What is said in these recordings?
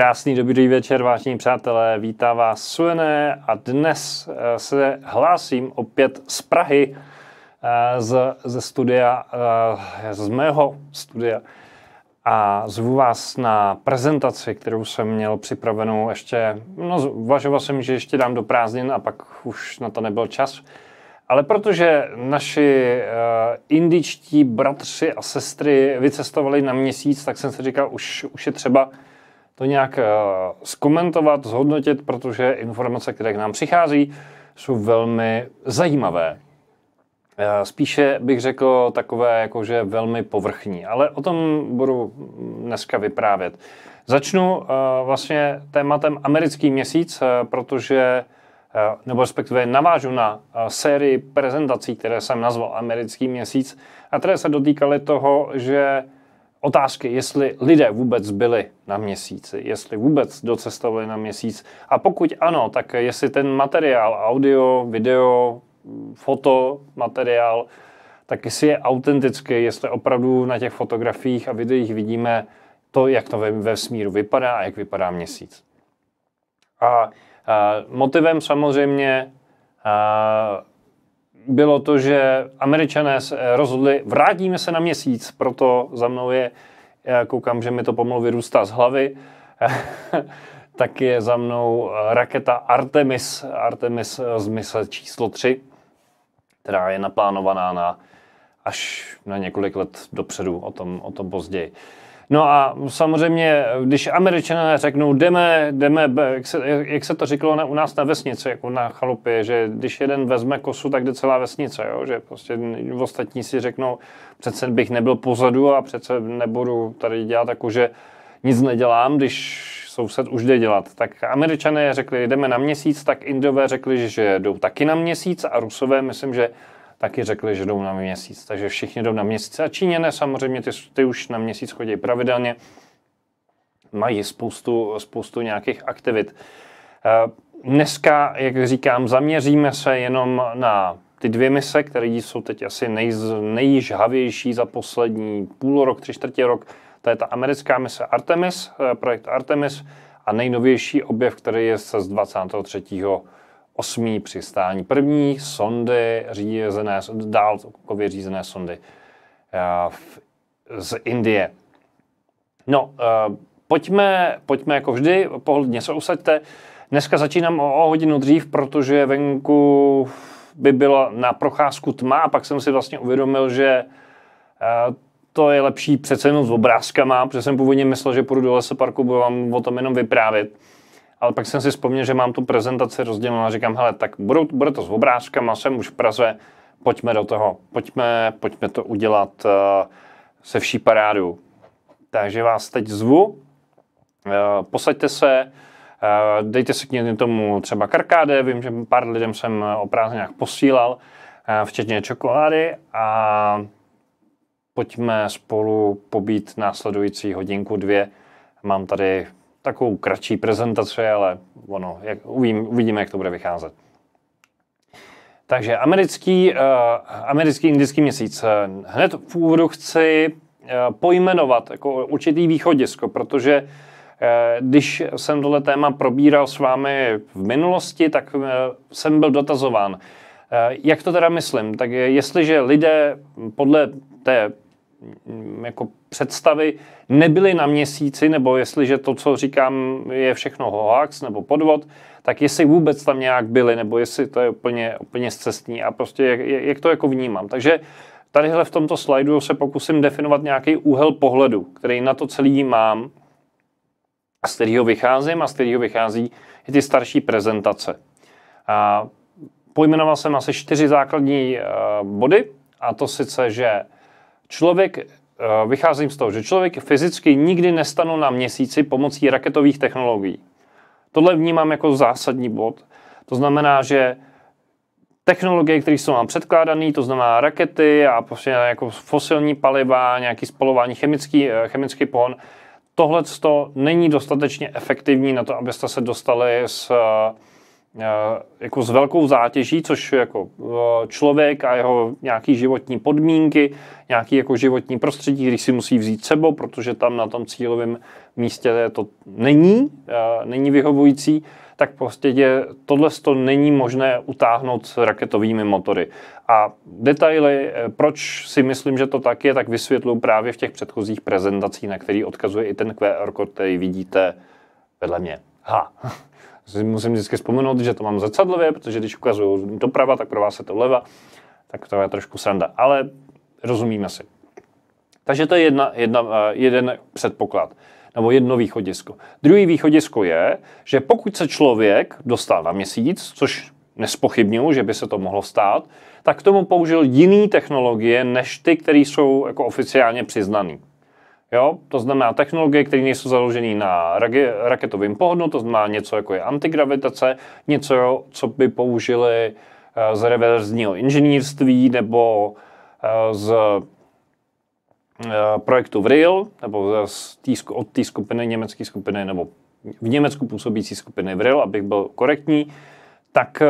Krásný dobrý večer, vážení přátelé, vítá vás Suené a dnes eh, se hlásím opět z Prahy, eh, z, ze studia, eh, z mého studia a zvu vás na prezentaci, kterou jsem měl připravenou ještě, no uvažoval jsem, že ještě dám do prázdnin a pak už na to nebyl čas, ale protože naši indičtí bratři a sestry vycestovali na měsíc, tak jsem si říkal, už, už je třeba uh, to nějak eh, zkomentovat, zhodnotit, protože informace, které k nám přichází, jsou velmi zajímavé. Eh, spíše bych řekl takové jakože velmi povrchní, ale o tom budu dneska vyprávět. Začnu eh, vlastně tématem americký měsíc, protože nebo respektive navážu na sérii prezentací, které jsem nazval Americký měsíc, a které se dotýkaly toho, že otázky, jestli lidé vůbec byli na měsíci, jestli vůbec docestovali na měsíc. A pokud ano, tak jestli ten materiál, audio, video, foto, materiál, tak jestli je autentický, jestli opravdu na těch fotografiích a videích vidíme to, jak to ve, smíru vypadá a jak vypadá měsíc. A, a motivem samozřejmě a, bylo to, že američané se eh, rozhodli, vrátíme se na měsíc, proto za mnou je, já koukám, že mi to pomalu vyrůstá z hlavy, tak je za mnou eh, raketa Artemis, Artemis eh, z mise číslo 3, která je naplánovaná na až na několik let dopředu, o tom, o tom později. No a samozřejmě, když američané řeknou, jdeme, jdeme, jak se, jak se to říkalo na, u nás na vesnici, jako na chalupě, že když jeden vezme kosu, tak jde celá vesnice, jo? že prostě ostatní si řeknou, přece bych nebyl pozadu a přece nebudu tady dělat jako, že nic nedělám, když soused už jde dělat. Tak američané řekli, jdeme na měsíc, tak indové řekli, že jdou taky na měsíc a rusové, myslím, že taky řekli, že jdou na měsíc. Takže všichni jdou na měsíc. A Číněné samozřejmě, ty, ty už na měsíc chodí pravidelně, mají spoustu, spoustu nějakých aktivit. Eh, dneska, jak říkám, zaměříme se jenom na ty dvě mise, které jsou teď asi nej, nejžhavější za poslední půl rok, tři čtvrtě rok. To je ta americká mise Artemis, eh, projekt Artemis a nejnovější objev, který je z 23 osmý přistání. První sondy řízené, dálkově řízené sondy eh, v, z Indie. No, eh, pojďme, pojďme jako vždy, pohodlně se usaďte. Dneska začínám o, o hodinu dřív, protože venku by bylo na procházku tma a pak jsem si vlastně uvědomil, že eh, to je lepší přece jenom s obrázkama, protože jsem původně myslel, že půjdu do lesa parku, budu vám o tom jenom vyprávět ale pak jsem si vzpomněl, že mám tu prezentaci rozdělenou a říkám, hele, tak budu, bude to s obrázkama, jsem už v Praze, pojďme do toho, pojďme, pojďme to udělat uh, se vší parádu. Takže vás teď zvu, uh, posaďte se, uh, dejte se k tomu třeba karkáde, vím, že pár lidem jsem o prázdninách posílal, uh, včetně čokolády a pojďme spolu pobít následující hodinku, dvě. Mám tady takovou kratší prezentaci, ale ono, jak, uvím, uvidíme, jak to bude vycházet. Takže americký, uh, americký indický měsíc. Hned v úvodu chci uh, pojmenovat jako určitý východisko, protože uh, když jsem tohle téma probíral s vámi v minulosti, tak uh, jsem byl dotazován, uh, jak to teda myslím. Tak jestliže lidé podle té Mm, jako představy nebyly na měsíci, nebo jestliže to, co říkám, je všechno hoax nebo podvod, tak jestli vůbec tam nějak byly, nebo jestli to je úplně, úplně zcestní a prostě jak, jak to jako vnímám. Takže tadyhle v tomto slajdu se pokusím definovat nějaký úhel pohledu, který na to celý mám, a z kterého vycházím a z kterého vychází i ty starší prezentace. A pojmenoval jsem asi čtyři základní eh, body, a to sice, že člověk, eh, vycházím z toho, že člověk fyzicky nikdy nestanou na měsíci pomocí raketových technologií. Tohle vnímám jako zásadní bod. To znamená, že technologie, které jsou nám předkládané, to znamená rakety a prostě jako fosilní paliva, nějaký spalování, chemický, eh, chemický pohon, tohle není dostatečně efektivní na to, abyste se dostali z eh, Eh, jako s velkou zátěží, což jako eh, člověk a jeho nějaký životní podmínky, nějaký jako životní prostředí, který si musí vzít sebou, protože tam na tom cílovém místě to není, eh, není vyhovující, tak prostě je tohle to není možné utáhnout s raketovými motory. A detaily, proč si myslím, že to tak je, tak vysvětluji právě v těch předchozích prezentacích, na který odkazuje i ten QR kód, který vidíte vedle mě. Ha si musím vždycky vzpomenout, že to mám zrcadlově, protože když ukazuju doprava, tak pro vás je to leva, tak to je trošku sranda, ale rozumíme si. Takže to je jedna, jedna, eh, jeden předpoklad, nebo jedno východisko. Druhý východisko je, že pokud se člověk dostal na měsíc, což nespochybnil, že by se to mohlo stát, tak k tomu použil jiný technologie, než ty, které jsou jako oficiálně přiznané. Jo? To znamená technologie, které nejsou založené na raketovém pohodnu, to znamená něco jako je antigravitace, něco, co by použili eh, z reverzního inženýrství nebo eh, z eh, projektu Vril, nebo z tý, od té skupiny, německé skupiny, nebo v Německu působící skupiny Vril, abych byl korektní, tak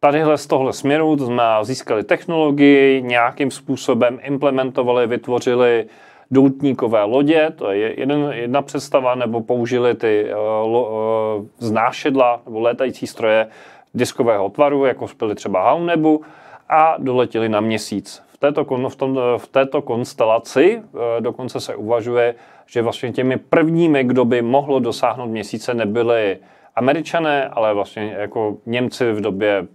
tadyhle z tohle směru, to znamená získali technologii, nějakým způsobem implementovali, vytvořili uh, doutníkové lodě, to je jeden, jedna představa, nebo použili ty uh, lo, uh, eh, znášedla nebo létající stroje diskového tvaru, jako byly třeba Haunebu, a doletěli na měsíc. V této, v, tom, v této konstelaci eh, dokonce se uvažuje, že vlastně těmi prvními, kdo by mohlo dosáhnout měsíce, nebyly američané, ale vlastně jako Němci v době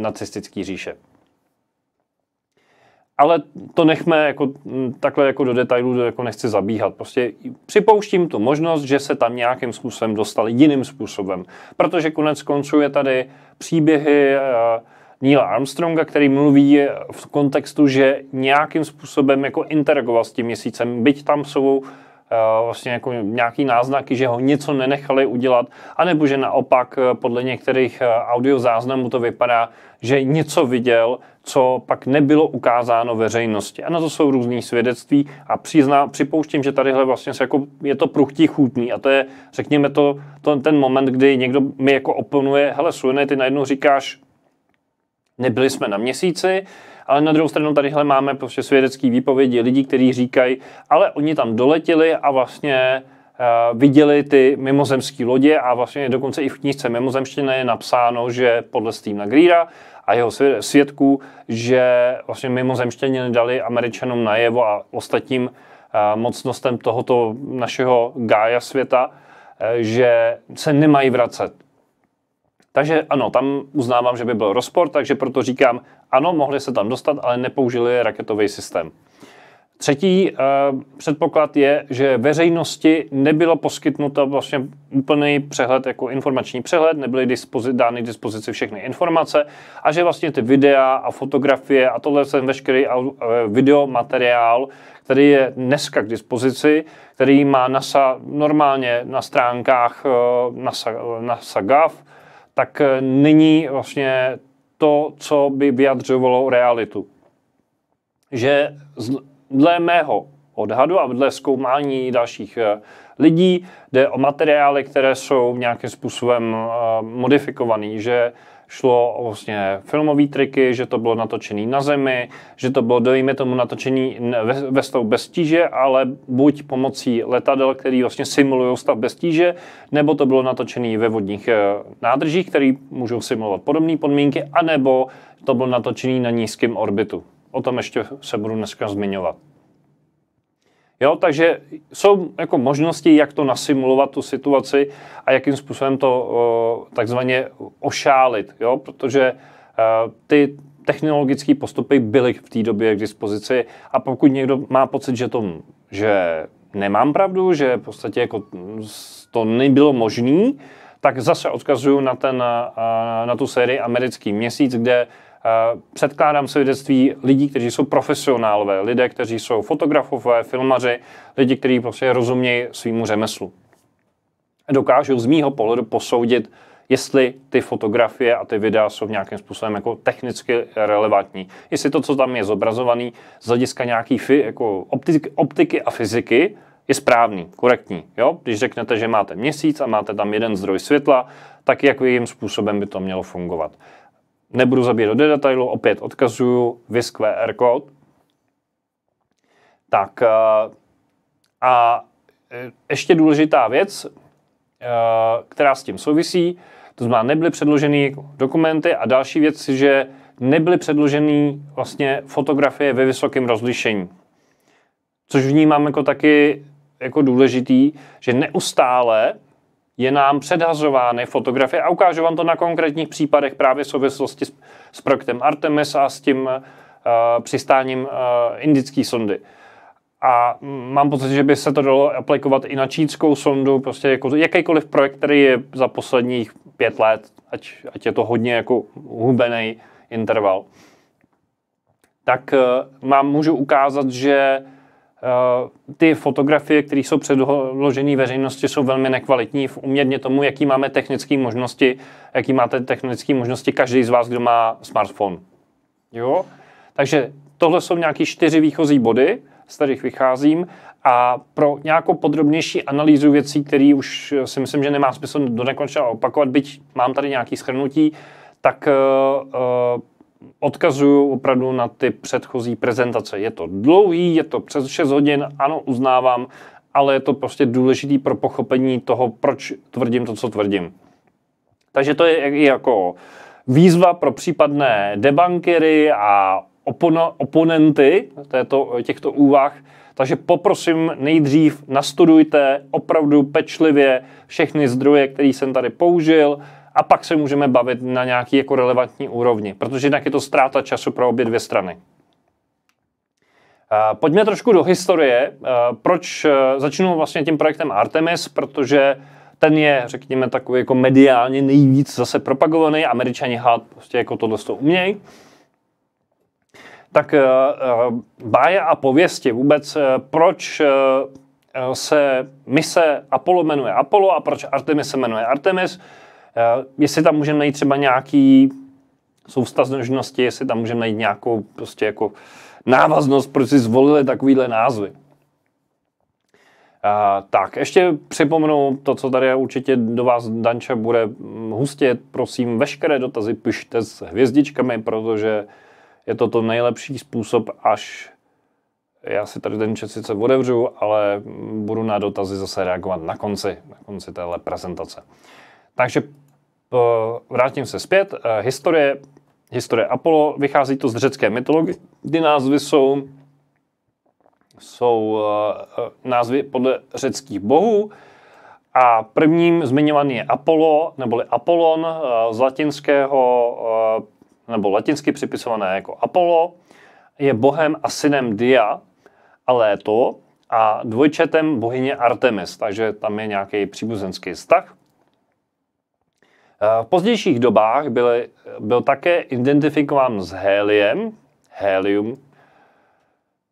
nacistické říše ale to nechme jako, mm, takhle jako do detailů, jako nechci zabíhat. Prostě připouštím tu možnost, že se tam nějakým způsobem dostali jiným způsobem. Protože konec konců je tady příběhy eh, Neil Armstronga, který mluví eh, v kontextu, že nějakým způsobem jako interagoval s tím měsícem, byť tam jsou Eh, vlastně jako nějaký náznaky, že ho něco nenechali udělat, anebo že naopak eh, podle některých eh, audio záznamů to vypadá, že něco viděl, co pak nebylo ukázáno veřejnosti. A na to jsou různý svědectví a přizná, připouštím, že tadyhle vlastně se jako, je to pruchtí chutný a to je, řekněme to, to, ten moment, kdy někdo mi jako oponuje, hele Sujene, ty najednou říkáš, nebyli jsme na měsíci, ale na druhou stranu tadyhle máme prostě svědecké výpovědi lidí, kteří říkají, ale oni tam doletěli a vlastně eh, viděli ty mimozemské lodě a vlastně dokonce i v knížce mimozemštiny je napsáno, že podle Steve Greera a jeho svědků, že vlastně mimozemštěni dali američanům najevo a ostatním eh, mocnostem tohoto našeho gája světa, eh, že se nemají vracet, takže ano, tam uznávám, že by byl rozpor, takže proto říkám, ano, mohli se tam dostat, ale nepoužili raketový systém. Třetí uh, předpoklad je, že veřejnosti nebylo poskytnuto vlastně úplný přehled, jako informační přehled, nebyly dispozi- dány dispozici všechny informace a že vlastně ty videa a fotografie a tohle ten veškerý uh, videomateriál, který je dneska k dispozici, který má NASA normálně na stránkách uh, NASA, NASA Gav, tak e, není vlastně to, co by vyjadřovalo realitu. Že dle mého odhadu a dle zkoumání dalších e, lidí jde o materiály, které jsou nějakým způsobem e, modifikované, že šlo vlastně filmové triky, že to bylo natočené na zemi, že to bylo, dojme tomu, natočené ve, ve stavu bez tíže, ale buď pomocí letadel, který vlastně simulují stav bez tíže, nebo to bylo natočené ve vodních eh, nádržích, které můžou simulovat podobné podmínky, anebo to bylo natočené na nízkém orbitu. O tom ještě se budu dneska zmiňovat. Jo, takže jsou jako možnosti, jak to nasimulovat tu situaci a jakým způsobem to takzvaně ošálit, jo, protože e, ty technologické postupy byly v té době k dispozici a pokud někdo má pocit, že, to, že nemám pravdu, že v podstatě jako to nebylo možné, tak zase odkazuju na, ten, na tu sérii Americký měsíc, kde Eh, předkládám svědectví lidí, kteří jsou profesionálové, lidé, kteří jsou fotografové, filmaři, lidi, kteří prostě rozumějí svýmu řemeslu. Dokážu z mýho pohledu posoudit, jestli ty fotografie a ty videa jsou nějakým způsobem jako technicky relevantní. Jestli to, co tam je zobrazovaný z hlediska nějaký fi, jako optiky, optiky a fyziky, je správný, korektní. Jo? Když řeknete, že máte měsíc a máte tam jeden zdroj světla, tak jakým způsobem by to mělo fungovat. Nebudu zabíjet do detailu, opět odkazuju VIS QR kód. Tak eh, a eh, ještě důležitá věc, eh, která s tím souvisí, to znamená, nebyly předloženy dokumenty a další věc, že nebyly předloženy vlastně fotografie ve vysokém rozlišení. Což vnímám jako taky jako důležitý, že neustále je nám předhazovány fotografie a ukážu vám to na konkrétních případech právě v souvislosti s, s projektem Artemis a s tím uh, přistáním uh, indické sondy. A mám pocit, že by se to dalo aplikovat i na čínskou sondu, prostě jako jakýkoliv projekt, který je za posledních pět let, ať, ať je to hodně jako hubený interval. Tak uh, eh, mám, můžu ukázat, že Eh, ty fotografie, které jsou předložené veřejnosti, jsou velmi nekvalitní v uměrně tomu, jaký máme technické možnosti, jaký máte technické možnosti každý z vás, kdo má smartphone. Jo? Takže tohle jsou nějaké čtyři výchozí body, z kterých vycházím a pro nějakou podrobnější analýzu věcí, které už eh, si myslím, že nemá smysl do nekonečna opakovat, byť mám tady nějaké schrnutí, tak uh, odkazuju opravdu na ty předchozí prezentace. Je to dlouhý, je to přes 6 hodin, ano, uznávám, ale je to prostě důležitý pro pochopení toho, proč tvrdím to, co tvrdím. Takže to je i jako výzva pro případné debankery a opono, oponenty této, těchto úvah. Takže poprosím nejdřív nastudujte opravdu pečlivě všechny zdroje, které jsem tady použil, a pak se můžeme bavit na nějaký jako relevantní úrovni, protože jinak je to ztráta času pro obě dvě strany. Eh, pojďme trošku do historie. Eh, proč eh, začnu vlastně tím projektem Artemis, protože ten je, řekněme, takový jako mediálně nejvíc zase propagovaný, američani hád prostě jako tohle to umějí. Tak báje a pověsti vůbec, proč se mise Apollo jmenuje Apollo a proč Artemis se jmenuje Artemis, Eh, jestli tam můžeme najít třeba nějaký soustaznožnosti, jestli tam můžeme najít nějakou prostě jako návaznost, proč si zvolili takovýhle názvy. Eh, tak, ještě připomenu to, co tady určitě do vás, Danče, bude mm, hustět. Prosím, veškeré dotazy pište s hvězdičkami, protože je to to nejlepší způsob, až já si tady ten čet sice odevřu, ale budu na dotazy zase reagovat na konci, na konci téhle prezentace. Takže vrátím se zpět. Eh, historie, historie Apollo, vychází to z řecké mytologie. Ty názvy jsou, jsou eh, eh, názvy podle řeckých bohů. A prvním zmiňovaný je Apollo, neboli Apollon z latinského, nebo latinsky připisované jako Apollo, je bohem a synem Dia a Léto a dvojčetem bohyně Artemis, takže tam je nějaký příbuzenský vztah. Eh, v pozdějších dobách byly, byl také identifikován s heliem, helium,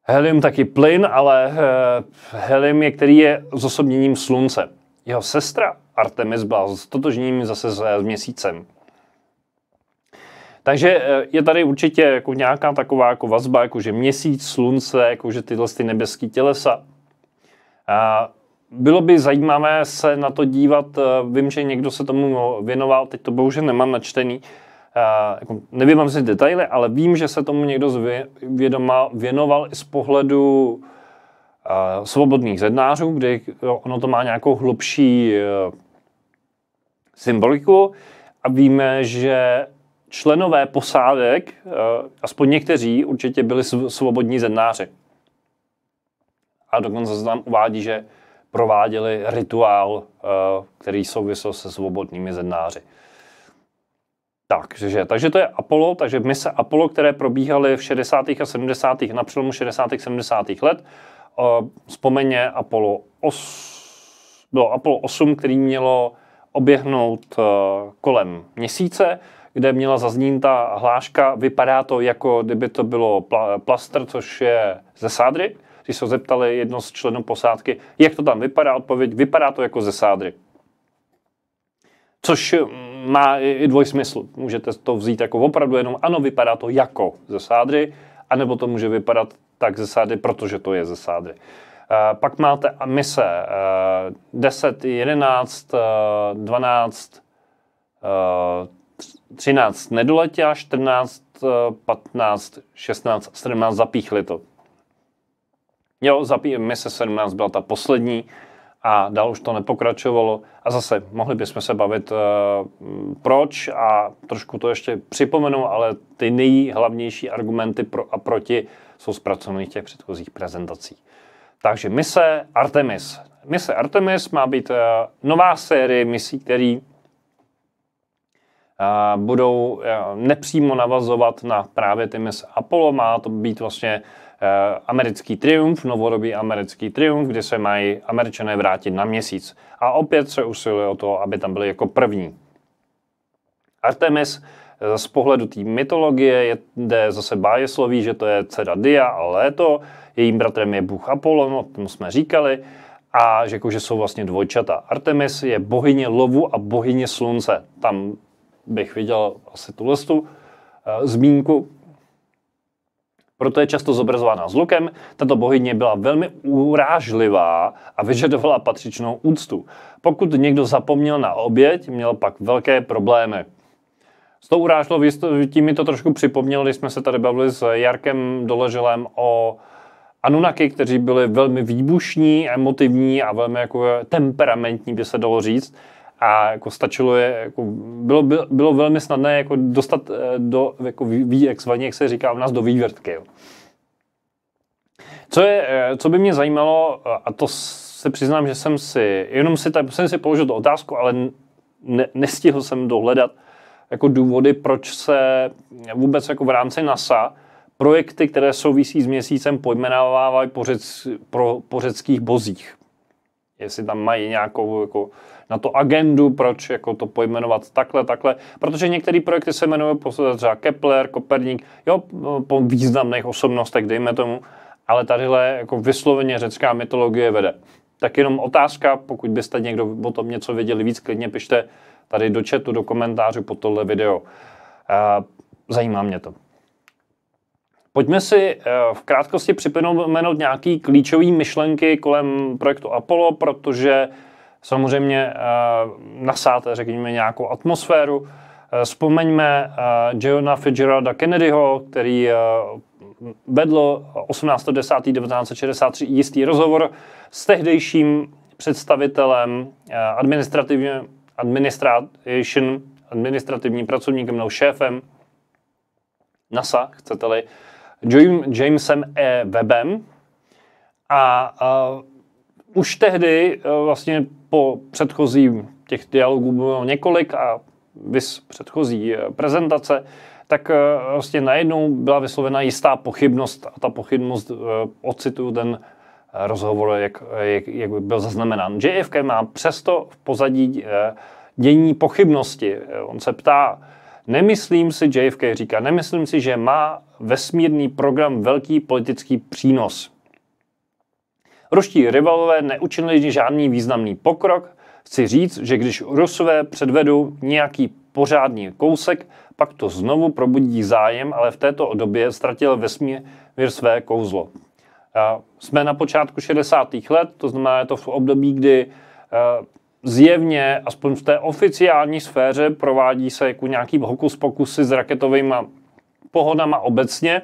Helium taky plyn, ale eh, helium je, který je zosobněním slunce. Jeho sestra Artemis byla stotožněním zase eh, s, měsícem. Takže je tady určitě jako nějaká taková jako vazba, jako že měsíc, slunce, jako že tyhle ty nebeské tělesa. A bylo by zajímavé se na to dívat, eh, vím, že někdo se tomu věnoval, teď to bohužel nemám načtený, eh, jako Nevím, mám si detaily, ale vím, že se tomu někdo zvědomal, věnoval i z pohledu eh, svobodných zednářů, kdy ono to má nějakou hlubší symboliku a víme, že členové posádek, aspoň někteří, určitě byli svobodní zednáři. A dokonce se tam uvádí, že prováděli rituál, eh, který souvisel se svobodnými zednáři. Takže, takže to je Apollo, takže mise Apollo, které probíhaly v 60. a 70. na přelomu 60. a 70. let. Eh, Vzpomeně Apollo 8, bylo Apollo 8, který mělo oběhnout eh, kolem měsíce, kde měla zaznít ta hláška, vypadá to jako kdyby to bylo plaster, což je ze sádry, když se zeptali jedno z členů posádky, jak to tam vypadá, odpověď, vypadá to jako ze sádry. Což mm, má i dvoj smysl. Můžete to vzít jako opravdu jenom, ano, vypadá to jako ze sádry, anebo to může vypadat tak ze sádry, protože to je ze sádry. Eh, pak máte mise 10, 11, 12, 13 nedoletěla, 14, 15, 16, 17 zapíchli to. Jo, za mise 17 byla ta poslední a dál už to nepokračovalo. A zase, mohli bychom se bavit uh, proč a trošku to ještě připomenu, ale ty nejhlavnější argumenty pro a proti jsou zpracované v těch předchozích prezentacích. Takže mise Artemis. Mise Artemis má být uh, nová série misí, které uh, eh, budou nepřímo navazovat na právě ty mise Apollo. Má to být vlastně Eh, americký triumf, novodobý americký triumf, kde se mají američané vrátit na měsíc. A opět se usiluje o to, aby tam byli jako první. Artemis eh, z pohledu té mytologie je, jde zase bájesloví, že to je dcera Dia a Léto, jejím bratrem je bůh Apollon, o tom jsme říkali, a že, jako, že jsou vlastně dvojčata. Artemis je bohyně lovu a bohyně slunce. Tam bych viděl asi tuhle tu, listu eh, zmínku, proto je často zobrazována s lukem. Tato bohyně byla velmi urážlivá a vyžadovala patřičnou úctu. Pokud někdo zapomněl na oběť, měl pak velké problémy. S tou urážlivostí mi to trošku připomnělo, když jsme se tady bavili s Jarkem Doleželem o Anunaky, kteří byli velmi výbušní, emotivní a velmi jako temperamentní, by se dalo říct a jako stačilo je, jako bylo, bylo, bylo velmi snadné jako dostat eh, do jako výexvaně, jak se říká u nás, do vývrtky. Co, je, eh, co by mě zajímalo, eh, a to se přiznám, že jsem si, jenom si, tady, jsem si položil tu otázku, ale ne, nestihl jsem dohledat jako důvody, proč se vůbec jako v rámci NASA projekty, které souvisí s měsícem, pojmenovávají po, řec, po řeckých bozích. Jestli tam mají nějakou jako, na to agendu, proč jako to pojmenovat takhle, takhle, protože některé projekty se jmenují třeba Kepler, Koperník, jo, po významných osobnostech, dejme tomu, ale tadyhle jako vysloveně řecká mytologie vede. Tak jenom otázka, pokud byste někdo o tom něco věděli víc, klidně pište tady do chatu, do komentářů pod tohle video. Eh, zajímá mě to. Pojďme si eh, v krátkosti připomenout nějaké klíčové myšlenky kolem projektu Apollo, protože samozřejmě eh, nasáte, řekněme, nějakou atmosféru. Eh, vzpomeňme Johna eh, Fitzgeralda Kennedyho, který vedl 18.10.1963 jistý rozhovor s tehdejším představitelem administrativně, administration, administrativním pracovníkem nebo šéfem NASA, chcete-li, Jamesem E. Webem. A, a už tehdy vlastně po předchozím těch dialogů bylo několik a vys předchozí eh, prezentace, tak vlastně najednou byla vyslovena jistá pochybnost a ta pochybnost, eh, ocituju ten rozhovor, jak, jak, jak byl zaznamenán. JFK má přesto v pozadí dění pochybnosti. On se ptá, nemyslím si, JFK říká, nemyslím si, že má vesmírný program velký politický přínos. Ruští rivalové neučinili žádný významný pokrok. Chci říct, že když Rusové předvedou nějaký pořádný kousek, pak to znovu probudí zájem, ale v této době ztratil vesmír své kouzlo. Jsme na počátku 60. let, to znamená, je to v období, kdy eh, zjevně, aspoň v té oficiální sféře, provádí se jako nějaký hokus pokusy s raketovými pohodama obecně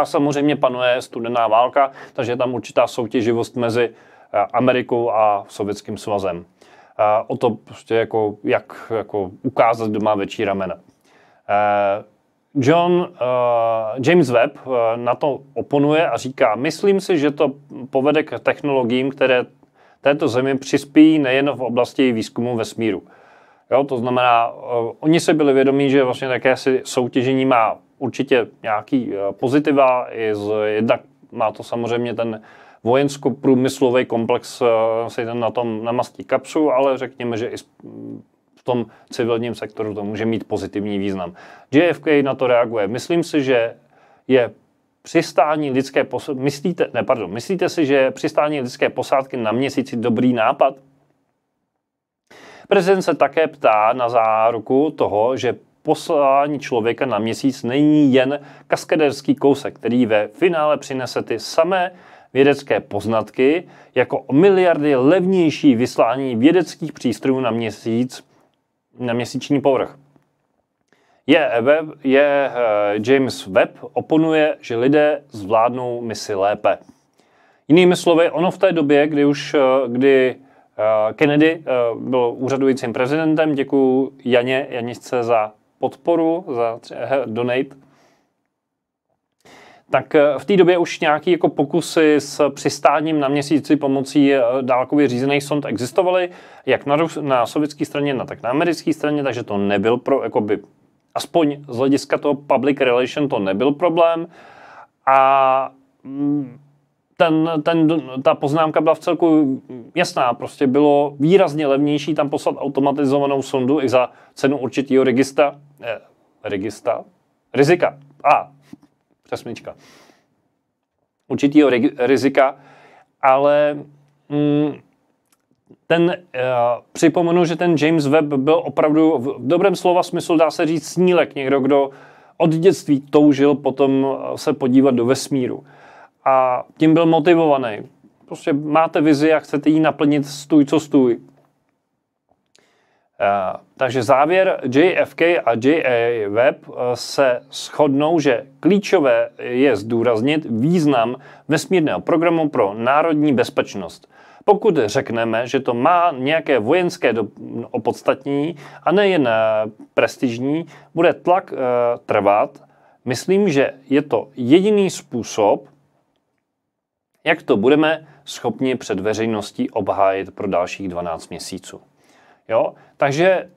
a samozřejmě panuje studená válka, takže je tam určitá soutěživost mezi eh, Amerikou a Sovětským svazem. Eh, o to prostě jako, jak jako ukázat, kdo má větší ramena. Eh, John uh, James Webb uh, na to oponuje a říká, myslím si, že to povede k technologiím, které této zemi přispějí nejen v oblasti výzkumu vesmíru. Jo, to znamená, uh, oni se byli vědomí, že vlastně také si soutěžení má určitě nějaký eh, pozitiva. Jednak má to samozřejmě ten vojensko-průmyslový komplex eh, se ten na tom namastí kapsu, ale řekněme, že i v tom civilním sektoru to může mít pozitivní význam. JFK na to reaguje. Myslím si, že je přistání lidské posádky, myslíte, ne, pardon, myslíte si, že přistání lidské posádky na měsíci dobrý nápad? Prezident se také ptá na záruku toho, že poslání člověka na měsíc není jen kaskaderský kousek, který ve finále přinese ty samé vědecké poznatky jako miliardy levnější vyslání vědeckých přístrojů na měsíc, na měsíční povrch. Je, web, je eh, James Webb oponuje, že lidé zvládnou misi lépe. Jinými slovy, ono v té době, kdy už eh, kdy eh, Kennedy byl úřadujícím prezidentem, děkuji Janě, Janičce za podporu, za donate, tak eh, v té době už nějaké jako pokusy s přistáním na měsíci pomocí eh, dálkově řízených sond existovaly, jak na, Rus- na sovětské straně, na, tak na americké straně, takže to nebyl pro, jako by aspoň z hlediska toho public relation to nebyl problém. A mm, ten, ten, ta poznámka byla v celku jasná. Prostě bylo výrazně levnější tam poslat automatizovanou sondu i za cenu určitého registra. Eh, registra? Rizika. A, ah, přesmička. Určitýho rizika, ale mm, ten, eh, připomenu, že ten James Webb byl opravdu v dobrém slova smyslu, dá se říct, snílek. Někdo, kdo od dětství toužil potom eh, se podívat do vesmíru a tím byl motivovaný. Prostě máte vizi a chcete ji naplnit stůj co stůj. Uh, takže závěr JFK a JA Web eh, se shodnou, že klíčové je zdůraznit význam vesmírného programu pro národní bezpečnost. Pokud řekneme, že to má nějaké vojenské opodstatnění a nejen eh, prestižní, bude tlak uh, trvat. Myslím, že je to jediný způsob, jak to budeme schopni před veřejností obhájit pro dalších 12 měsíců? Jo? Takže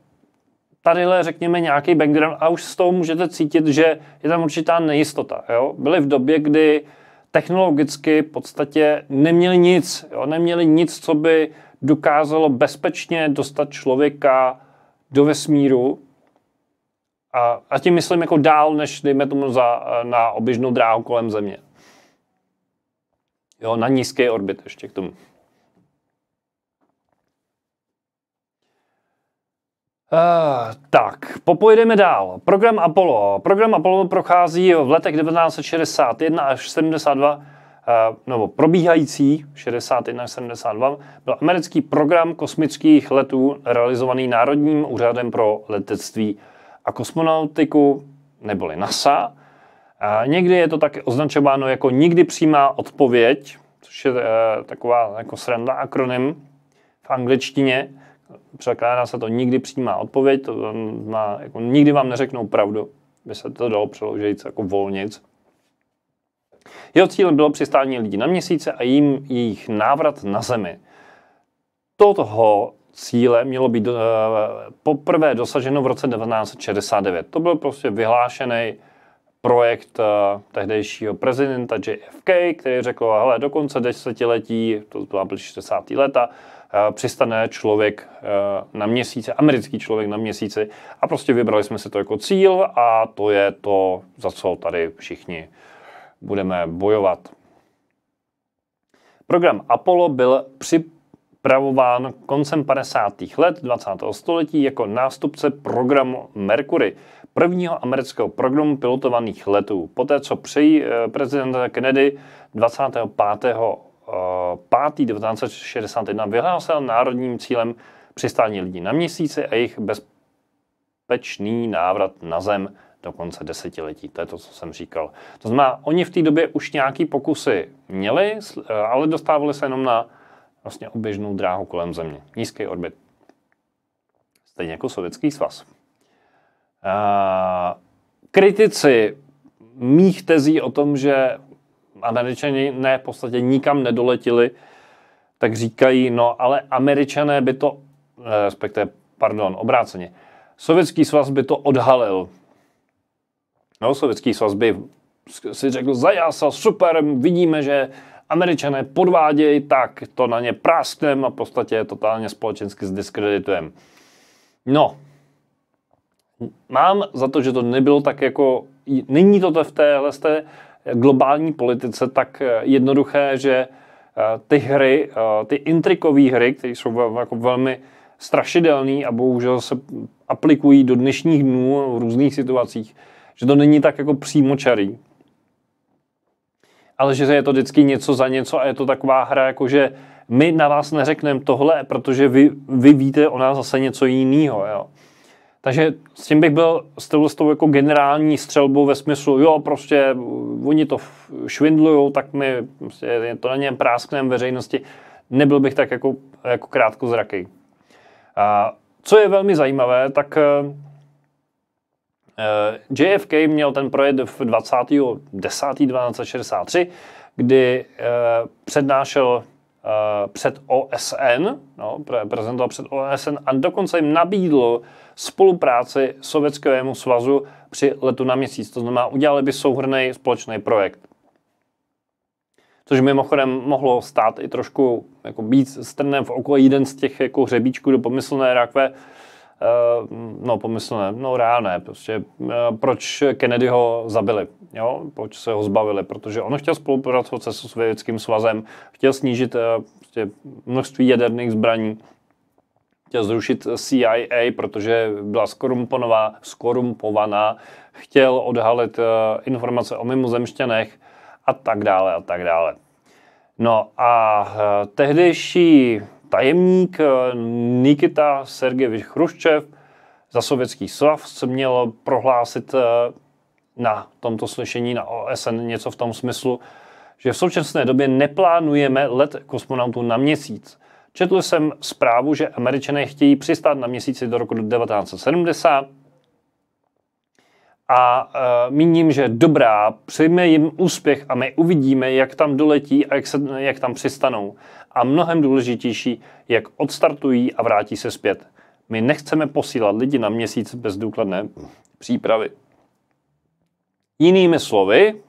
tadyhle řekněme nějaký background a už z toho můžete cítit, že je tam určitá nejistota. Jo? Byli v době, kdy technologicky v podstatě neměli nic, jo? neměli nic, co by dokázalo bezpečně dostat člověka do vesmíru a, a tím myslím jako dál, než dejme tomu za, na oběžnou dráhu kolem Země. Jo, na nízké orbit ještě k tomu. Uh, tak, popojdeme dál. Program Apollo. Program Apollo prochází v letech 1961 až 72, uh, eh, nebo probíhající 61 až 72, byl americký program kosmických letů realizovaný Národním úřadem pro letectví a kosmonautiku, neboli NASA, Někdy je to také označováno jako nikdy přímá odpověď, což je eh, taková jako sranda akronym v angličtině. Překládá se to nikdy přímá odpověď, to má, jako, nikdy vám neřeknou pravdu, by se to dalo přeložit jako volnic. Jeho cílem bylo přistání lidí na měsíce a jim jejich návrat na zemi. Toho cíle mělo být eh, poprvé dosaženo v roce 1969. To byl prostě vyhlášený projekt eh, tehdejšího prezidenta JFK, který řekl, hele, do konce desetiletí, to byla byl 60. leta, přistane člověk eh, na měsíci, americký člověk na měsíci a prostě vybrali jsme si to jako cíl a to je to, za co tady všichni budeme bojovat. Program Apollo byl připravován koncem 50. let 20. století jako nástupce programu Mercury – prvního amerického programu pilotovaných letů. Poté, co přejí eh, prezident Kennedy 25. 5. 1961 vyhlásil národním cílem přistání lidí na měsíci a jejich bezpečný návrat na zem do konce desetiletí. To je to, co jsem říkal. To znamená, oni v té době už nějaký pokusy měli, eh, ale dostávali se jenom na vlastně oběžnou dráhu kolem země. Nízký orbit. Stejně jako Sovětský svaz. Eh, kritici mých tezí o tom, že američani ne, v podstatě nikam nedoletili, tak říkají, no ale američané by to, eh, respektive, pardon, obráceně, Sovětský svaz by to odhalil. No, Sovětský svaz by si řekl, zajásal, super, vidíme, že američané podvádějí, tak to na ně prásknem a v podstatě totálně společensky zdiskreditujeme. No, mám za to, že to nebylo tak jako, není to v téhle té globální politice tak eh, jednoduché, že eh, ty hry, eh, ty intrikové hry, které jsou jako velmi strašidelné a bohužel se aplikují do dnešních dnů v různých situacích, že to není tak jako čarý. Ale že je to vždycky něco za něco a je to taková hra, jako že my na vás neřekneme tohle, protože vy, vy víte o nás zase něco jiného. Jo. Takže s tím bych byl s tou, jako generální střelbou ve smyslu, jo, prostě mm, oni to švindlují, tak my prostě to na něm práskneme veřejnosti. Nebyl bych tak jako, jako zraky. A co je velmi zajímavé, tak eh, eh, JFK měl ten projekt v 20. 10. 1963, kdy eh, přednášel Eh, před OSN, no, prezentoval před OSN a dokonce jim nabídl spolupráci Sovětskému svazu při letu na měsíc. To znamená, udělali by souhrný společný projekt. Což mimochodem mohlo stát i trošku jako být strnem v okolí jeden z těch jako hřebíčků do pomyslné rakve, Eh, no pomyslné, no reálné, prostě eh, proč Kennedy ho zabili, jo? proč se ho zbavili, protože on chtěl spolupracovat se Sovětským svazem, chtěl snížit eh, prostě množství jaderných zbraní, chtěl zrušit CIA, protože byla skorumpovaná, skorumpovaná chtěl odhalit informace o mimozemšťanech a tak dále a tak dále. No a tehdejší tajemník eh, Nikita Sergejevič Chruščev za sovětský svaz se měl prohlásit eh, na tomto slyšení na OSN něco v tom smyslu, že v současné době neplánujeme let kosmonautů na měsíc. Četl jsem zprávu, že američané chtějí přistát na měsíci do roku 1970, a uh, míním, že dobrá, přejme jim úspěch a my uvidíme, jak tam doletí a jak, se, jak tam přistanou. A mnohem důležitější, jak odstartují a vrátí se zpět. My nechceme posílat lidi na měsíc bez důkladné přípravy. Jinými slovy, uh,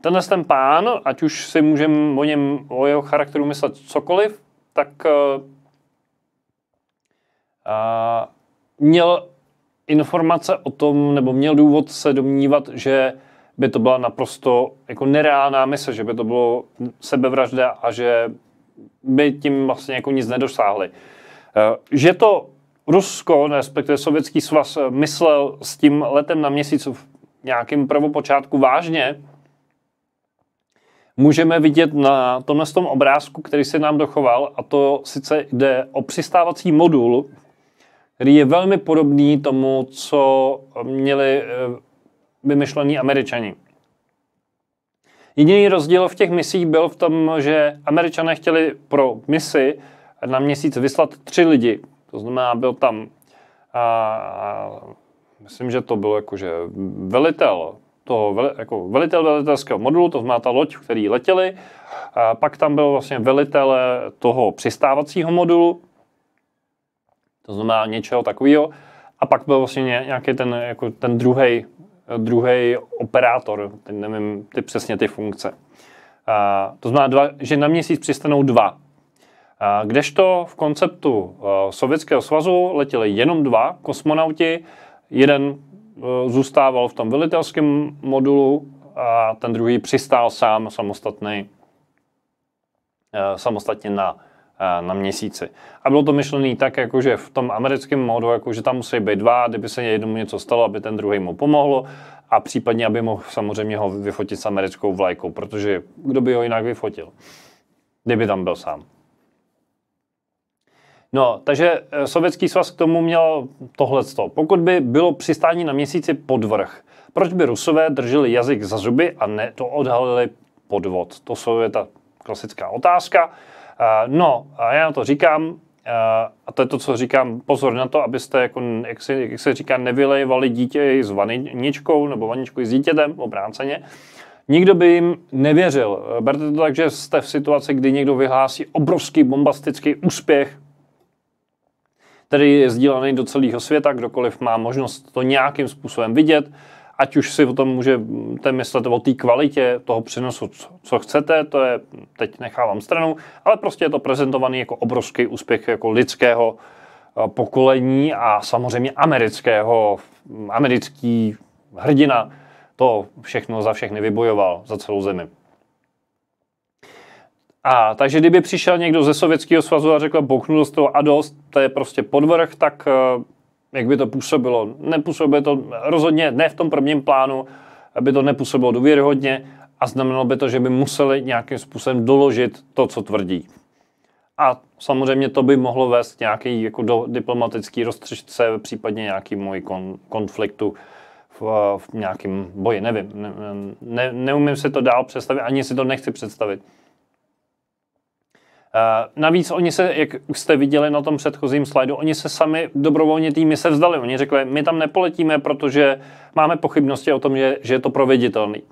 tenhle ten pán, ať už si můžeme o něm, o jeho charakteru myslet cokoliv, tak uh, uh, měl informace o tom, nebo měl důvod se domnívat, že by to byla naprosto jako nereálná mise, že by to bylo sebevražda a že by tím vlastně jako nic nedosáhli. Eh, že to Rusko, respektive Sovětský svaz, eh, myslel s tím letem na měsíc v nějakém prvopočátku vážně, můžeme vidět na tomhle tom obrázku, který se nám dochoval, a to sice jde o přistávací modul který je velmi podobný tomu, co měli eh, vymyšlení američani. Jediný rozdíl v těch misích byl v tom, že američané chtěli pro misi na měsíc vyslat tři lidi. To znamená, byl tam, a, a, myslím, že to byl jakože velitel, toho jako velitel velitelského modulu, to znamená ta loď, v který letěli. A pak tam byl vlastně velitel toho přistávacího modulu to znamená něčeho takového. A pak byl vlastně nějaký ten, jako ten druhý druhý operátor, teď nevím ty přesně ty funkce. A, to znamená, dva, že na měsíc přistanou dva. A, kdežto v konceptu a, e, Sovětského svazu letěli jenom dva kosmonauti, jeden a, e, zůstával v tom velitelském modulu a ten druhý přistál sám samostatný, a, e, samostatně na na měsíci. A bylo to myšlené tak, jakože v tom americkém módu, jakože tam musí být dva, kdyby se jednomu něco stalo, aby ten druhý mu pomohl a případně, aby mohl samozřejmě ho vyfotit s americkou vlajkou, protože kdo by ho jinak vyfotil, kdyby tam byl sám. No, takže e, Sovětský svaz k tomu měl tohle. Pokud by bylo přistání na měsíci vrch, proč by Rusové drželi jazyk za zuby a ne to odhalili podvod? To jsou je ta klasická otázka. Eh, no, a já na to říkám, eh, a to je to, co říkám, pozor na to, abyste, jako, jak, se, jak se říká, nevylejvali dítě s vaničkou nebo vaničkou s dítětem, obráceně. Nikdo by jim nevěřil. Eh, berte to tak, že jste v situaci, kdy někdo vyhlásí obrovský bombastický úspěch, který je sdílený do celého světa, kdokoliv má možnost to nějakým způsobem vidět, ať už si o tom můžete myslet o té kvalitě toho přenosu, co chcete, to je teď nechávám stranou, ale prostě je to prezentovaný jako obrovský úspěch jako lidského eh, pokolení a samozřejmě amerického, americký hrdina to všechno za všechny vybojoval, za celou zemi. A takže kdyby přišel někdo ze Sovětského svazu a řekl, bouchnul z toho a dost, to je prostě podvrh, tak eh, jak by to působilo. Nepůsobuje to rozhodně ne v tom prvním plánu, aby to nepůsobilo důvěryhodně a znamenalo by to, že by museli nějakým způsobem doložit to, co tvrdí. A samozřejmě to by mohlo vést k nějaký jako do diplomatický roztřičce, případně můj kon, konfliktu v, v nějakém boji, nevím. Ne, ne, neumím si to dál představit, ani si to nechci představit. Eh, navíc oni se, jak už jste viděli na tom předchozím slajdu, oni se sami dobrovolně týmy se vzdali. Oni řekli, my tam nepoletíme, protože máme pochybnosti o tom, že, že je to proveditelný.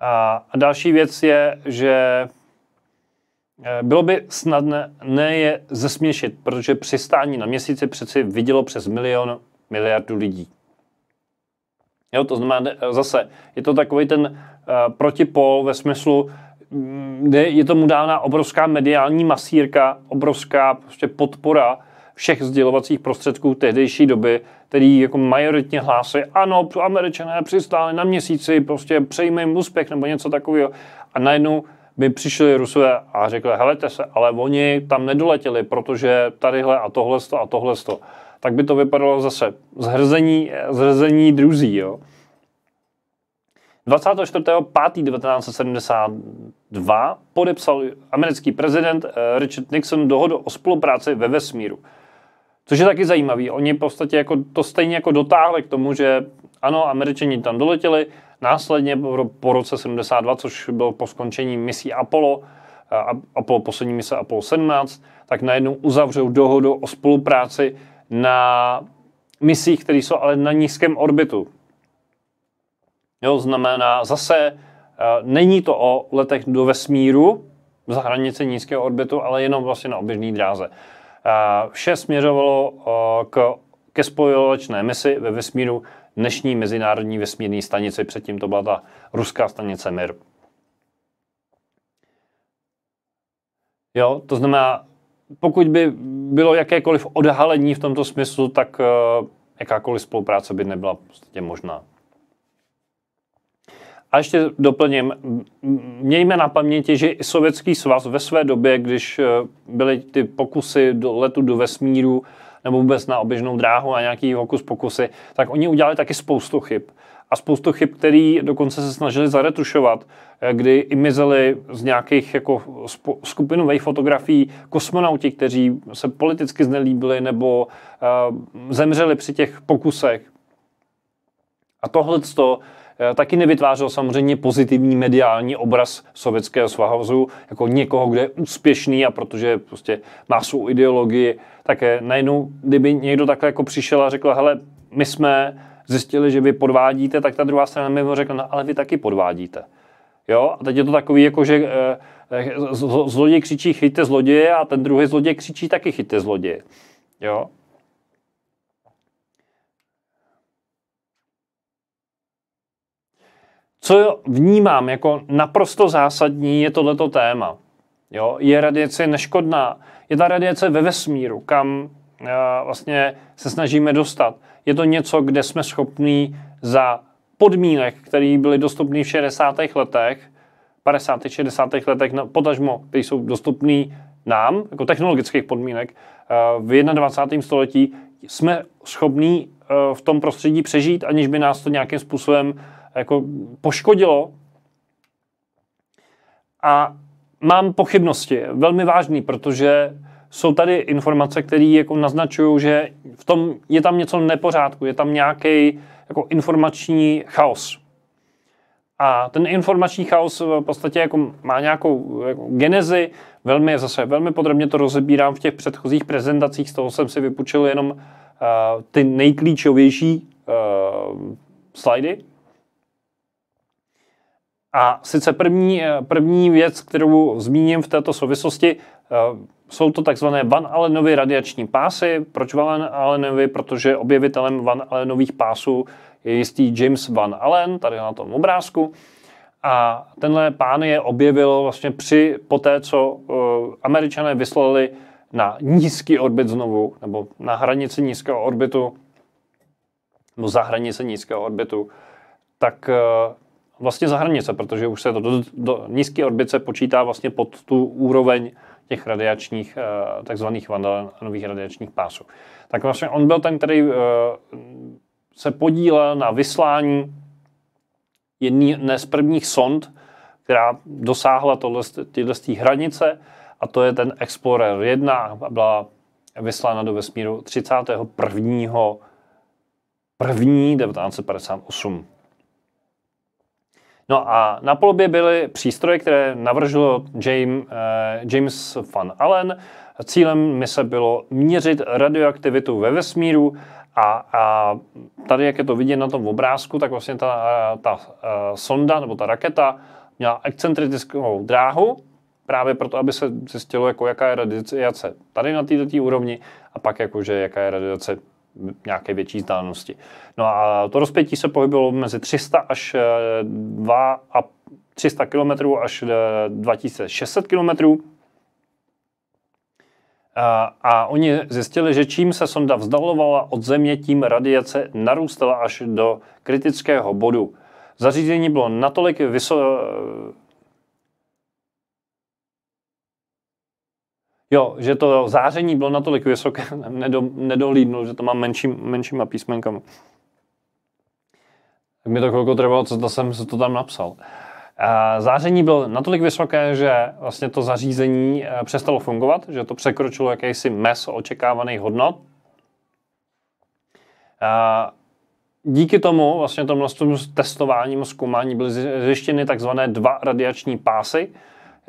A další věc je, že eh, bylo by snadné ne je zesměšit, protože přistání na měsíci přeci vidělo přes milion miliardů lidí. Jo, to znamená, eh, zase, je to takový ten uh, protipol ve smyslu, Mm, je tomu dána obrovská mediální masírka, obrovská prostě podpora všech sdělovacích prostředků tehdejší doby, který jako majoritně hlásí, ano, američané přistáli na měsíci, prostě přejme jim úspěch nebo něco takového. A najednou by přišli Rusové a řekli, helete se, ale oni tam nedoletěli, protože tadyhle a tohle a tohle. Tak by to vypadalo zase zhrzení, zhrzení druzí. Jo. 24.5.1972 podepsal americký prezident eh, Richard Nixon dohodu o spolupráci ve vesmíru. Což je taky zajímavý. Oni v podstatě jako to stejně jako dotáhli k tomu, že ano, američani tam doletěli, následně po, po roce 72, což bylo po skončení misí Apollo, eh, a, Apollo poslední mise Apollo 17, tak najednou uzavřou dohodu o spolupráci na misích, které jsou ale na nízkém orbitu. Jo, znamená zase, eh, není to o letech do vesmíru, za hranice nízkého orbitu, ale jenom vlastně na oběžné dráze. Eh, vše směřovalo eh, k, ke spojovačné misi ve vesmíru dnešní mezinárodní vesmírné stanici, předtím to byla ta ruská stanice Mir. Jo, to znamená, pokud by bylo jakékoliv odhalení v tomto smyslu, tak jakákoliv spolupráce by nebyla v podstatě možná. A ještě doplním, mějme na paměti, že i Sovětský svaz ve své době, když eh, byly ty pokusy do letu do vesmíru nebo vůbec na oběžnou dráhu a nějaký hokus pokusy, tak oni udělali taky spoustu chyb. A spoustu chyb, který dokonce se snažili zaretušovat, eh, kdy mizeli z nějakých jako skupinových fotografií kosmonauti, kteří se politicky znelíbili nebo uh, zemřeli při těch pokusech. A tohle to Eh, taky nevytvářel samozřejmě pozitivní mediální obraz Sovětského svahozu jako někoho, kdo je úspěšný a protože prostě má svou ideologii, tak eh, najednou, kdyby někdo takhle jako přišel a řekl, hele, my jsme zjistili, že vy podvádíte, tak ta druhá strana mi řekla, no ale vy taky podvádíte. Jo, a teď je to takový, jako že eh, zloděj křičí chyťte zloděje a ten druhý zloděj křičí taky chyťte zloděje. Jo, Co vnímám jako naprosto zásadní, je tohleto téma. Jo? Je radiace neškodná? Je ta radiace ve vesmíru, kam eh, vlastně se snažíme dostat? Je to něco, kde jsme schopní za podmínek, které byly dostupné v 60. letech, 50. 60. letech, no, potažmo, které jsou dostupné nám, jako technologických podmínek, eh, v 21. století jsme schopní eh, v tom prostředí přežít, aniž by nás to nějakým způsobem jako poškodilo. A mám pochybnosti, velmi vážný, protože jsou tady informace, které jako naznačují, že v tom je tam něco nepořádku, je tam nějaký jako informační chaos. A ten informační chaos v podstatě jako má nějakou jako genezi, velmi, zase velmi podrobně to rozebírám v těch předchozích prezentacích, z toho jsem si vypučil jenom uh, ty nejklíčovější uh, eh, slidy, a sice první, eh, první věc, kterou zmíním v této souvislosti, eh, jsou to takzvané Van Allenovy radiační pásy. Proč Van Allenovy? Protože objevitelem Van Allenových pásů je jistý James Van Allen, tady na tom obrázku. A tenhle pán je objevil vlastně při, po té, co eh, američané vyslali na nízký orbit znovu, nebo na hranici nízkého orbitu, nebo za hranice nízkého orbitu, tak vlastně za hranice, protože už se to do, do nízké orbice počítá vlastně pod tu úroveň těch radiačních, eh, takzvaných vandalanových radiačních pásů. Tak vlastně on byl ten, který eh, se podílel na vyslání jedné z prvních sond, která dosáhla tohle, tyhle hranice a to je ten Explorer 1 a byla vyslána do vesmíru 31. 1. 1958. No a na polobě byly přístroje, které navržil James, eh, James Van Allen. Cílem mise bylo měřit radioaktivitu ve vesmíru a, a tady, jak je to vidět na tom obrázku, tak vlastně ta, ta eh, sonda nebo ta raketa měla excentrickou dráhu, právě proto, aby se zjistilo, jako, jaká je radiace tady na této úrovni a pak jakože, jaká je radiace nějaké větší vzdálenosti. No a to rozpětí se pohybilo mezi 300 až 2 eh, a 300 km až 2600 km. A, a oni zjistili, že čím se sonda vzdalovala od Země, tím radiace narůstala až do kritického bodu. Zařízení bylo natolik vyso, Jo, že to záření bylo natolik vysoké, nedo, nedolídnul, že to mám menší, menšíma písmenkama. Tak mi to chvilku trvalo, co to jsem to tam napsal. záření bylo natolik vysoké, že vlastně to zařízení eh, přestalo fungovat, že to překročilo jakýsi mes očekávaných hodnot. A díky tomu, vlastně tomu testování a zkoumání byly zjištěny takzvané dva radiační pásy,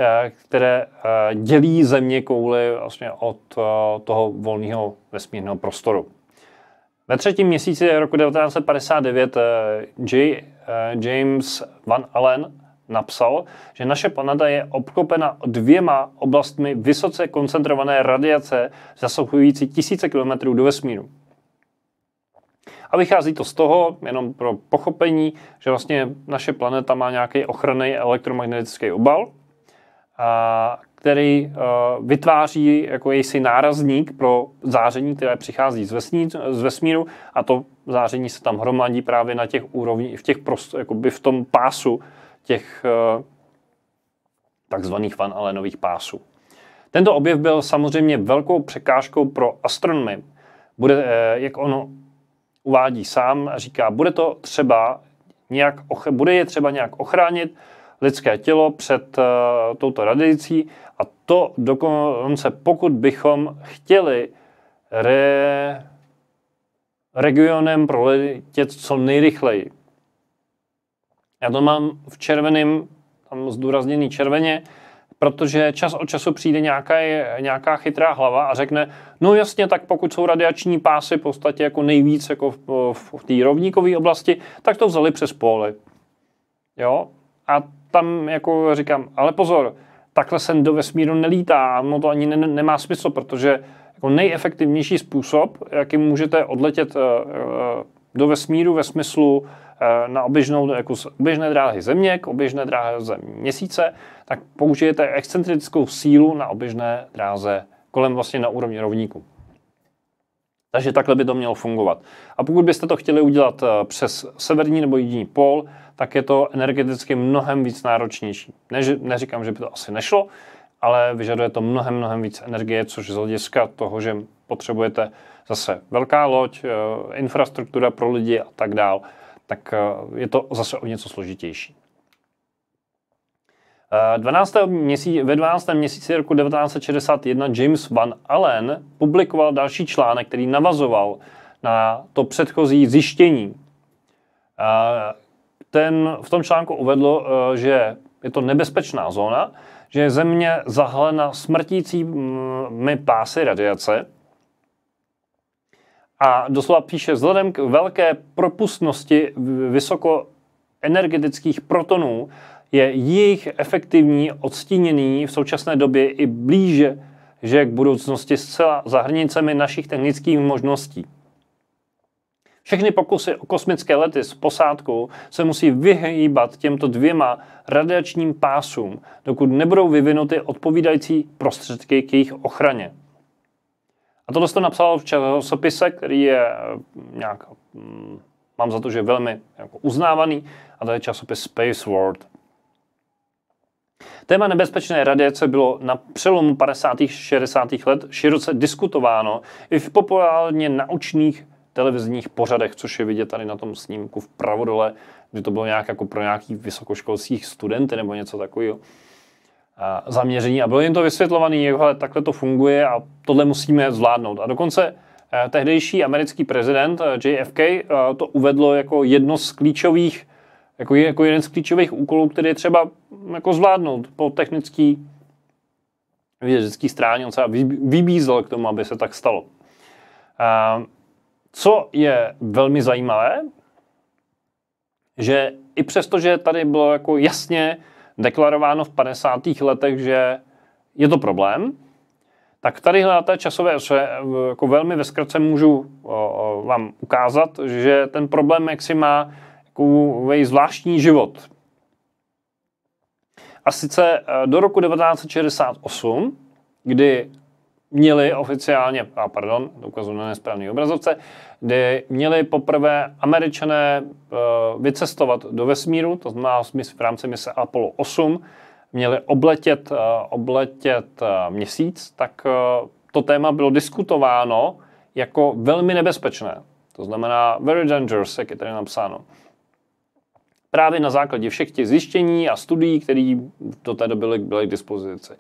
Eh, které eh, dělí země kouly vlastně od eh, toho volného vesmírného prostoru. Ve třetím měsíci roku 1959 J. James Van Allen napsal, že naše planeta je obklopena dvěma oblastmi vysoce koncentrované radiace zasahující tisíce kilometrů do vesmíru. A vychází to z toho, jenom pro pochopení, že vlastně naše planeta má nějaký ochranný elektromagnetický obal, který eh, vytváří jako jejsi nárazník pro záření, které přichází z, vesní, z vesmíru a to záření se tam hromadí právě na těch úrovních, v, těch prost, v tom pásu těch eh, takzvaných Van Allenových pásů. Tento objev byl samozřejmě velkou překážkou pro astronomy. Bude, eh, jak ono uvádí sám, říká, bude to třeba nějak, bude je třeba nějak ochránit, lidské tělo před eh, touto radicí a to dokonce pokud bychom chtěli re, regionem proletět co nejrychleji. Já to mám v červeném, tam zdůrazněný červeně, protože čas od času přijde nějaká, nějaká chytrá hlava a řekne, no jasně, tak pokud jsou radiační pásy v podstatě jako nejvíc jako v, v, v té rovníkové oblasti, tak to vzali přes póly. Jo? A tam jako říkám, ale pozor, takhle se do vesmíru nelítá, no to ani ne, nemá smysl, protože jako nejefektivnější způsob, jakým můžete odletět eh, eh, do vesmíru ve smyslu eh, na oběžnou, jako z oběžné dráhy Země k oběžné dráze země, Měsíce, tak použijete excentrickou sílu na oběžné dráze kolem vlastně na úrovni rovníku. Takže takhle by to mělo fungovat. A pokud byste to chtěli udělat eh, přes severní nebo jižní pól, tak je to energeticky mnohem víc náročnější. Ne, neříkám, že by to asi nešlo, ale vyžaduje to mnohem, mnohem víc energie, což z hlediska toho, že potřebujete zase velká loď, eh, infrastruktura pro lidi a tak dál, tak eh, je to zase o něco složitější. 12. Eh, Měsíc, ve 12. měsíci roku 1961 James Van Allen publikoval další článek, který navazoval na to předchozí zjištění. Eh, ten v tom článku uvedl, eh, že je to nebezpečná zóna, že je země zahlena smrtícími pásy radiace. A doslova píše, vzhledem k velké propustnosti vysoko energetických protonů je jejich efektivní odstínění v současné době i blíže že k budoucnosti zcela za hranicemi našich technických možností. Všechny pokusy o kosmické lety s posádkou se musí vyhýbat těmto dvěma radiačním pásům, dokud nebudou vyvinuty odpovídající prostředky k jejich ochraně. A tohle jste napsal v časopise, který je eh, nějak, hm, mám za to, že velmi jako uznávaný, a to je časopis Space World. Téma nebezpečné radiace bylo na přelomu 50. a 60. let široce diskutováno i v populárně naučných televizních pořadech, což je vidět tady na tom snímku vpravo dole, kdy to bylo nějak jako pro nějaký vysokoškolských studenty nebo něco takového a zaměření. A bylo jim to vysvětlované, jak takhle to funguje a tohle musíme zvládnout. A dokonce eh, tehdejší americký prezident eh, JFK eh, to uvedlo jako jedno z klíčových jako, jako jeden z klíčových úkolů, který je třeba mm, jako zvládnout po technický vědecký stráně. On se vybízel k tomu, aby se tak stalo. A co je velmi zajímavé, že i přesto, že tady bylo jako jasně deklarováno v 50. letech, že je to problém, tak tady té časové ose, jako velmi ve zkratce můžu o, o, vám ukázat, že ten problém si má takový zvláštní život. A sice eh, do roku 1968, kdy měli oficiálně, a pardon, ukazuju na nesprávný obrazovce, kdy měli poprvé američané eh, vycestovat do vesmíru, to znamená v rámci mise Apollo 8, měli obletět, eh, obletět měsíc, tak to téma bylo diskutováno jako velmi nebezpečné. To znamená very dangerous, jak je tady napsáno. Právě na základě všech těch zjištění a studií, které do té doby byly, k dispozici.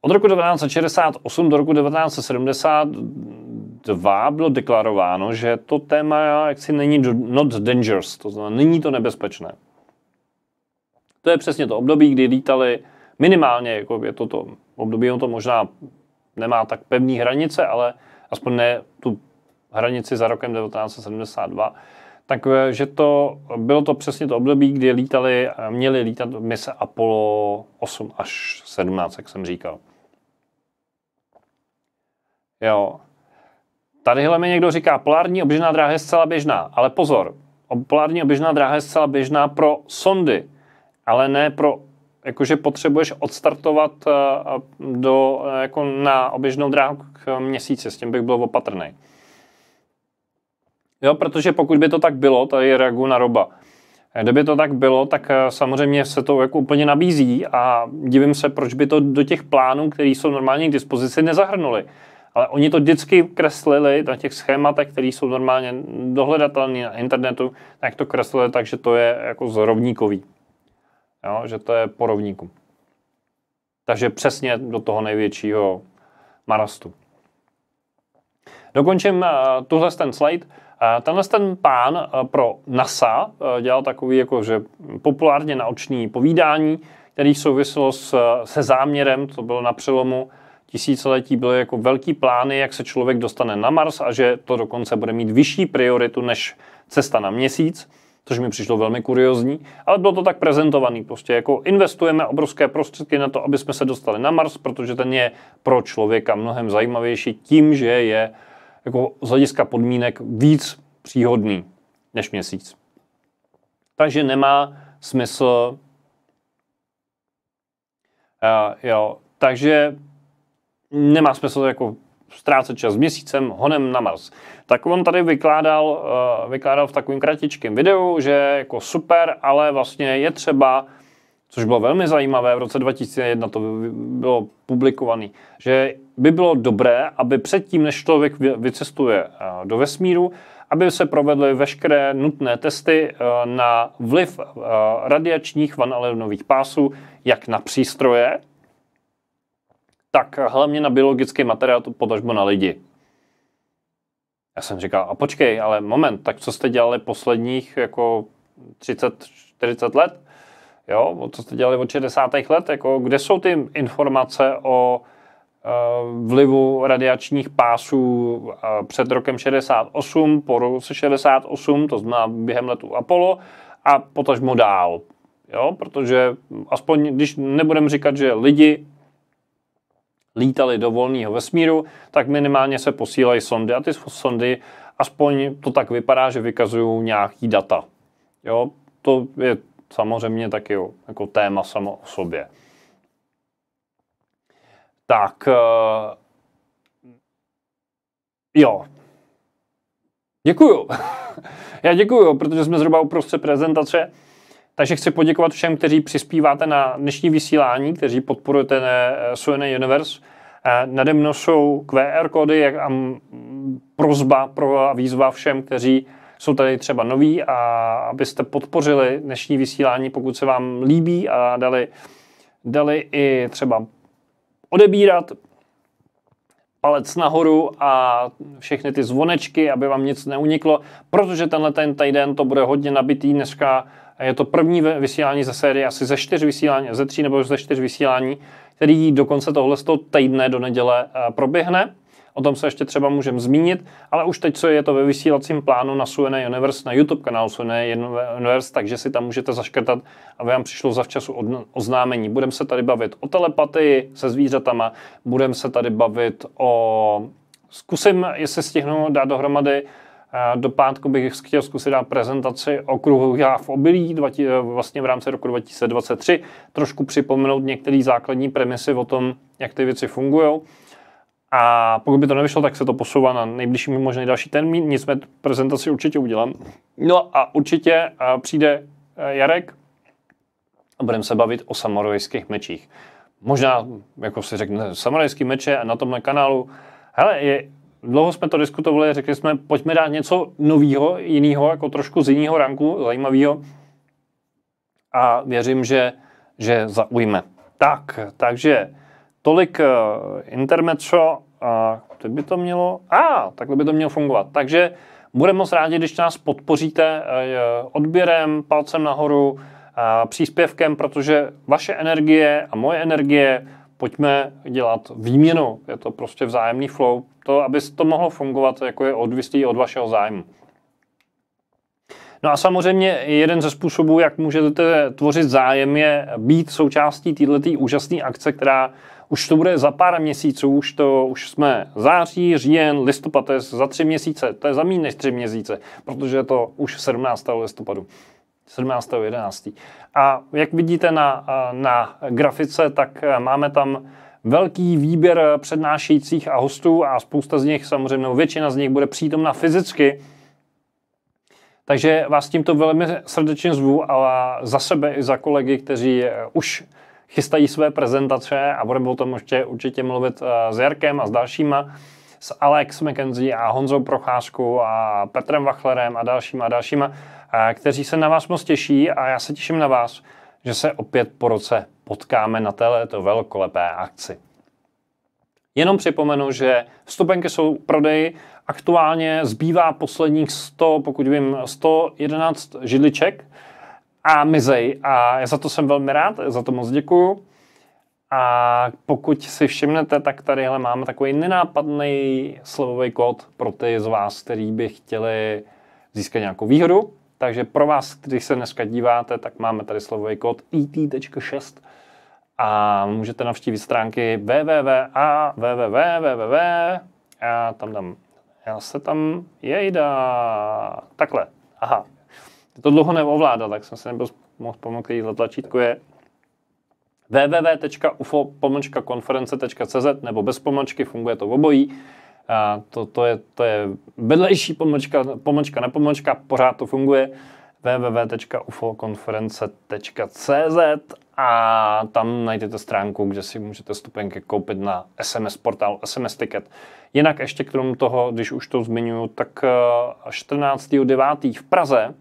Od roku 1968 do roku 1972 bylo deklarováno, že to téma jaksi není not dangerous, to znamená, není to nebezpečné. To je přesně to období, kdy lítali minimálně, jako je to to období, on to možná nemá tak pevné hranice, ale aspoň ne tu hranici za rokem 1972, tak že to bylo to přesně to období, kdy lítali, měli lítat mise Apollo 8 až 17, jak jsem říkal. Jo. Tadyhle mi někdo říká, polární oběžná dráha je zcela běžná, ale pozor, polární oběžná dráha je zcela běžná pro sondy, ale ne pro, jakože potřebuješ odstartovat do, jako na oběžnou dráhu k měsíci, s tím bych byl opatrný. Jo, protože pokud by to tak bylo, tady reaguji na roba. Eh, kdyby to tak bylo, tak eh, samozřejmě se to jako úplně nabízí a divím se, proč by to do těch plánů, které jsou normálně k dispozici, nezahrnuli. Ale oni to vždycky kreslili na těch schématech, které jsou normálně dohledatelné na internetu, tak to kreslili tak, že to je jako zrovníkový. Jo, že to je po rovníku. Takže přesně do toho největšího marastu. Dokončím eh, tuhle ten slide. Tenhle ten pán eh, pro NASA eh, dělal takový jakože populárně naoční povídání, který souvislo s, eh, se záměrem, to bylo na přelomu tisíciletí, byly jako velký plány, jak se člověk dostane na Mars a že to dokonce bude mít vyšší prioritu než cesta na měsíc, což mi přišlo velmi kuriozní, ale bylo to tak prezentovaný, prostě jako investujeme obrovské prostředky na to, aby jsme se dostali na Mars, protože ten je pro člověka mnohem zajímavější tím, že je uh, jako z hlediska podmínek víc příhodný než měsíc. Takže nemá smysl. Uh, jo, takže nemá smysl jako ztrácet čas měsícem honem na Mars. Tak on tady vykládal, uh, vykládal v takovým kratičkém videu, že jako super, ale vlastně je třeba což bylo velmi zajímavé, v roce 2001 to bylo publikované, že by bylo dobré, aby předtím, než člověk vycestuje eh, do vesmíru, aby se provedly veškeré nutné testy eh, na vliv eh, radiačních van pásů, jak na přístroje, tak hlavně na biologický materiál, podažbo na lidi. Já jsem říkal, a počkej, ale moment, tak co jste dělali posledních jako 30-40 let? Jo, co jste dělali od 60. let, jako kde jsou ty informace o eh, vlivu radiačních pásů eh, před rokem 68, po roce 68, to znamená během letu Apollo, a potažmo dál. Jo, protože aspoň, když nebudeme říkat, že lidi lítali do volného vesmíru, tak minimálně se posílají sondy a ty sondy, aspoň to tak vypadá, že vykazují nějaký data. Jo, to je samozřejmě taky jako téma samo o sobě. Tak, eh, jo. Děkuju. Já děkuju, protože jsme zhruba uprostřed prezentace. Takže chci poděkovat všem, kteří přispíváte na dnešní vysílání, kteří podporujete eh, Sojené Universe. Eh, nade mnou jsou QR kódy a prozba pro a výzva všem, kteří jsou tady třeba noví a abyste podpořili dnešní vysílání, pokud se vám líbí a dali, dali i třeba odebírat, palec nahoru a všechny ty zvonečky, aby vám nic neuniklo, protože tenhle ten týden to bude hodně nabitý. Dneska je to první vysílání ze série, asi ze čtyř vysílání, ze tří nebo ze čtyř vysílání, který do konce tohle týdne do neděle eh, proběhne. O tom se ještě třeba můžeme zmínit, ale už teď co je to ve vysílacím plánu na Suené Universe, na YouTube kanálu Suené Universe, takže si tam můžete zaškrtat, aby vám přišlo zavčasu oznámení. Budeme se tady bavit o telepatii se zvířatama, budeme se tady bavit o... Zkusím, jestli stihnu dát dohromady eh, do pátku bych chtěl zkusit dát prezentaci o kruhu v obilí eh, vlastně v rámci roku 2023, trošku připomenout některé základní premisy o tom, jak ty věci fungují. A pokud by to nevyšlo, tak se to posouvá na nejbližší možný další termín. Nicméně prezentaci určitě udělám. No a určitě eh, přijde eh, Jarek a budeme se bavit o samurajských mečích. Možná, jako si řekne, samorajský meče na tomhle kanálu. Hele, je, dlouho jsme to diskutovali, řekli jsme, pojďme dát něco nového, jiného, jako trošku z jiného ranku, zajímavého. A věřím, že, že zaujme. Tak, takže Tolik uh, intermezzo a teď by to mělo... A, ah, takhle by to mělo fungovat. Takže budeme moc rádi, když nás podpoříte uh, odběrem, palcem nahoru, uh, příspěvkem, protože vaše energie a moje energie pojďme dělat výměnu. Je to prostě vzájemný flow. To, aby to mohlo fungovat, jako je odvislý od vašeho zájmu. No a samozřejmě jeden ze způsobů, jak můžete tvořit zájem, je být součástí této úžasné akce, která už to bude za pár měsíců, už, to, už jsme září, říjen, listopad, to je za tři měsíce, to je za méně než tři měsíce, protože je to už 17. listopadu. 17. 11. A jak vidíte na, na grafice, tak máme tam velký výběr přednášejících a hostů a spousta z nich, samozřejmě většina z nich bude přítomna fyzicky, takže vás tímto velmi srdečně zvu a za sebe i za kolegy, kteří už chystají své prezentace a budeme o tom ještě určitě mluvit eh, s Jarkem a s dalšíma, s Alex McKenzie a Honzou Procházkou a Petrem Vachlerem a dalšíma a dalšíma, eh, kteří se na vás moc těší a já se těším na vás, že se opět po roce potkáme na této velkolepé akci. Jenom připomenu, že vstupenky jsou prodej, Aktuálně zbývá posledních 100, pokud vím, 111 židliček a mizej. A za to jsem velmi rád, za to moc děkuju. A pokud si všimnete, tak tadyhle máme takový nenápadný slevový kód pro ty z vás, kteří by chtěli získat nějakou výhodu. Takže pro vás, kteří se dneska díváte, tak máme tady slevový kód IT.6 e a můžete navštívit stránky www.a, www, www, a tam dám, já se tam jejda, takhle, aha, to dlouho neovládal, tak jsem se nebyl moc pomoct, který tlačítko jako je www.ufo-konference.cz nebo bez pomočky, funguje to v obojí. A to, to, je, to je vedlejší pomočka, pomočka na pomočka, pořád to funguje www.ufokonference.cz a tam najdete stránku, kde si můžete stupenky koupit na SMS portál SMS Ticket. Jinak ještě k tomu toho, když už to zmiňuju, tak 14.9. Eh, v Praze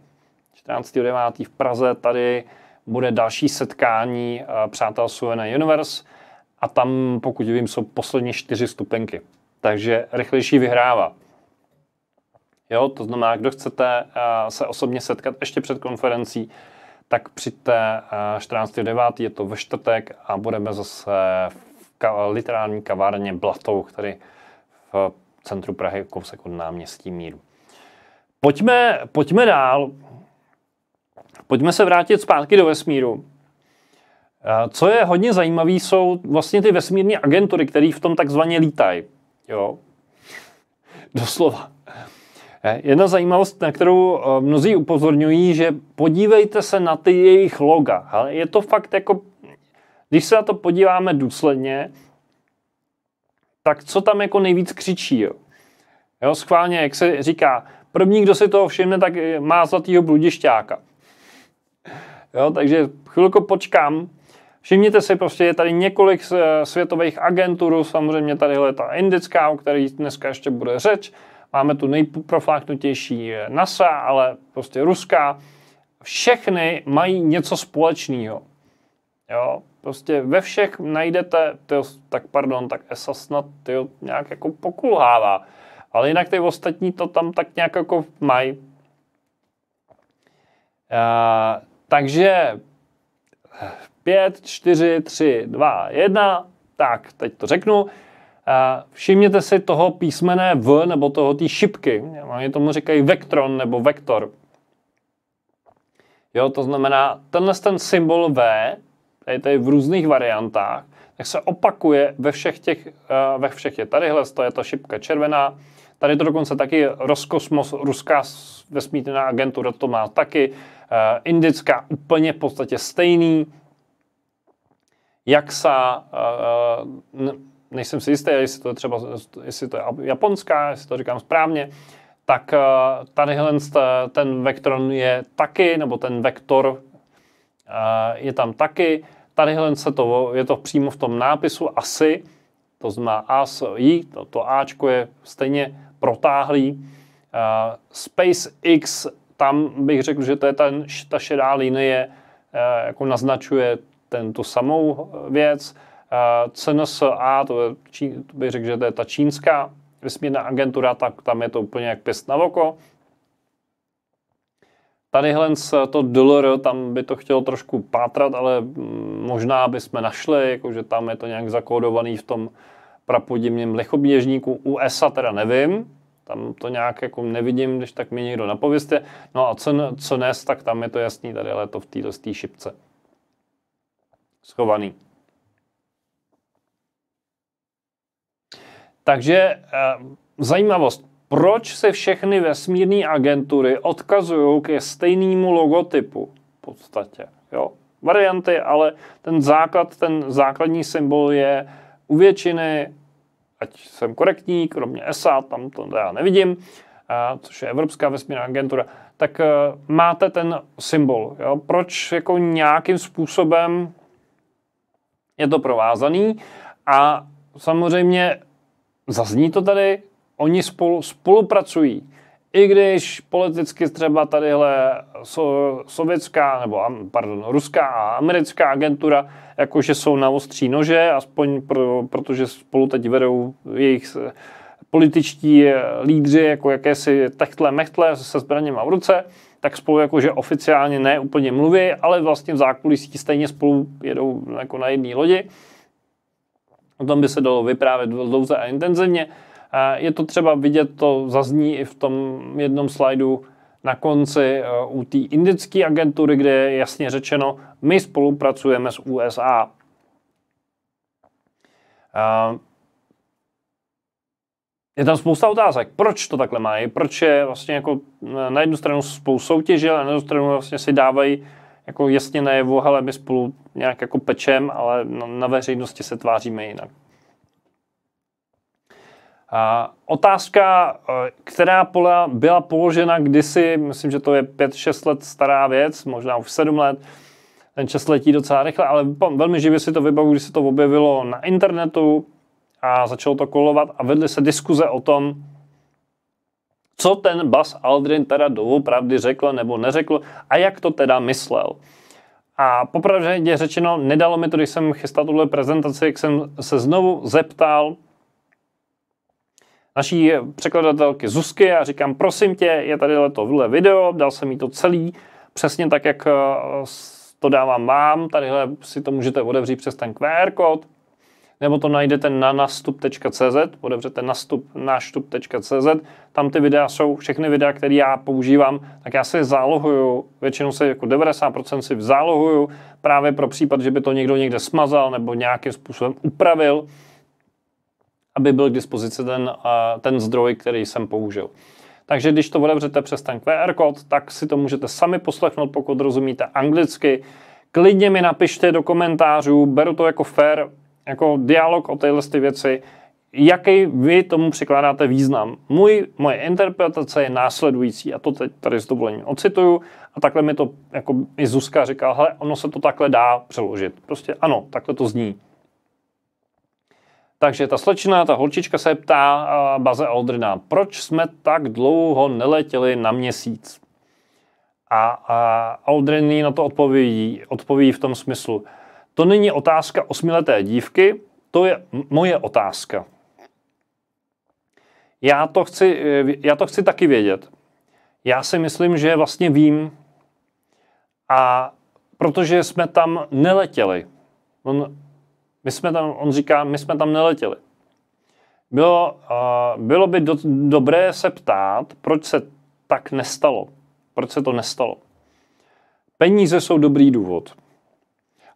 14.9. v Praze tady bude další setkání eh, přátel Suvena Universe a tam, pokud vím, jsou poslední čtyři stupenky. Takže rychlejší vyhrává. Jo, to znamená, kdo chcete eh, se osobně setkat ještě před konferencí, tak přijďte eh, 14.9. je to ve čtvrtek a budeme zase v literární kavárně Blatou, který v centru Prahy, kousek od náměstí Míru. Pojďme, pojďme dál. Pojďme se vrátit zpátky do vesmíru. Co je hodně zajímavé, jsou vlastně ty vesmírní agentury, které v tom takzvaně lítají. Jo. Doslova. E, jedna zajímavost, na kterou e, mnozí upozorňují, že podívejte se na ty jejich loga. je to fakt jako, když se na to podíváme důsledně, tak co tam jako nejvíc křičí? Jo? Jo, schválně, jak se říká, první, kdo si toho všimne, tak má zlatýho bludišťáka. Jo, takže chvilku počkám. Všimněte si, prostě je tady několik eh, světových agentur, samozřejmě tady je ta indická, o které dneska ještě bude řeč. Máme tu nejprofláknutější eh, NASA, ale prostě ruská. Všechny mají něco společného. Jo, prostě ve všech najdete, tyjo, tak pardon, tak ESA snad tyjo, nějak jako pokulhává. Ale jinak ty ostatní to tam tak nějak jako mají. Uh, takže 5, 4, 3, 2, 1. Tak, teď to řeknu. Všimněte si toho písmene V nebo toho té šipky. Oni tomu říkají vektron nebo vektor. Jo, to znamená, tenhle ten symbol V, tady, tady v různých variantách, tak se opakuje ve všech těch, eh, ve všech je. Tadyhle to je ta šipka červená, tady to dokonce taky Roskosmos, ruská vesmírná agentura to má taky, Eh, indická úplně v podstatě stejný, jaksa, eh, nejsem si jistý, jestli to je třeba, jestli to je japonská, jestli to říkám správně, tak eh, tady ten vektor je taky, nebo ten vektor je tam taky. tady se to, je to přímo v tom nápisu asi, to znamená as, i, to, to Ačko je stejně protáhlý. Uh, SpaceX tam bych řekl, že to je ten, ta šedá linie, eh, jako naznačuje tento samou věc. Eh, CNSA, to, je, to bych řekl, že to je ta čínská vesmírná agentura, tak tam je to úplně jak pěst na oko. Tadyhle to DLR, tam by to chtělo trošku pátrat, ale možná by jsme našli, jakože tam je to nějak zakódovaný v tom prapodivním lichoběžníku. U ESA teda nevím, tam to nějak jako nevidím, když tak mi někdo napověste. No a co, co nes, tak tam je to jasný, tady ale to v této tý šipce. Schovaný. Takže eh, zajímavost. Proč se všechny vesmírné agentury odkazují ke stejnému logotypu v podstatě? Jo? Varianty, ale ten základ, ten základní symbol je u většiny ať jsem korektní, kromě ESA, tam to já nevidím, a, což je Evropská vesmírná agentura, tak e, máte ten symbol. Jo? Proč jako nějakým způsobem je to provázaný a samozřejmě zazní to tady, oni spolu spolupracují. I když politicky třeba tadyhle so, sovětská, nebo pardon, ruská a americká agentura, jakože jsou na ostří nože, aspoň pro, protože spolu teď vedou jejich eh, političtí eh, lídři, jako jakési techtle mechtle se zbraněma v ruce, tak spolu jakože oficiálně ne úplně mluví, ale vlastně v zákulisí stejně spolu jedou jako na jedné lodi. O tom by se dalo vyprávět dlouze a intenzivně. Je to třeba vidět, to zazní i v tom jednom slajdu na konci eh, u té indické agentury, kde je jasně řečeno, my spolupracujeme s USA. Je tam spousta otázek, proč to takhle mají, proč je vlastně jako eh, na jednu stranu spolu soutěží, a na druhou stranu vlastně si dávají jako jasně najevo, hele, my spolu nějak jako pečem, ale na veřejnosti se tváříme jinak. Otázka, eh, která byla položena kdysi, myslím, že to je 5-6 let stará věc, možná už 7 let, ten čas letí docela rychle, ale velmi živě si to vybavu, když se to objevilo na internetu a začalo to kolovat a vedly se diskuze o tom, co ten Bas Aldrin teda doopravdy řekl nebo neřekl a jak to teda myslel. A popravdě řečeno, nedalo mi to, když jsem chystal tuhle prezentaci, jak jsem se znovu zeptal naší překladatelky Zuzky a říkám, prosím tě, je tady tohle video, dal jsem jí to celý, přesně tak, jak eh, to dávám vám, tadyhle si to můžete odevřít přes ten QR kód, nebo to najdete na nastup.cz, odevřete nastup, náštup.cz, tam ty videa jsou, všechny videa, které já používám, tak já si zálohuju, většinou se jako 90% si zálohuju, právě pro případ, že by to někdo někde smazal nebo nějakým způsobem upravil, aby byl k dispozici ten, ten zdroj, který jsem použil. Takže když to otevřete přes ten QR kód, tak si to můžete sami poslechnout, pokud rozumíte anglicky. Klidně mi napište do komentářů, beru to jako fair, jako dialog o téhle ty věci, jaký vy tomu přikládáte význam. Můj, moje interpretace je následující, a to teď tady s dovolením ocituju, a takhle mi to, jako i Zuzka říkal, hele, ono se to takhle dá přeložit. Prostě ano, takhle to zní. Takže ta slečna, ta holčička se ptá eh, Baze Aldrina, proč jsme tak dlouho neletěli na měsíc? A, a Aldrin na to odpoví, odpoví v tom smyslu, to není otázka osmileté dívky, to je moje otázka. Já to, chci, eh, já to chci taky vědět. Já si myslím, že vlastně vím, a protože jsme tam neletěli. On my jsme tam, on říká, my jsme tam neletěli. Bylo, uh, bylo by do, dobré se ptát, proč se tak nestalo. Proč se to nestalo. Peníze jsou dobrý důvod.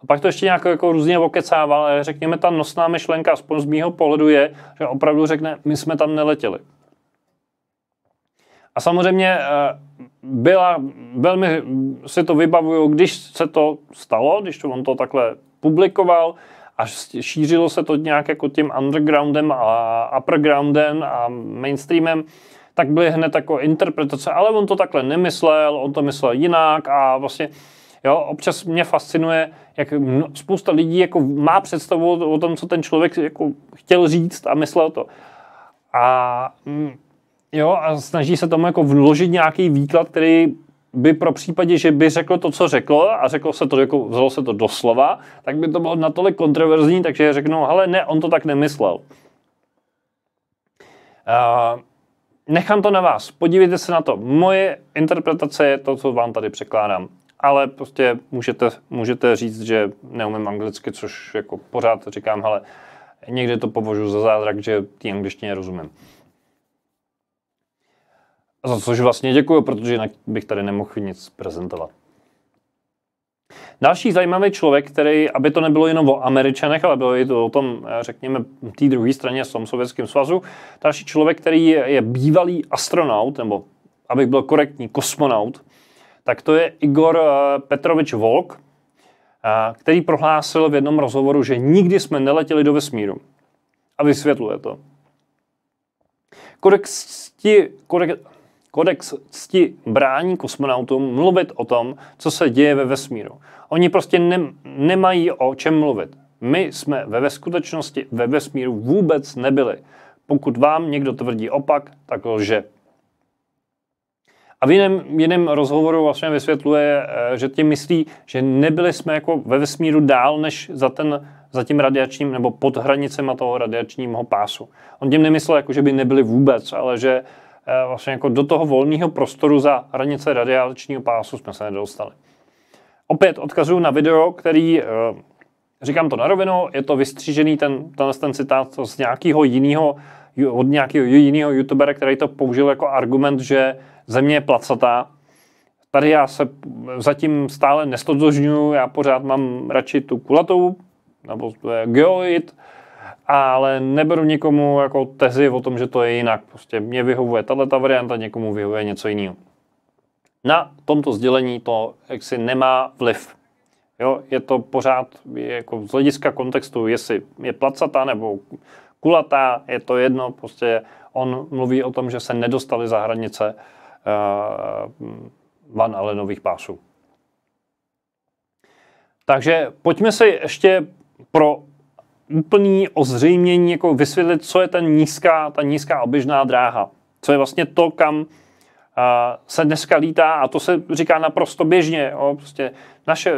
A pak to ještě nějak jako různě okecává, ale řekněme, ta nosná myšlenka, aspoň z mýho pohledu, je, že opravdu řekne, my jsme tam neletěli. A samozřejmě e, byla, velmi si to vybavuju, když se to stalo, když to on to takhle publikoval, a šířilo se to nějak jako tím undergroundem a uppergroundem a mainstreamem, tak byly hned jako interpretace, ale on to takhle nemyslel, on to myslel jinak a vlastně Jo, občas mě fascinuje, jak spousta lidí jako má představu o tom, co ten člověk jako chtěl říct a myslel to. A mm, jo, a snaží se tomu jako vložit nějaký výklad, který by pro případě, že by řekl to, co řekl a řeklo se to, jako vzalo se to doslova, tak by to bylo natolik kontroverzní, takže řeknou, hele, ne, on to tak nemyslel. Uh, nechám to na vás, podívejte se na to. Moje interpretace je to, co vám tady překládám. Ale prostě můžete, můžete říct, že neumím anglicky, což jako pořád říkám, ale někdy to považuji za zázrak, že té angličtině rozumím. Za což vlastně děkuji, protože jinak bych tady nemohl nic prezentovat. Další zajímavý člověk, který, aby to nebylo jenom o Američanech, ale bylo i to o tom, eh, řekněme, té druhé straně, v tom Sovětském svazu, další člověk, který je, je bývalý astronaut, nebo abych byl korektní, kosmonaut, tak to je Igor eh, Petrovič Volk, eh, který prohlásil v jednom rozhovoru, že nikdy jsme neletěli do vesmíru. A vysvětluje to. Korekti, korek, Kodex cti brání kosmonautům mluvit o tom, co se děje ve vesmíru. Oni prostě ne, nemají o čem mluvit. My jsme ve, skutečnosti ve vesmíru vůbec nebyli. Pokud vám někdo tvrdí opak, tak lže. A v jiném, jiném rozhovoru vlastně vysvětluje, eh, že tím myslí, že nebyli jsme jako ve vesmíru dál než za, ten, za tím radiačním nebo pod hranicema toho radiačního pásu. On tím nemyslel, jako, že by nebyli vůbec, ale že uh, Eh, vlastně jako do toho volného prostoru za hranice radiálečního pásu jsme se nedostali. Opět odkazuju na video, který, eh, říkám to na rovinu, je to vystřížený ten, tenhle ten citát z nějakého jiného, od nějakého jiného youtubera, který to použil jako argument, že země je placatá. Tady já se zatím stále nestotožňuju, já pořád mám radši tu kulatou, nebo geoid, ale neberu nikomu jako tezi o tom, že to je jinak. Prostě mě vyhovuje ta varianta, někomu vyhovuje něco jiného. Na tomto sdělení to jaksi nemá vliv. Jo, je to pořád jako z hlediska kontextu, jestli je placatá nebo kulatá, je to jedno, prostě on mluví o tom, že se nedostali za hranice uh, Van Allenových pásů. Takže pojďme si ještě pro úplný ozřejmění, jako vysvětlit, co je ta nízká, ta nízká oběžná dráha. Co je vlastně to, kam se dneska lítá a to se říká naprosto běžně. Jo? prostě naše e,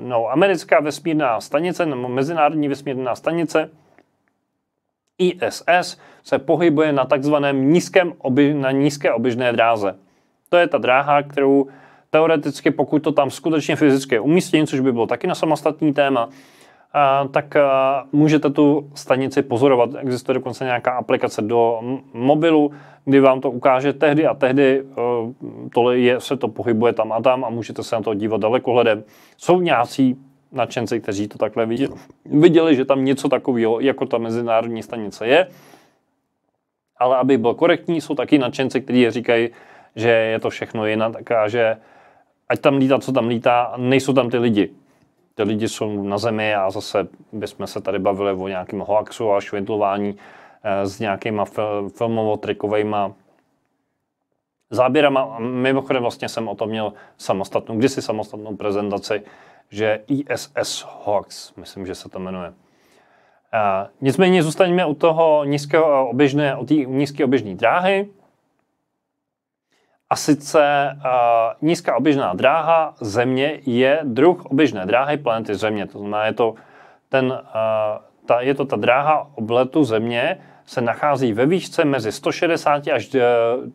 no, americká vesmírná stanice nebo mezinárodní vesmírná stanice ISS se pohybuje na takzvaném nízkém obi, na nízké oběžné dráze. To je ta dráha, kterou teoreticky, pokud to tam skutečně fyzicky umístění, což by bylo taky na samostatný téma, Eh, tak eh, můžete tu stanici pozorovat. Existuje dokonce nějaká aplikace do mobilu, kdy vám to ukáže tehdy a tehdy eh, to je, se to pohybuje tam a tam a můžete se na to dívat dalekohledem. Jsou nějací nadšenci, kteří to takhle viděli, viděli, že tam něco takového, jako ta mezinárodní stanice je. Ale aby byl korektní, jsou taky nadšenci, kteří říkají, že je to všechno jinak a že ať tam lítá, co tam lítá, nejsou tam ty lidi ty lidi jsou na zemi a zase bychom se tady bavili o nějakém hoaxu a švindlování eh, s nějakýma fil, filmovo-trikovejma záběrama. Mimochodem vlastně jsem o tom měl samostatnou, kdysi samostatnou prezentaci, že ISS hoax, myslím, že se to jmenuje. Eh, nicméně zůstaňme u toho nízkého eh, oběžné, u té nízké oběžné dráhy. A sice uh, nízká oběžná dráha Země je druh oběžné dráhy planety Země. To znamená, je to, ten, uh, ta, je to ta dráha obletu Země, se nachází ve výšce mezi 160 až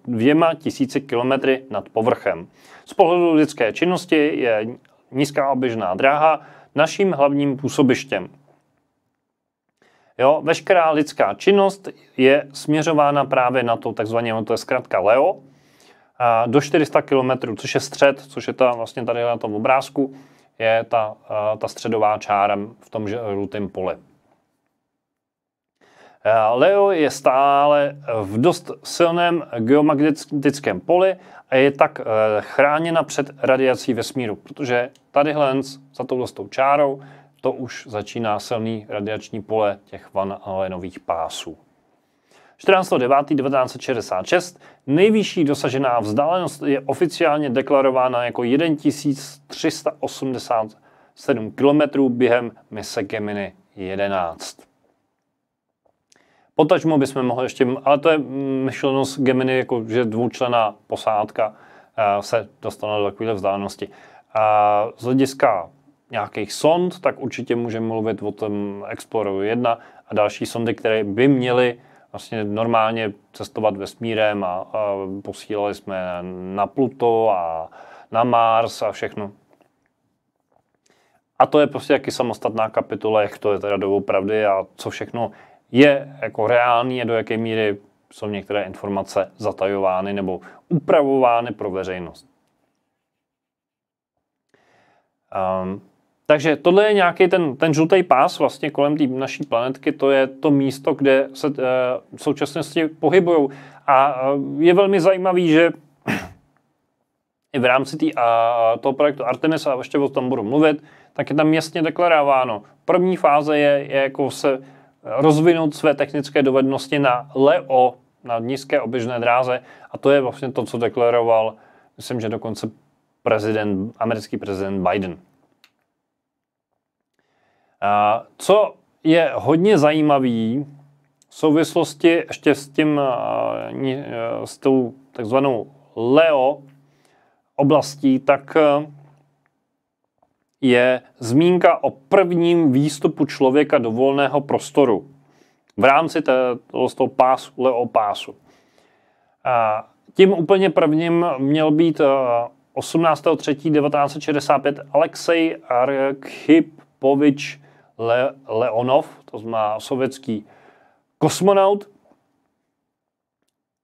2 eh, tisíci kilometry nad povrchem. Z pohledu lidské činnosti je nízká oběžná dráha naším hlavním působištěm. Jo, veškerá lidská činnost je směřována právě na to, takzvaně, to je zkrátka LEO, do 400 km, což je střed, což je ta vlastně tady na tom obrázku, je ta, ta středová čára v tom žlutém poli. Leo je stále v dost silném geomagnetickém poli a je tak e, chráněna před radiací vesmíru, protože tady hlens za touto čárou to už začíná silný radiační pole těch van Allenových pásů. 14.9.1966 nejvyšší dosažená vzdálenost je oficiálně deklarována jako 1387 km během mise Gemini 11. Potažmo bychom mohli ještě, ale to je myšleno Gemini, jako že dvoučlená posádka eh, se dostane do takové vzdálenosti. A z hlediska nějakých sond, tak určitě můžeme mluvit o tom Explorer 1 a další sondy, které by měly vlastně normálně cestovat vesmírem a, a posílali jsme na Pluto a na Mars a všechno. A to je prostě jaký samostatná kapitola, jak to je teda doopravdy a co všechno je jako reální a do jaké míry jsou některé informace zatajovány nebo upravovány pro veřejnost. Um, takže tohle je nějaký ten, ten žlutý pás vlastně kolem té naší planetky, to je to místo, kde se e, v současnosti pohybují. A e, je velmi zajímavý, že i v rámci tý, a, toho projektu Artemis, a ještě o tom budu mluvit, tak je tam jasně deklarováno. První fáze je, je jako se eh, rozvinout své technické dovednosti na LEO, na nízké oběžné dráze a to je vlastně to, co deklaroval, myslím, že dokonce prezident, americký prezident Biden. Co je hodně zajímavý v souvislosti ještě s tím, e, s tou takzvanou Leo oblastí, tak e, je zmínka o prvním výstupu člověka do volného prostoru v rámci toho, toho pásu, Leo pásu. A tím úplně prvním měl být 18.3.1965 e, Alexej Arkhipovič Le- Leonov, to znamená sovětský kosmonaut.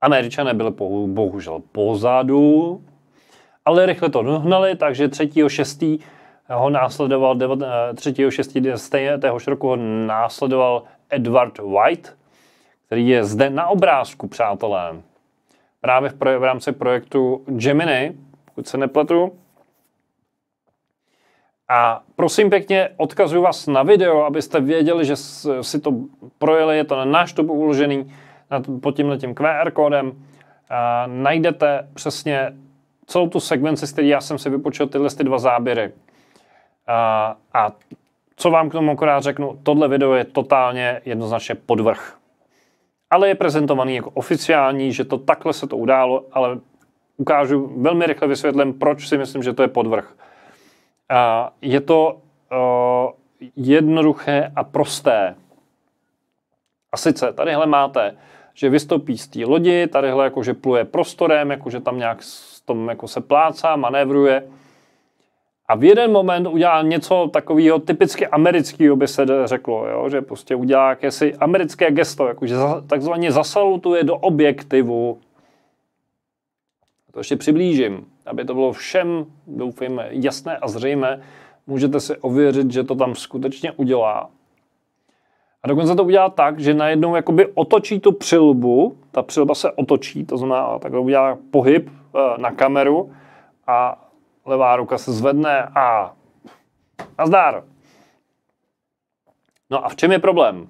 Američané byli po, bohužel pozadu, ale rychle to dohnali, takže 3.6. ho následoval, 3.6. téhož roku ho následoval Edward White, který je zde na obrázku, přátelé. Právě v, proje- v rámci projektu Gemini, pokud se nepletu, a prosím pěkně, odkazuju vás na video, abyste věděli, že si to projeli, je to na náš tubu uložený pod tímhle tím QR kódem. A najdete přesně celou tu sekvenci, z které já jsem si vypočítal tyhle ty dva záběry. A, a co vám k tomu akorát řeknu, tohle video je totálně jednoznačně podvrh. Ale je prezentovaný jako oficiální, že to takhle se to událo, ale ukážu, velmi rychle vysvětlím, proč si myslím, že to je podvrh. A je to uh, jednoduché a prosté. A sice tadyhle máte, že vystoupí z té lodi, tadyhle jakože pluje prostorem, jakože tam nějak s tom jako se plácá, manévruje. A v jeden moment udělá něco takového typicky amerického, by se řeklo, jo? že prostě udělá jakési americké gesto, jakože takzvaně zasalutuje do objektivu to ještě přiblížím, aby to bylo všem, doufejme, jasné a zřejmé, můžete si ověřit, že to tam skutečně udělá. A dokonce to udělá tak, že najednou jakoby otočí tu přilbu, ta přilba se otočí, to znamená, tak udělá pohyb eh, na kameru a levá ruka se zvedne a nazdar. No a v čem je problém?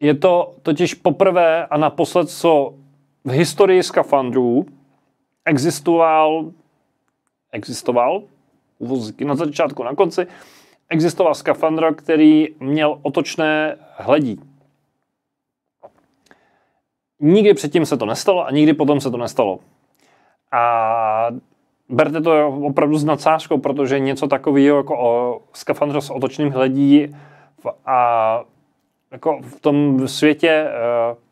Je to totiž poprvé a naposled, co v historii skafandrů existoval, existoval, uvozky na začátku, na konci, existoval skafandr, který měl otočné hledí. Nikdy předtím se to nestalo a nikdy potom se to nestalo. A berte to opravdu s nadsázkou, protože něco takového jako o skafandr s otočným hledí a jako v tom světě uh,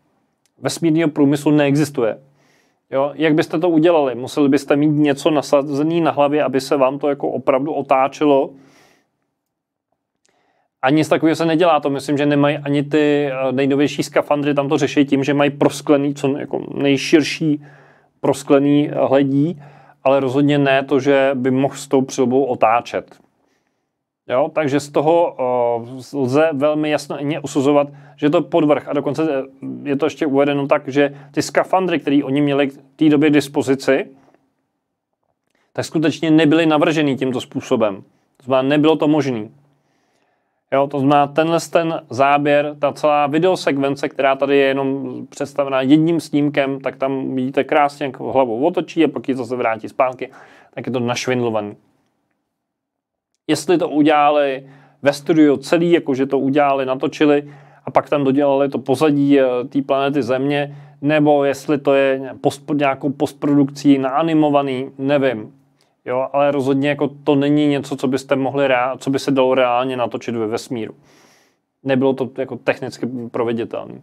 vesmírního průmyslu neexistuje. Jo? Jak byste to udělali? Museli byste mít něco nasazené na hlavě, aby se vám to jako opravdu otáčelo? A nic takového se nedělá. To myslím, že nemají ani ty eh, nejnovější skafandry, tam to řeší tím, že mají prosklený, co jako nejširší prosklený eh, hledí, ale rozhodně ne to, že by mohl s tou přilbou otáčet. Jo? Takže z toho uh, lze velmi jasně usuzovat, že to podvrh. A dokonce e, je to ještě uvedeno tak, že ty skafandry, které oni měli v té době k dispozici, tak skutečně nebyly navrženy tímto způsobem. To znamená, nebylo to možné. Jo, to znamená, tenhle ten záběr, ta celá videosekvence, která tady je jenom představená jedním snímkem, tak tam vidíte krásně, jak hlavu otočí a pak ji zase vrátí zpátky, tak je to našvindlovaný. Jestli to udělali ve studiu celý, jakože to udělali, natočili a pak tam dodělali to pozadí eh, té planety Země, nebo jestli to je post, nějakou postprodukcí naanimovaný, nevím. Jo, ale rozhodně jako to není něco, co byste mohli, co by se dalo reálně natočit ve vesmíru. Nebylo to jako technicky proveditelné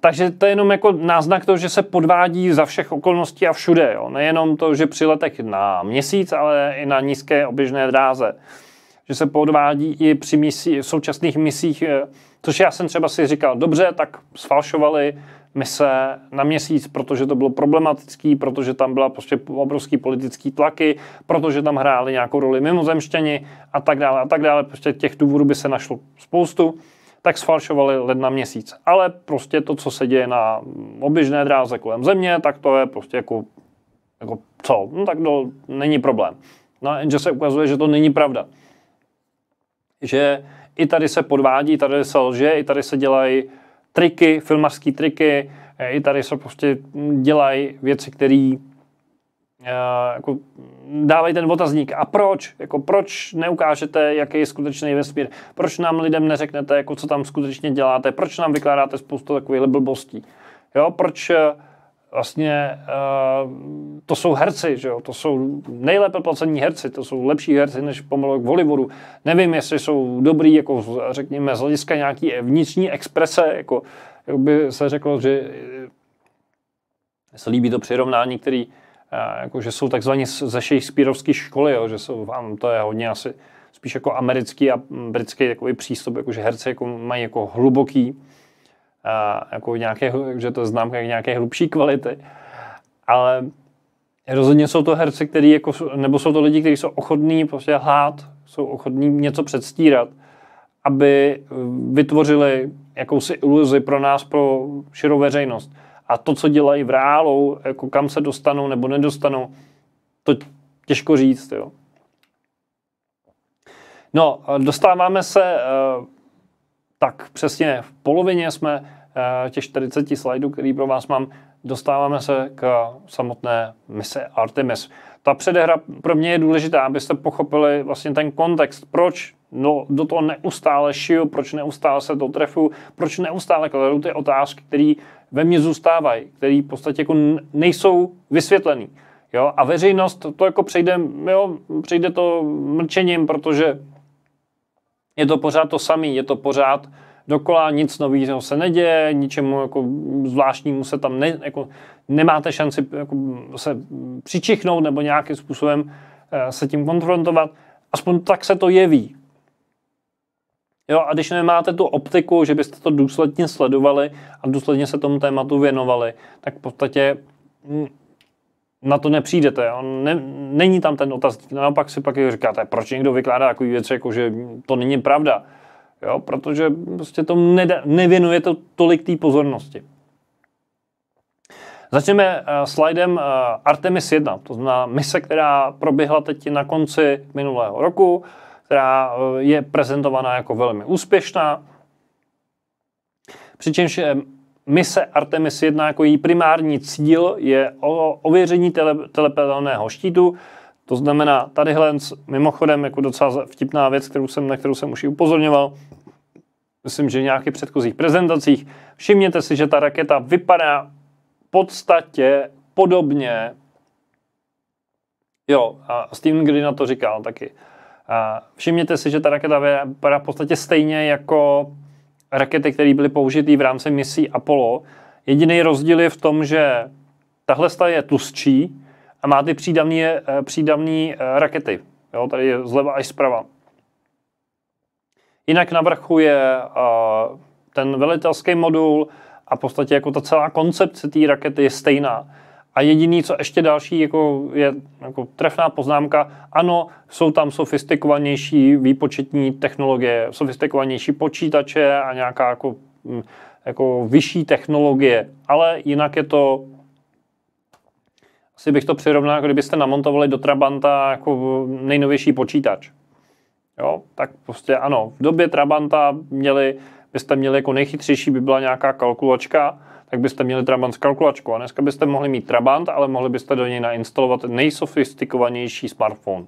takže to je jenom jako náznak toho, že se podvádí za všech okolností a všude. Jo. Nejenom to, že při letech na měsíc, ale i na nízké oběžné dráze. Že se podvádí i při misi, v současných misích, eh, což já jsem třeba si říkal, dobře, tak sfalšovali mise na měsíc, protože to bylo problematický, protože tam byla prostě obrovský politický tlaky, protože tam hráli nějakou roli mimozemštěni a tak dále a tak dále. Prostě těch důvodů by se našlo spoustu tak sfalšovali na měsíc. Ale prostě to, co se děje na oběžné dráze kolem země, tak to je prostě jako, jako co, no tak to není problém. No jenže se ukazuje, že to není pravda. Že i tady se podvádí, tady se lže, i tady se dělají triky, filmařské triky, i tady se prostě dělají věci, které Eh, jako mm, dávají ten otazník. A proč? Jako proč neukážete, jaký je skutečný vesmír? Proč nám lidem neřeknete, jako co tam skutečně děláte? Proč nám vykládáte spoustu takových blbostí? Jo, proč eh, vlastně uh, to jsou herci, že jo? to jsou nejlépe placení herci, to jsou lepší herci než pomalu k Hollywoodu. Nevím, jestli jsou dobrý, jako řekněme, z hlediska nějaký vnitřní exprese, jako, jak by se řeklo, že se líbí to přirovnání, který Eh, jako že jsou takzvaně ze Shakespeareovské školy, jo, že jsou, vám to je hodně asi spíš jako americký a britský takový přístup, jako že herci jako mají jako hluboký, a eh, jako nějaké, že to jako nějaké hlubší kvality, ale rozhodně jsou to herci, který jako, nebo jsou to lidi, kteří jsou ochotní prostě hlát, jsou ochotní něco předstírat, aby eh, vytvořili jakousi iluzi pro nás, pro širou veřejnost a to, co dělají v reálu, jako kam se dostanou nebo nedostanou, to těžko říct, jo. No, dostáváme se eh, tak přesně v polovině jsme eh, těch 40 slajdů, který pro vás mám, dostáváme se k samotné mise Artemis. Ta předehra pro mě je důležitá, abyste pochopili vlastně ten kontext, proč no, do toho neustále šiju, proč neustále se to trefu, proč neustále kladu ty otázky, které ve mně zůstávají, které v podstatě jako nejsou vysvětlené. Jo? A veřejnost to jako přejde, jo, přejde to mlčením, protože je to pořád to samé, je to pořád dokola, nic nového se neděje, ničemu jako zvláštnímu se tam ne, jako nemáte šanci jako se přičichnout nebo nějakým způsobem eh, se tím konfrontovat. Aspoň tak se to jeví. Jo, a když nemáte tu optiku, že byste to důsledně sledovali a důsledně se tomu tématu věnovali, tak v podstatě mm, na to nepřijdete. Jo? Ne, není tam ten otazník. Naopak si pak říkáte, proč někdo vykládá takový věc, jako že to není pravda. Jo? Protože prostě to neda, nevěnuje to tolik té pozornosti. Začneme uh, eh, slidem uh, eh, Artemis 1, to znamená mise, která proběhla teď na konci minulého roku. Uh, která eh, je prezentovaná jako velmi úspěšná. Přičemž eh, mise Artemis 1 jako její primární cíl je o ověření tele, telepedalného štítu. To znamená, tadyhle mimochodem jako docela vtipná věc, kterou jsem, na kterou jsem už i upozorňoval, myslím, že v nějakých předchozích prezentacích. Všimněte si, že ta raketa vypadá v podstatě podobně. Jo, a Steven Green na to říkal taky. Všimněte si, že ta raketa vypadá v podstatě stejně jako rakety, které byly použity v rámci misí Apollo. Jediný rozdíl je v tom, že tahle je tlustší a má ty přídavné přídavný eh, eh, rakety. Jo, tady je zleva až zprava. Jinak na vrchu je eh, ten velitelský modul a v podstatě jako ta celá koncepce té rakety je stejná. A jediný, co ještě další jako je jako trefná poznámka, ano, jsou tam sofistikovanější výpočetní technologie, sofistikovanější počítače a nějaká jako, mm, jako vyšší technologie, ale jinak je to asi bych to přirovnal, jako kdybyste namontovali do Trabanta jako nejnovější počítač. Jo, tak prostě ano, v době Trabanta měli, byste měli jako nejchytřejší by byla nějaká kalkulačka, tak byste měli Trabant s kalkulačkou. A dneska byste mohli mít Trabant, ale mohli byste do něj nainstalovat nejsofistikovanější smartphone.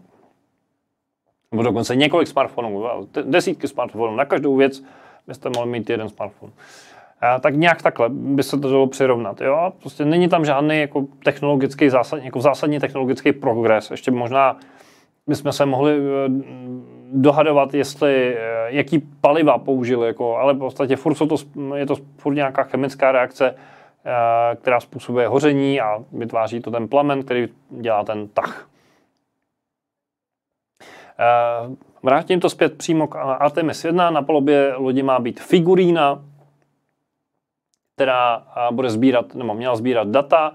Nebo dokonce několik smartphonů, desítky smartphonů. Na každou věc byste mohli mít jeden smartphone. A tak nějak takhle by se to dalo přirovnat. Jo? Prostě není tam žádný jako technologický zásad, jako zásadní technologický progres. Ještě možná bychom se mohli eh, dohadovat, jestli, eh, jaký paliva použili, jako, ale v podstatě furt to, je to furt nějaká chemická reakce, eh, která způsobuje hoření a vytváří to ten plamen, který dělá ten tah. Eh, vrátím to zpět přímo k Artemis 1. Na polobě lodi má být figurína, která bude sbírat, nebo měla sbírat data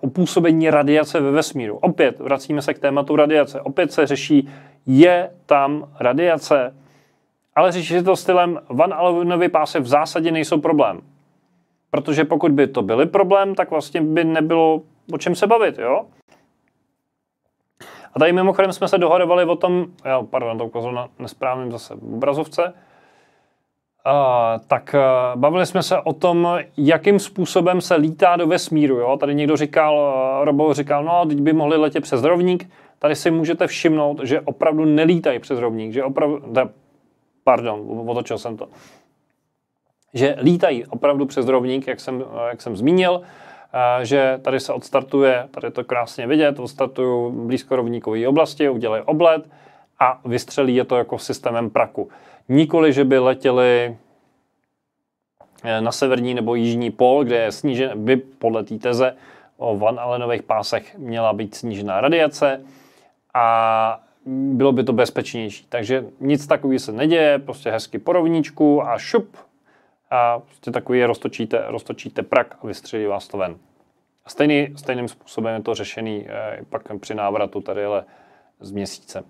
o působení radiace ve vesmíru. Opět vracíme se k tématu radiace. Opět se řeší, je tam radiace. Ale řeší se to stylem, van Alvenovy pásy v zásadě nejsou problém. Protože pokud by to byly problém, tak vlastně by nebylo o čem se bavit, jo? A tady mimochodem jsme se dohadovali o tom, jo, pardon, to ukazuju na nesprávném zase obrazovce, Uh, tak uh, bavili jsme se o tom, jakým způsobem se lítá do vesmíru. Jo? Tady někdo říkal, uh, Robo říkal, no, teď by mohli letět přes rovník. Tady si můžete všimnout, že opravdu nelítají přes rovník, že opravdu, pardon, otočil jsem to, že lítají opravdu přes rovník, jak jsem, jak jsem zmínil, že tady se odstartuje, tady je to krásně vidět, odstartují blízko rovníkové oblasti, udělají oblet a vystřelí je to jako systémem praku. Nikoli, že by letěli eh, na severní nebo jižní pol, kde je snížen, by podle té teze o Van Allenových pásech měla být snížená radiace, a bylo by to bezpečnější. Takže nic takového se neděje, prostě hezky po rovníčku a šup a prostě takový je roztočíte, roztočíte prak a vystřelí vás to ven. A stejný, stejným způsobem je to řešený e, pak při návratu ale z měsíce.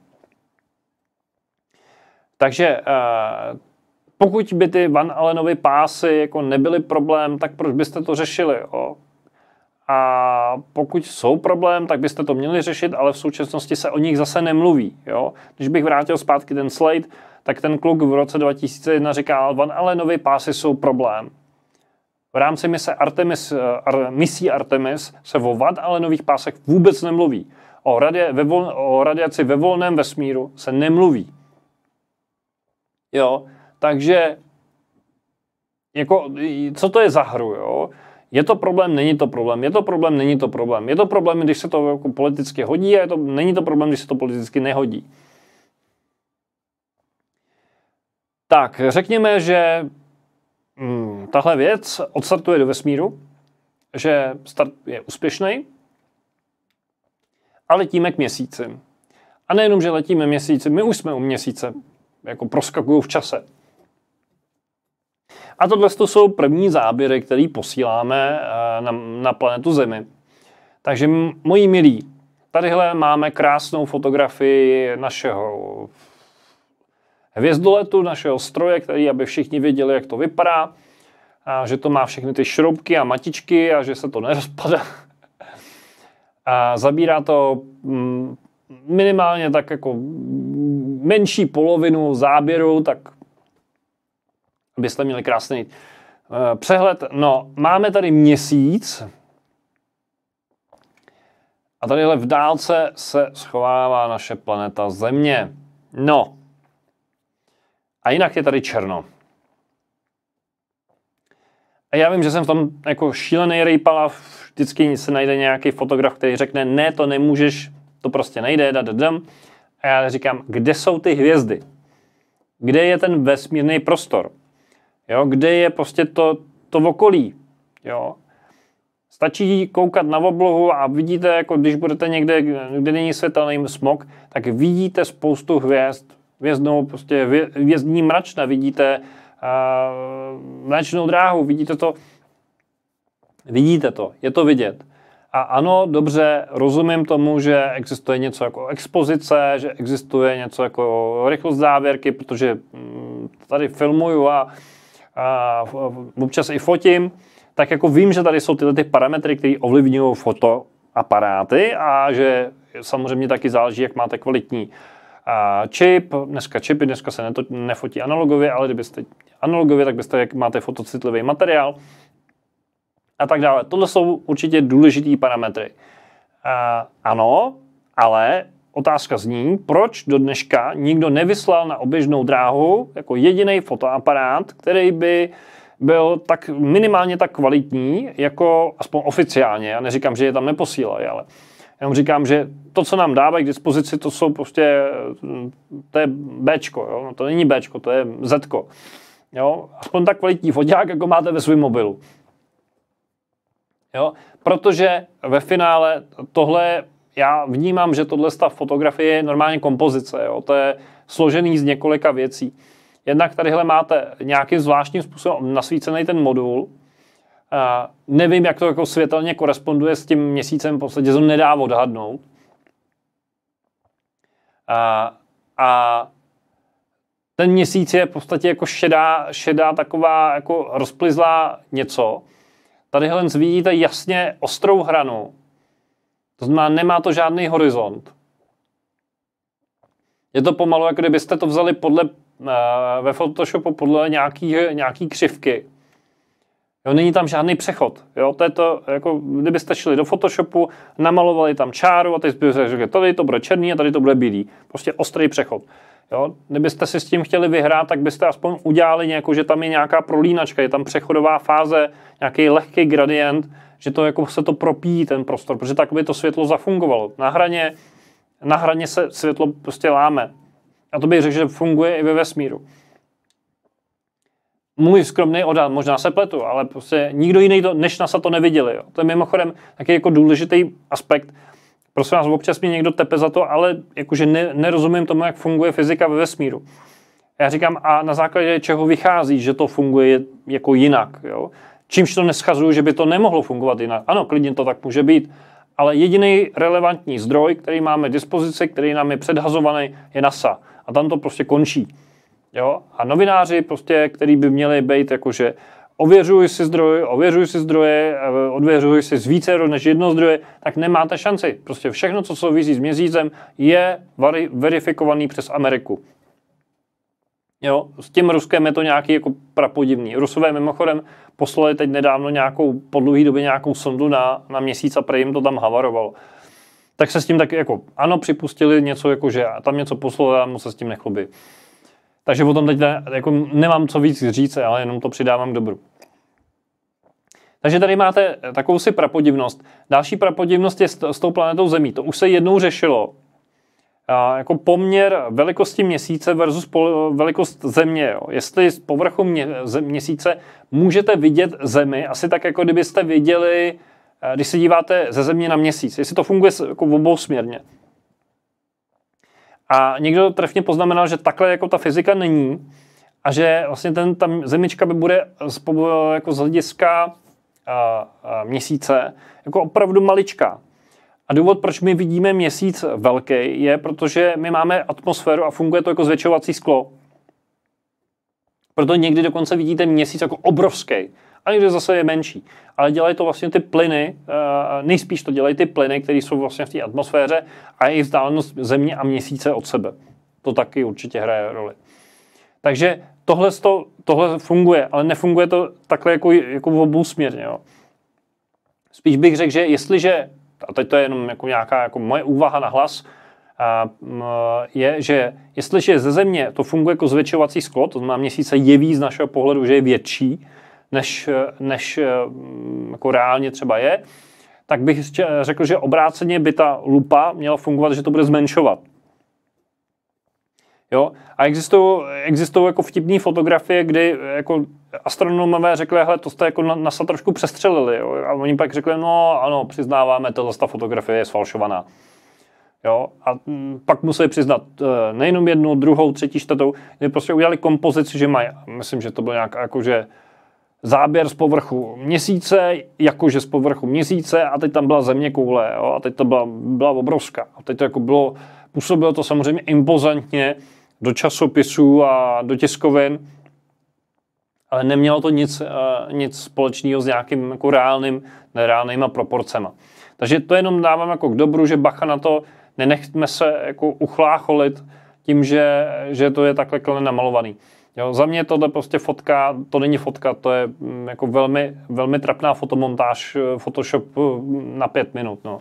Takže e, pokud by ty Van Allenovy pásy jako nebyly problém, tak proč byste to řešili? O? a pokud jsou problém, tak byste to měli řešit, ale v současnosti se o nich zase nemluví. Jo? Když bych vrátil zpátky ten slide, tak ten kluk v roce 2001 říkal, Van Allenovi pásy jsou problém. V rámci mise Artemis, eh, ar, misí Artemis se o Van Allenových pásech vůbec nemluví. O, radě, ve vol, o radiaci ve volném vesmíru se nemluví. Jo, takže jako, co to je za hru, jo? Je to problém, není to problém, je to problém, není to problém. Je to problém, když se to jako politicky hodí a je to, není to problém, když se to politicky nehodí. Tak, řekněme, že hmm, tahle věc odstartuje do vesmíru, že start je úspěšný, a letíme k měsíci. A nejenom, že letíme měsíci, my už jsme u měsíce, jako proskakují v čase. A tohle to jsou první záběry, které posíláme eh, na, na planetu Zemi. Takže moji milí, tadyhle máme krásnou fotografii našeho hvězdoletu, našeho stroje, který, aby všichni věděli, jak to vypadá, a že to má všechny ty šroubky a matičky a že se to nerozpadá. A zabírá to minimálně tak jako menší polovinu záběru, tak byste měli krásný eh, přehled. No, máme tady měsíc a tadyhle v dálce se schovává naše planeta Země. No, a jinak je tady černo. A já vím, že jsem v tom jako šílený rejpal a vždycky se najde nějaký fotograf, který řekne, ne, to nemůžeš, to prostě nejde, da, da, da. A já říkám, kde jsou ty hvězdy? Kde je ten vesmírný prostor? jo, kde je prostě to, to okolí. Jo. Stačí koukat na oblohu a vidíte, jako když budete někde, kde není světelný smog, tak vidíte spoustu hvězd, hvězdnou, prostě hvězdní mračna, vidíte uh, mračnou dráhu, vidíte to, vidíte to, je to vidět. A ano, dobře, rozumím tomu, že existuje něco jako expozice, že existuje něco jako rychlost závěrky, protože mm, tady filmuju a a občas i fotím, tak jako vím, že tady jsou tyhle ty parametry, které ovlivňují fotoaparáty a že samozřejmě taky záleží, jak máte kvalitní a čip, dneska čipy, dneska se neto, nefotí analogově, ale kdybyste analogově, tak byste, jak máte fotocitlivý materiál a tak dále. Tohle jsou určitě důležitý parametry. A, ano, ale Otázka zní, proč do dneška nikdo nevyslal na oběžnou dráhu jako jediný fotoaparát, který by byl tak minimálně tak kvalitní, jako aspoň oficiálně. Já neříkám, že je tam neposílají, ale jenom říkám, že to, co nám dávají k dispozici, to jsou prostě, mm, to je Bčko, jo? No to není Bčko, to je Zko. Jo? Aspoň tak kvalitní foták, jako máte ve svém mobilu. Jo? Protože ve finále tohle já vnímám, že tohle stav fotografie je normálně kompozice. Jo? To je složený z několika věcí. Jednak tadyhle máte nějakým zvláštním způsobem nasvícený ten modul. A nevím, jak to jako světelně koresponduje s tím měsícem, v podstatě to nedá odhadnout. A, a ten měsíc je v podstatě jako šedá, šedá taková jako rozplizlá něco. Tadyhle vidíte jasně ostrou hranu, to znamená, nemá to žádný horizont. Je to pomalu, jako kdybyste to vzali podle, eh, ve Photoshopu podle nějaký, nějaký křivky. Jo, není tam žádný přechod. Jo, to je to, jako kdybyste šli do Photoshopu, namalovali tam čáru a teď byste řekli, tady to bude černý a tady to bude bílý. Prostě ostrý přechod. Jo, kdybyste si s tím chtěli vyhrát, tak byste aspoň udělali nějakou, že tam je nějaká prolínačka, je tam přechodová fáze, nějaký lehký gradient, že to jako se to propíjí ten prostor, protože tak by to světlo zafungovalo. Na hraně, na hraně se světlo prostě láme. A to bych řekl, že funguje i ve vesmíru. Můj skromný odhad, možná se pletu, ale prostě nikdo jiný to, než NASA to neviděli. Jo. To je mimochodem taky jako důležitý aspekt. Prosím vás, občas mě někdo tepe za to, ale jakože ne, nerozumím tomu, jak funguje fyzika ve vesmíru. Já říkám, a na základě čeho vychází, že to funguje jako jinak. Jo? Čímž to neschazuju, že by to nemohlo fungovat jinak. Ano, klidně to tak může být, ale jediný relevantní zdroj, který máme k dispozici, který nám je předhazovaný, je NASA. A tam to prostě končí. Jo? A novináři, prostě, který by měli být jakože ověřuj si zdroje, ověřuj si zdroje, eh, odvěřuj si z více než jedno zdroje, tak nemáte šanci. Prostě všechno, co souvisí s měsícem, je verifikovaný přes Ameriku. Jo, s tím Ruskem je to nějaký jako prapodivný. Rusové mimochodem poslali teď nedávno nějakou, po dlouhé době nějakou sondu na, na měsíc a prej jim to tam havarovalo. Tak se s tím taky jako, ano, připustili něco, jako že tam něco poslali a mu se s tím nechlubí. Takže o tom teď ne, jako nemám co víc říct, ale jenom to přidávám k dobru. Takže tady máte takovou si prapodivnost. Další prapodivnost je s, s tou planetou Zemí. To už se jednou řešilo jako poměr velikosti měsíce versus velikost země. Jo. Jestli z povrchu mě, měsíce můžete vidět zemi, asi tak, jako kdybyste viděli, eh, když se díváte ze země na měsíc. Jestli to funguje jako směrně. A někdo trefně poznamenal, že takhle jako ta fyzika není a že vlastně ten, ta zemička by bude z, jako z hlediska a, a měsíce jako opravdu maličká. A důvod, proč my vidíme měsíc velký, je, protože my máme atmosféru a funguje to jako zvětšovací sklo. Proto někdy dokonce vidíte měsíc jako obrovský a někdy zase je menší. Ale dělají to vlastně ty plyny, eh, nejspíš to dělají ty plyny, které jsou vlastně v té atmosféře a jejich vzdálenost země a měsíce od sebe. To taky určitě hraje roli. Takže tohle, to, tohle funguje, ale nefunguje to takhle jako, jako v obou směrně. Jo. Spíš bych řekl, že jestliže a teď to je jenom jako nějaká jako moje úvaha na hlas, a, je, že jestliže ze země to funguje jako zvětšovací sklo, to znamená měsíc se jeví z našeho pohledu, že je větší, než, než jako reálně třeba je, tak bych řekl, že obráceně by ta lupa měla fungovat, že to bude zmenšovat. Jo? A existují, existují jako vtipné fotografie, kdy jako astronomové řekli, hele, to jste jako NASA trošku přestřelili. Jo? A oni pak řekli, no ano, přiznáváme, tato ta fotografie je sfalšovaná. Jo? A mm, pak museli přiznat eh, nejenom jednu, druhou, třetí, čtvrtou, kdy prostě udělali kompozici, že mají, myslím, že to bylo nějak že záběr z povrchu měsíce, jakože z povrchu měsíce a teď tam byla země koule, jo? a teď to byla, byla obrovská. A teď to jako bylo, působilo to samozřejmě impozantně, do časopisů a do tiskovin, ale nemělo to nic, eh, nic společného s nějakým jako reálným, nereálnýma proporcema. Takže to jenom dávám jako k dobru, že bacha na to, nenechme se jako uchlácholit tím, že, že to je takhle klene namalovaný. Jo, za mě tohle prostě fotka, to není fotka, to je mm, jako velmi, velmi trapná fotomontáž eh, Photoshop eh, na pět minut. No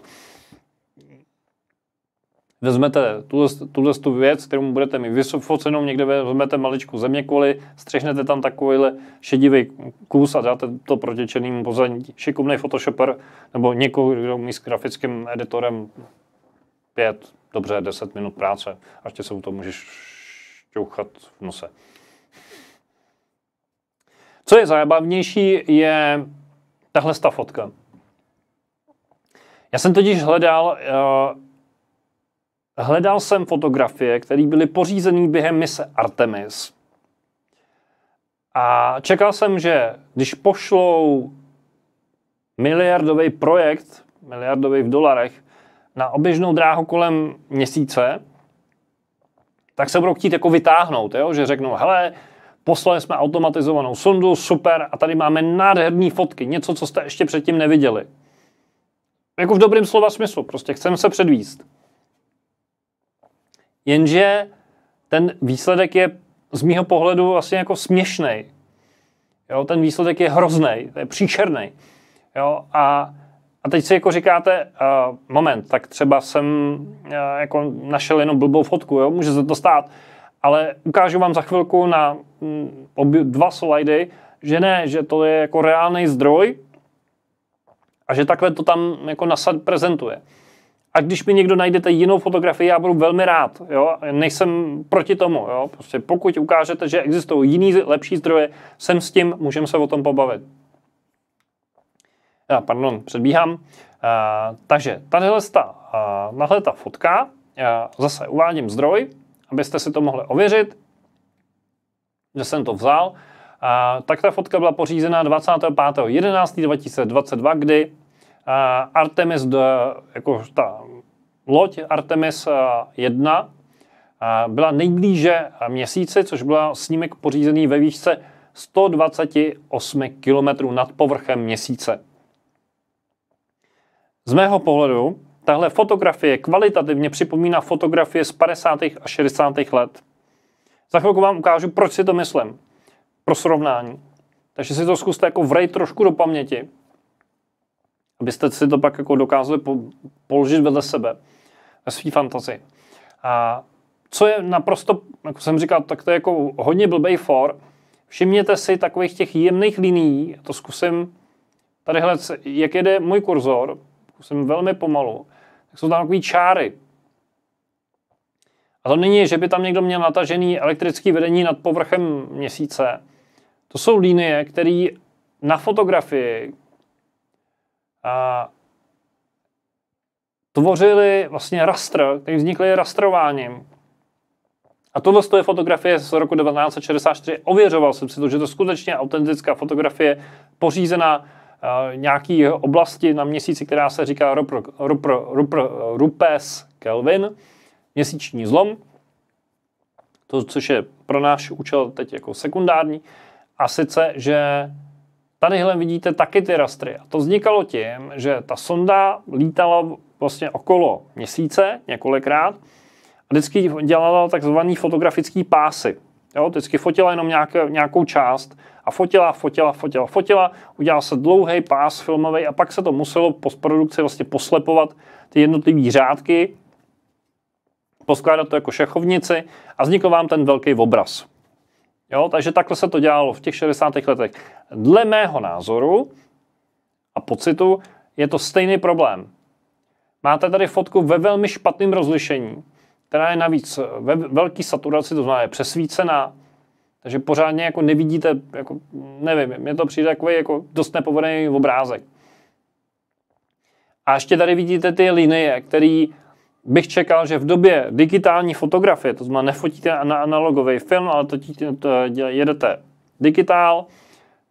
vezmete tuhle, tuhle tu věc, kterou budete mít vysofocenou, někde vezmete maličku země kvůli, střihnete tam takovýhle šedivý kus a dáte to proti černému pozadí. Šikovný photoshopper nebo někoho, kdo umí s grafickým editorem pět dobře, deset minut práce a ještě se u toho můžeš šťouchat v nose. Co je zábavnější, je tahle ta fotka. Já jsem totiž hledal uh, hledal jsem fotografie, které byly pořízené během mise Artemis. A čekal jsem, že když pošlou miliardový projekt, miliardový v dolarech, na oběžnou dráhu kolem měsíce, tak se budou chtít jako vytáhnout, jo? že řeknou, hele, poslali jsme automatizovanou sondu, super, a tady máme nádherné fotky, něco, co jste ještě předtím neviděli. Jako v dobrém slova smyslu, prostě chceme se předvíst. Jenže ten výsledek je z mýho pohledu vlastně jako směšný. Jo, ten výsledek je hrozný, je příšerný. Jo, a, a teď si jako říkáte, uh, moment, tak třeba jsem uh, jako našel jenom blbou fotku, jo, může se to stát, ale ukážu vám za chvilku na mm, obě, dva slidy, že ne, že to je jako reálný zdroj a že takhle to tam jako nasad prezentuje a když mi někdo najdete jinou fotografii, já budu velmi rád. Jo? Nejsem proti tomu. Jo? Prostě pokud ukážete, že existují jiný lepší zdroje, jsem s tím, můžeme se o tom pobavit. Já, pardon, předbíhám. Uh, takže tadyhle ta, uh, ta fotka, já zase uvádím zdroj, abyste si to mohli ověřit, že jsem to vzal. Uh, tak ta fotka byla pořízená 25.11.2022, kdy Artemis, jako ta loď Artemis 1 byla nejblíže měsíci, což byla snímek pořízený ve výšce 128 km nad povrchem měsíce. Z mého pohledu tahle fotografie kvalitativně připomíná fotografie z 50. a 60. let. Za chvilku vám ukážu, proč si to myslím. Pro srovnání. Takže si to zkuste jako vrej trošku do paměti abyste si to pak jako dokázali po, položit vedle sebe ve své fantazii. A co je naprosto, jako jsem říkal, tak to je jako hodně blbej for. Všimněte si takových těch jemných linií, to zkusím tadyhle, jak jede můj kurzor, zkusím velmi pomalu, tak jsou tam takové čáry. A to není, že by tam někdo měl natažený elektrický vedení nad povrchem měsíce. To jsou linie, které na fotografii tvořili vlastně rastr, který vznikly rastrováním. A tohle je fotografie z roku 1964. Ověřoval jsem si to, že to je skutečně autentická fotografie pořízená eh, nějaký oblasti na měsíci, která se říká Rupr, Rupr, Rupr, Rupes Kelvin, měsíční zlom, to, což je pro náš účel teď jako sekundární, a sice, že Tadyhle vidíte taky ty rastry. A to vznikalo tím, že ta sonda lítala vlastně okolo měsíce několikrát a vždycky dělala takzvaný fotografický pásy. Jo, vždycky fotila jenom nějaké, nějakou část a fotila, fotila, fotila, fotila, udělal se dlouhý pás filmový a pak se to muselo po produkci vlastně poslepovat ty jednotlivé řádky, poskládat to jako šachovnici a vznikl vám ten velký obraz. Jo, takže takhle se to dělalo v těch 60. letech. Dle mého názoru a pocitu je to stejný problém. Máte tady fotku ve velmi špatném rozlišení, která je navíc ve velký saturaci, to znamená je přesvícená, takže pořádně jako nevidíte, jako, nevím, mně to přijde takový jako dost nepovedený obrázek. A ještě tady vidíte ty linie, které bych čekal, že v době digitální fotografie, to znamená nefotíte na analogový film, ale to, to jedete digitál,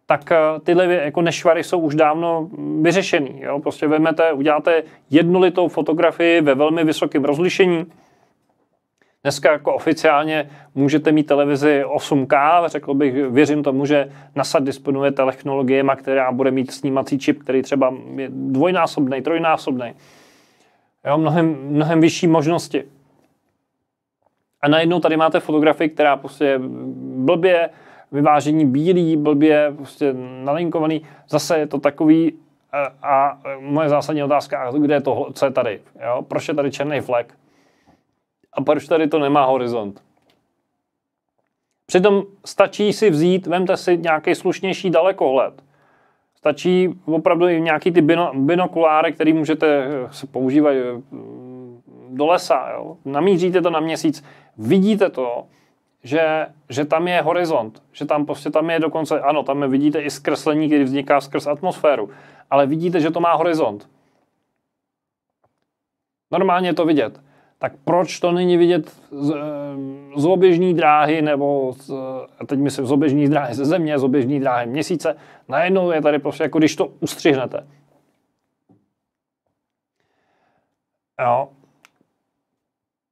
tak eh, tyhle jako nešvary jsou už dávno vyřešený. Jo? Prostě vezmete, uděláte jednolitou fotografii ve velmi vysokém rozlišení. Dneska jako oficiálně můžete mít televizi 8K, řekl bych, věřím tomu, že NASA disponuje technologiemi, která bude mít snímací čip, který třeba je dvojnásobný, trojnásobný. Jo, mnohem, mnohem vyšší možnosti. A najednou tady máte fotografii, která prostě je blbě, vyvážení bílý, blbě, prostě nalinkovaný. Zase je to takový a, a moje zásadní otázka, kde je to co je tady? Jo? Proč je tady černý flek? A proč tady to nemá horizont? Přitom stačí si vzít, vemte si nějaký slušnější dalekohled. Stačí opravdu i nějaký ty binokuláry, který můžete eh, se používat eh, do lesa. Jo? Namíříte to na měsíc, vidíte to, že, že tam je horizont, že tam prostě tam je dokonce, ano, tam je vidíte i zkreslení, který vzniká skrz atmosféru, ale vidíte, že to má horizont. Normálně je to vidět tak proč to není vidět z, eh, z oběžní dráhy, nebo z, a teď myslím z oběžní dráhy ze země, z oběžní dráhy měsíce, najednou je tady prostě, jako když to ustřihnete. Jo.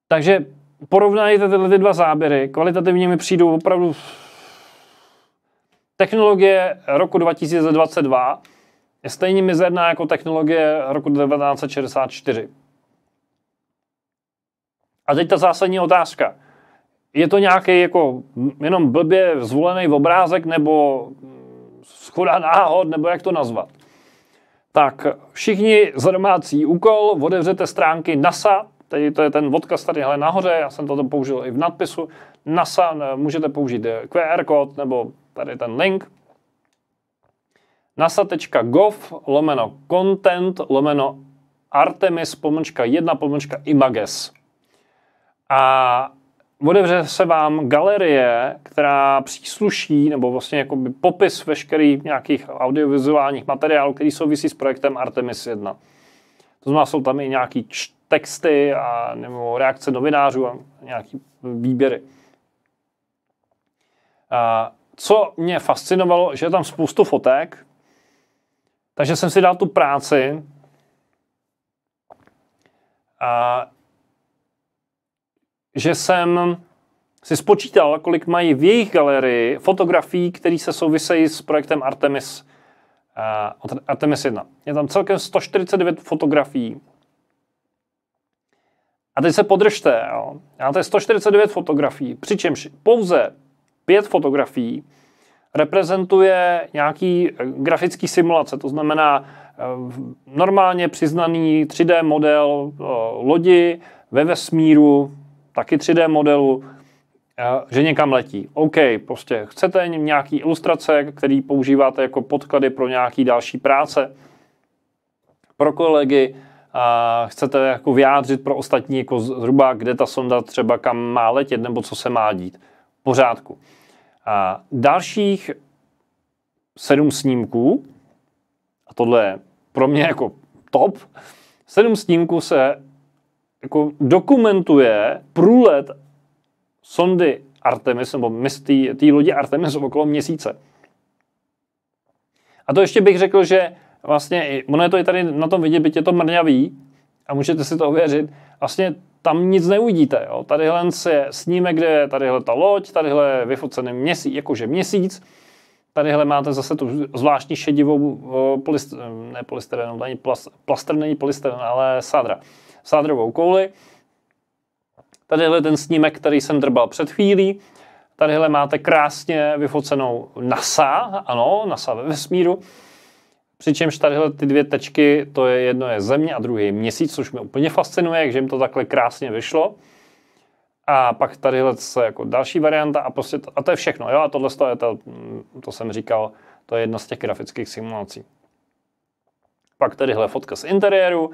Takže porovnajte tyhle ty dva záběry, kvalitativně mi přijdou opravdu technologie roku 2022 je stejně mizerná jako technologie roku 1964. A teď ta zásadní otázka. Je to nějaký jako jenom blbě zvolený obrázek nebo schoda náhod, nebo jak to nazvat? Tak všichni zadomácí úkol, otevřete stránky NASA, Tady to je ten odkaz tadyhle nahoře, já jsem to použil i v nadpisu. NASA, můžete použít eh, QR kód nebo tady ten link. nasa.gov lomeno content lomeno artemis pomlčka 1 pomlčka images a otevře se vám galerie, která přísluší, nebo vlastně jakoby popis veškerých nějakých audiovizuálních materiálů, který souvisí s projektem Artemis 1. To znamená, jsou tam i nějaký texty a, nebo reakce novinářů a nějaký výběry. A, co mě fascinovalo, že je tam spoustu fotek, takže jsem si dal tu práci a že jsem si spočítal, kolik mají v jejich galerii fotografií, které se souvisejí s projektem Artemis, uh, Artemis 1. Je tam celkem 149 fotografií. A teď se podržte, jo. je 149 fotografií, přičemž pouze pět fotografií reprezentuje nějaký eh, grafický simulace, to znamená eh, normálně přiznaný 3D model lodi ve vesmíru, taky 3D modelu, že někam letí. OK, prostě chcete nějaký ilustrace, který používáte jako podklady pro nějaký další práce, pro kolegy, a chcete jako vyjádřit pro ostatní jako zhruba, kde ta sonda třeba kam má letět nebo co se má dít. Pořádku. A dalších sedm snímků, a tohle je pro mě jako top, sedm snímků se jako dokumentuje průlet sondy Artemis, nebo té lodi Artemis okolo měsíce. A to ještě bych řekl, že vlastně, ono je to i tady na tom vidět, byť je to mrňavý, a můžete si to ověřit, vlastně tam nic neuvidíte. Jo. Tadyhle se sníme kde je tadyhle ta loď, tadyhle je vyfocený měsíc, jakože měsíc, tadyhle máte zase tu zvláštní šedivou, eh, polist, ne polystyrenou, plas, plaster, není polystyren, ale sadra sádrovou kouli. Tadyhle ten snímek, který jsem drbal před chvílí. Tadyhle máte krásně vyfocenou NASA, ano, NASA ve vesmíru. Přičemž tadyhle ty dvě tečky, to je jedno je země a druhý je měsíc, což mě úplně fascinuje, jak jim to takhle krásně vyšlo. A pak tadyhle se jako další varianta a prostě to, a to je všechno. Jo? A tohle je to, mm, to jsem říkal, to je jedna z těch grafických simulací. Pak tadyhle fotka z interiéru,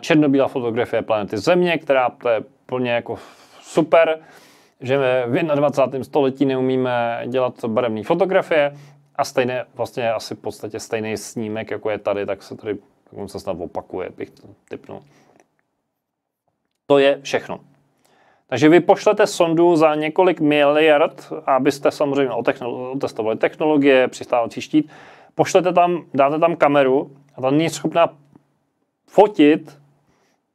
černobílá fotografie planety Země, která to je plně jako super, že v 21. století neumíme dělat barevné fotografie a stejné, vlastně asi v podstatě stejný snímek, jako je tady, tak se tady tak on se snad opakuje, bych to typnul. To je všechno. Takže vy pošlete sondu za několik miliard, abyste samozřejmě otestovali technologie, přistávací štít, pošlete tam, dáte tam kameru a ta není schopná fotit,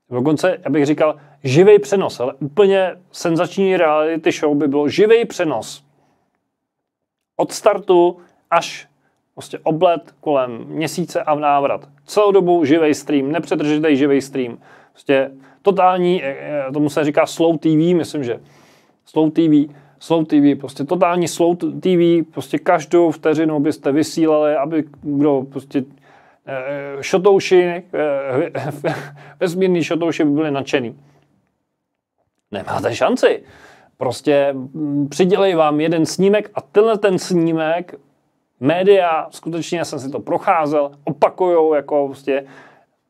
dokonce, já bych říkal, živý přenos, ale úplně senzační reality show by bylo živý přenos. Od startu až prostě oblet kolem měsíce a v návrat. Celou dobu živý stream, nepřetržitý živý stream. Prostě totální, eh, eh, tomu se říká slow TV, myslím, že slow TV, slow TV, prostě totální slow TV, prostě každou vteřinu byste vysílali, aby kdo prostě Eh, šotouši, eh, vesmírní šotouši by byli nadšený. Nemáte šanci. Prostě mm, přidělej vám jeden snímek a tenhle ten snímek média, skutečně já jsem si to procházel, opakujou jako prostě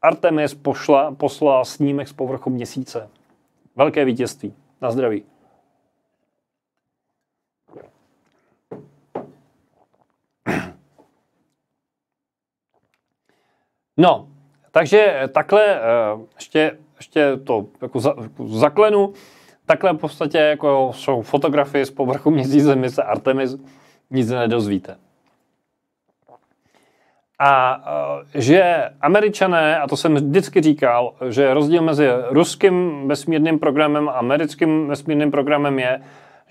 Artemis pošla, poslala snímek z povrchu měsíce. Velké vítězství. Na zdraví. No, takže eh, takhle eh, ještě, ještě to jako za, jako zaklenu. Takhle v podstatě jako jsou fotografie z povrchu měsíce se Artemis, nic nedozvíte. A eh, že američané, a to jsem vždycky říkal, že rozdíl mezi ruským vesmírným programem a americkým vesmírným programem je,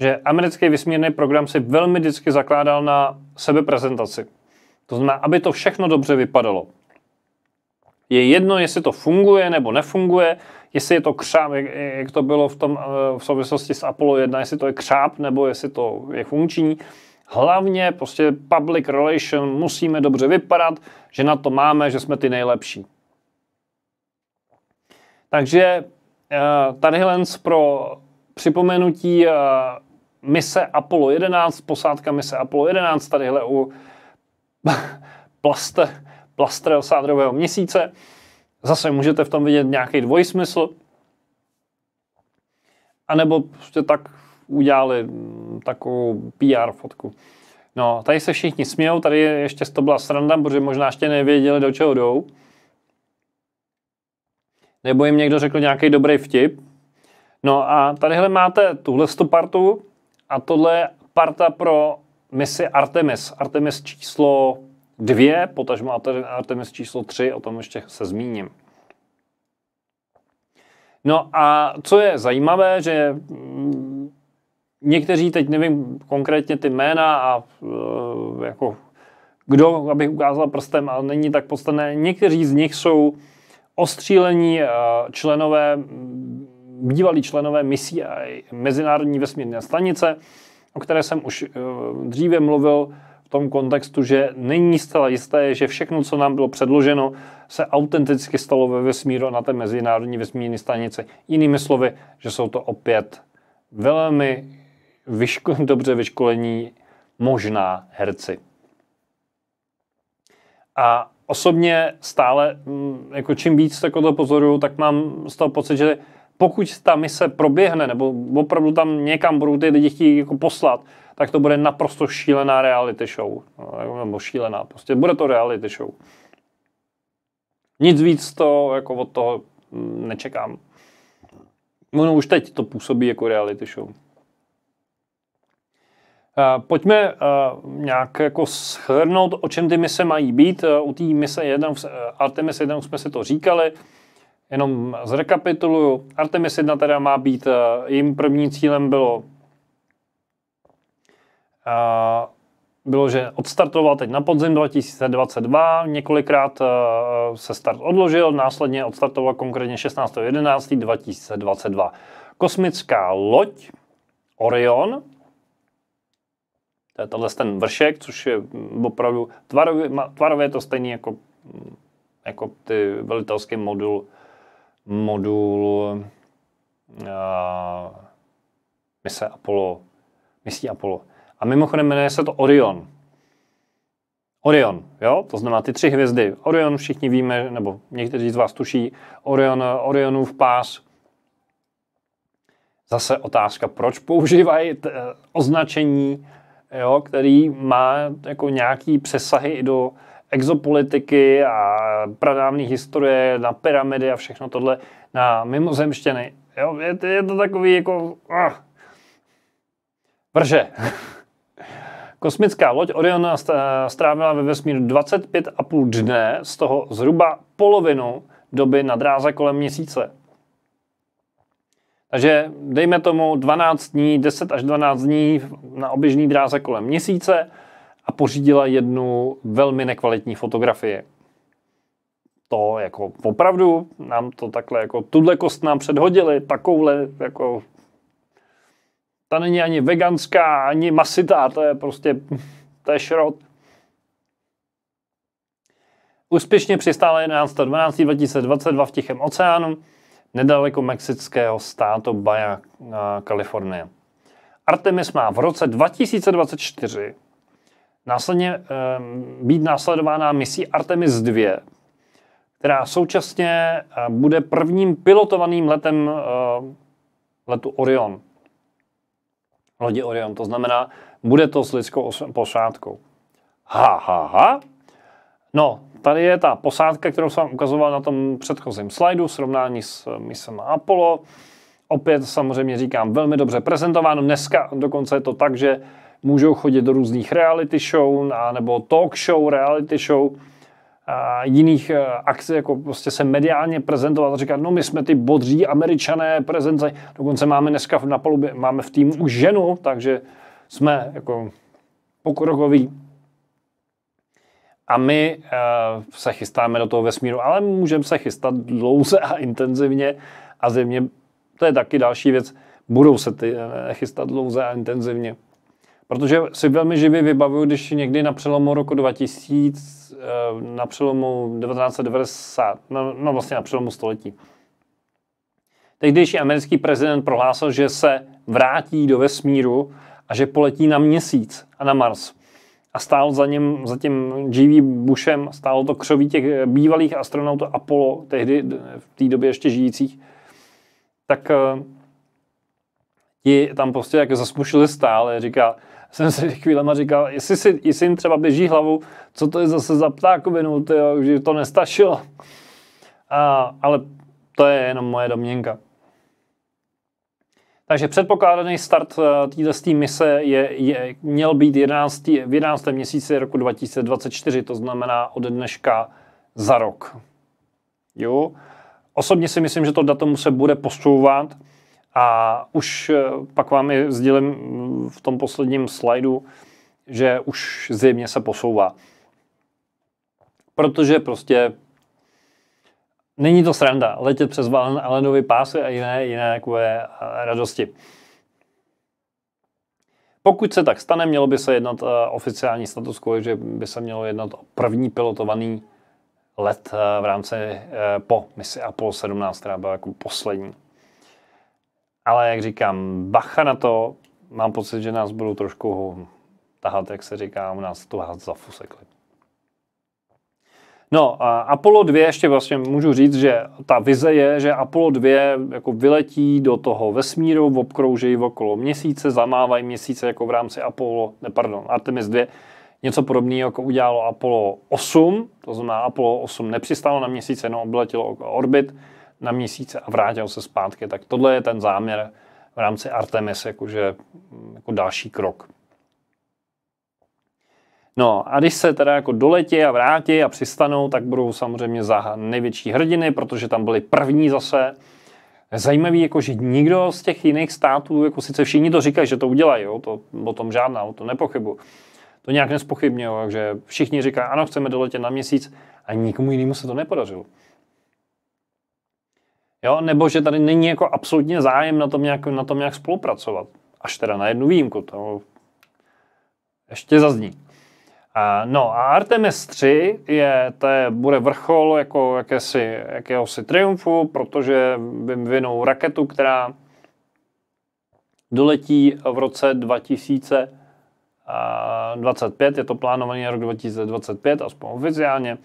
že americký vesmírný program si velmi vždycky zakládal na sebeprezentaci. To znamená, aby to všechno dobře vypadalo. Je jedno, jestli to funguje nebo nefunguje, jestli je to křáp, jak, jak to bylo v, tom, eh, v souvislosti s Apollo 1, jestli to je křáp nebo jestli to je funkční. Hlavně prostě public relation musíme dobře vypadat, že na to máme, že jsme ty nejlepší. Takže eh, tady lens pro připomenutí eh, mise Apollo 11, posádka mise Apollo 11, tadyhle u plaste plastrel sádrového měsíce. Zase můžete v tom vidět nějaký dvojsmysl. A nebo prostě tak udělali mm, takovou PR fotku. No, tady se všichni smějou, tady ještě to byla sranda, protože možná ještě nevěděli, do čeho jdou. Nebo jim někdo řekl nějaký dobrý vtip. No a tadyhle máte tuhle partu a tohle je parta pro misi Artemis. Artemis číslo dvě, potažmo Artemis číslo tři o tom ještě se zmíním. No a co je zajímavé, že mm, někteří, teď nevím konkrétně ty jména a e, jako kdo, abych ukázal prstem, ale není tak podstatné, někteří z nich jsou ostřílení e, členové, mm, bývalí členové misí a Mezinárodní vesmírné stanice, o které jsem už e, dříve mluvil, tom kontextu, že není zcela jisté, že všechno, co nám bylo předloženo, se autenticky stalo ve vesmíru na té mezinárodní vesmírné stanici. Jinými slovy, že jsou to opět velmi vyško- dobře vyškolení možná herci. A osobně stále, mm, jako čím víc to pozoruju, tak mám z toho pocit, že pokud ta mise proběhne, nebo opravdu tam někam budou ty lidi chtít jako poslat, tak to bude naprosto šílená reality show. No, nebo šílená, prostě bude to reality show. Nic víc to jako od toho mm, nečekám. No, no už teď to působí jako reality show. Eh, pojďme eh, nějak jako shrnout, o čem ty mise mají být. Eh, u té mise 1, Artemis 1 už jsme si to říkali, jenom zrekapituluju. Artemis 1 teda má být, jim prvním cílem bylo bylo, že odstartoval teď na podzim 2022, několikrát eh, se start odložil, následně odstartoval konkrétně 16.11.2022. Kosmická loď Orion, to je tohle ten vršek, což je mm, opravdu tvarově, tvarově je to stejný jako, mm, jako ty velitelský modul, modul uh, mise Apollo, misí Apollo. A mimochodem jmenuje se to Orion. Orion, jo? To znamená ty tři hvězdy. Orion všichni víme, nebo někteří z vás tuší, Orion, Orionův pás. Zase otázka, proč používají t- eh, označení, jo, který má jako nějaký přesahy i do exopolitiky a pradávné historie, na pyramidy a všechno tohle, na mimozemštěny. Jo, je, je to takový jako... Ah, vrže. Kosmická loď Orion strávila ve vesmíru 25,5 dne, z toho zhruba polovinu doby na dráze kolem měsíce. Takže dejme tomu 12 dní, 10 až 12 dní na oběžný dráze kolem měsíce a pořídila jednu velmi nekvalitní fotografii. To jako opravdu nám to takhle jako tuhle kost nám předhodili, takovouhle jako ta není ani veganská, ani masitá, to je prostě, to je šrot. Úspěšně přistála 11. 12. 2022 v Tichém oceánu, nedaleko mexického státu Baja eh, Kalifornie. Artemis má v roce 2024 následně eh, být následována misí Artemis 2, která současně eh, bude prvním pilotovaným letem eh, letu Orion lodi Orion. To znamená, bude to s lidskou posádkou. Ha, ha, ha. No, tady je ta posádka, kterou jsem vám ukazoval na tom předchozím slajdu, srovnání s misem Apollo. Opět samozřejmě říkám, velmi dobře prezentováno. Dneska dokonce je to tak, že můžou chodit do různých reality show nebo talk show, reality show, jiných e, akcí, jako prostě se mediálně prezentovat a říkat, no my jsme ty bodří američané prezence, dokonce máme dneska na palubě, máme v týmu už ženu, takže jsme jako pokrokoví. A my uh, se chystáme do toho vesmíru, ale můžeme se chystat dlouze a intenzivně a zjevně to je taky další věc, budou se ty, uh, chystat dlouze a intenzivně. Protože si velmi živě vybavuju, když někdy na přelomu roku 2000, eh, na přelomu 1990, no, no vlastně na přelomu století. Tehdejší americký prezident prohlásil, že se vrátí do vesmíru a že poletí na měsíc a na Mars. A stál za, ním, za tím G.V. Bushem, stálo to křoví těch bývalých astronautů Apollo, tehdy v té době ještě žijících, tak eh, ti tam prostě jako zasmušili stále, říká, jsem si chvílema říkal, jestli, si, jestli jim třeba běží hlavu, co to je zase za ptákovinu, tyjo, že to nestašilo. A, ale to je jenom moje domněnka. Takže předpokládaný start eh, této mise je, je, měl být 11, v 11. měsíci roku 2024, to znamená od dneška za rok. Jo? Osobně si myslím, že to datum se bude posouvat, a už eh, pak vám je sdělím mm, v tom posledním slajdu, že už zjevně se posouvá. Protože prostě není to sranda letět přes Van pásy a jiné, jiné takové eh, radosti. Pokud se tak stane, mělo by se jednat eh, oficiální status quo, že by se mělo jednat o první pilotovaný let v rámci po misi Apollo 17, která byla jako poslední. Ale jak říkám, bacha na to, mám pocit, že nás budou trošku tahat, jak se říká, nás to hát zafusekli. No, a Apollo 2 ještě vlastně můžu říct, že ta vize je, že Apollo 2 jako vyletí do toho vesmíru, obkroužejí okolo měsíce, zamávají měsíce jako v rámci Apollo, ne, pardon, Artemis 2. Něco podobného jako udělalo Apollo 8, to znamená Apollo 8 nepřistalo na měsíce, jenom obletilo orbit na měsíce a vrátil se zpátky, tak tohle je ten záměr v rámci Artemis, jakože mm, jako další krok. No a když se teda jako doletí a vrátí a přistanou, tak budou samozřejmě za největší hrdiny, protože tam byli první zase. Zajímavý, jako, že nikdo z těch jiných států, jako sice všichni to říkají, že to udělají, jo, to, o tom žádná, o to nepochybu. To nějak nespochybně, takže všichni říkají, ano, chceme doletět na měsíc a nikomu jinému se to nepodařilo. Jo? Nebo že tady není jako absolutně zájem na tom, nějak, na tom nějak spolupracovat. Až teda na jednu výjimku, to ještě zazní. A, no a Artemis 3 je, to je, bude vrchol jako jakési, jakéhosi triumfu, protože vyvinou raketu, která doletí v roce 2025, je to plánovaný rok 2025, aspoň oficiálně.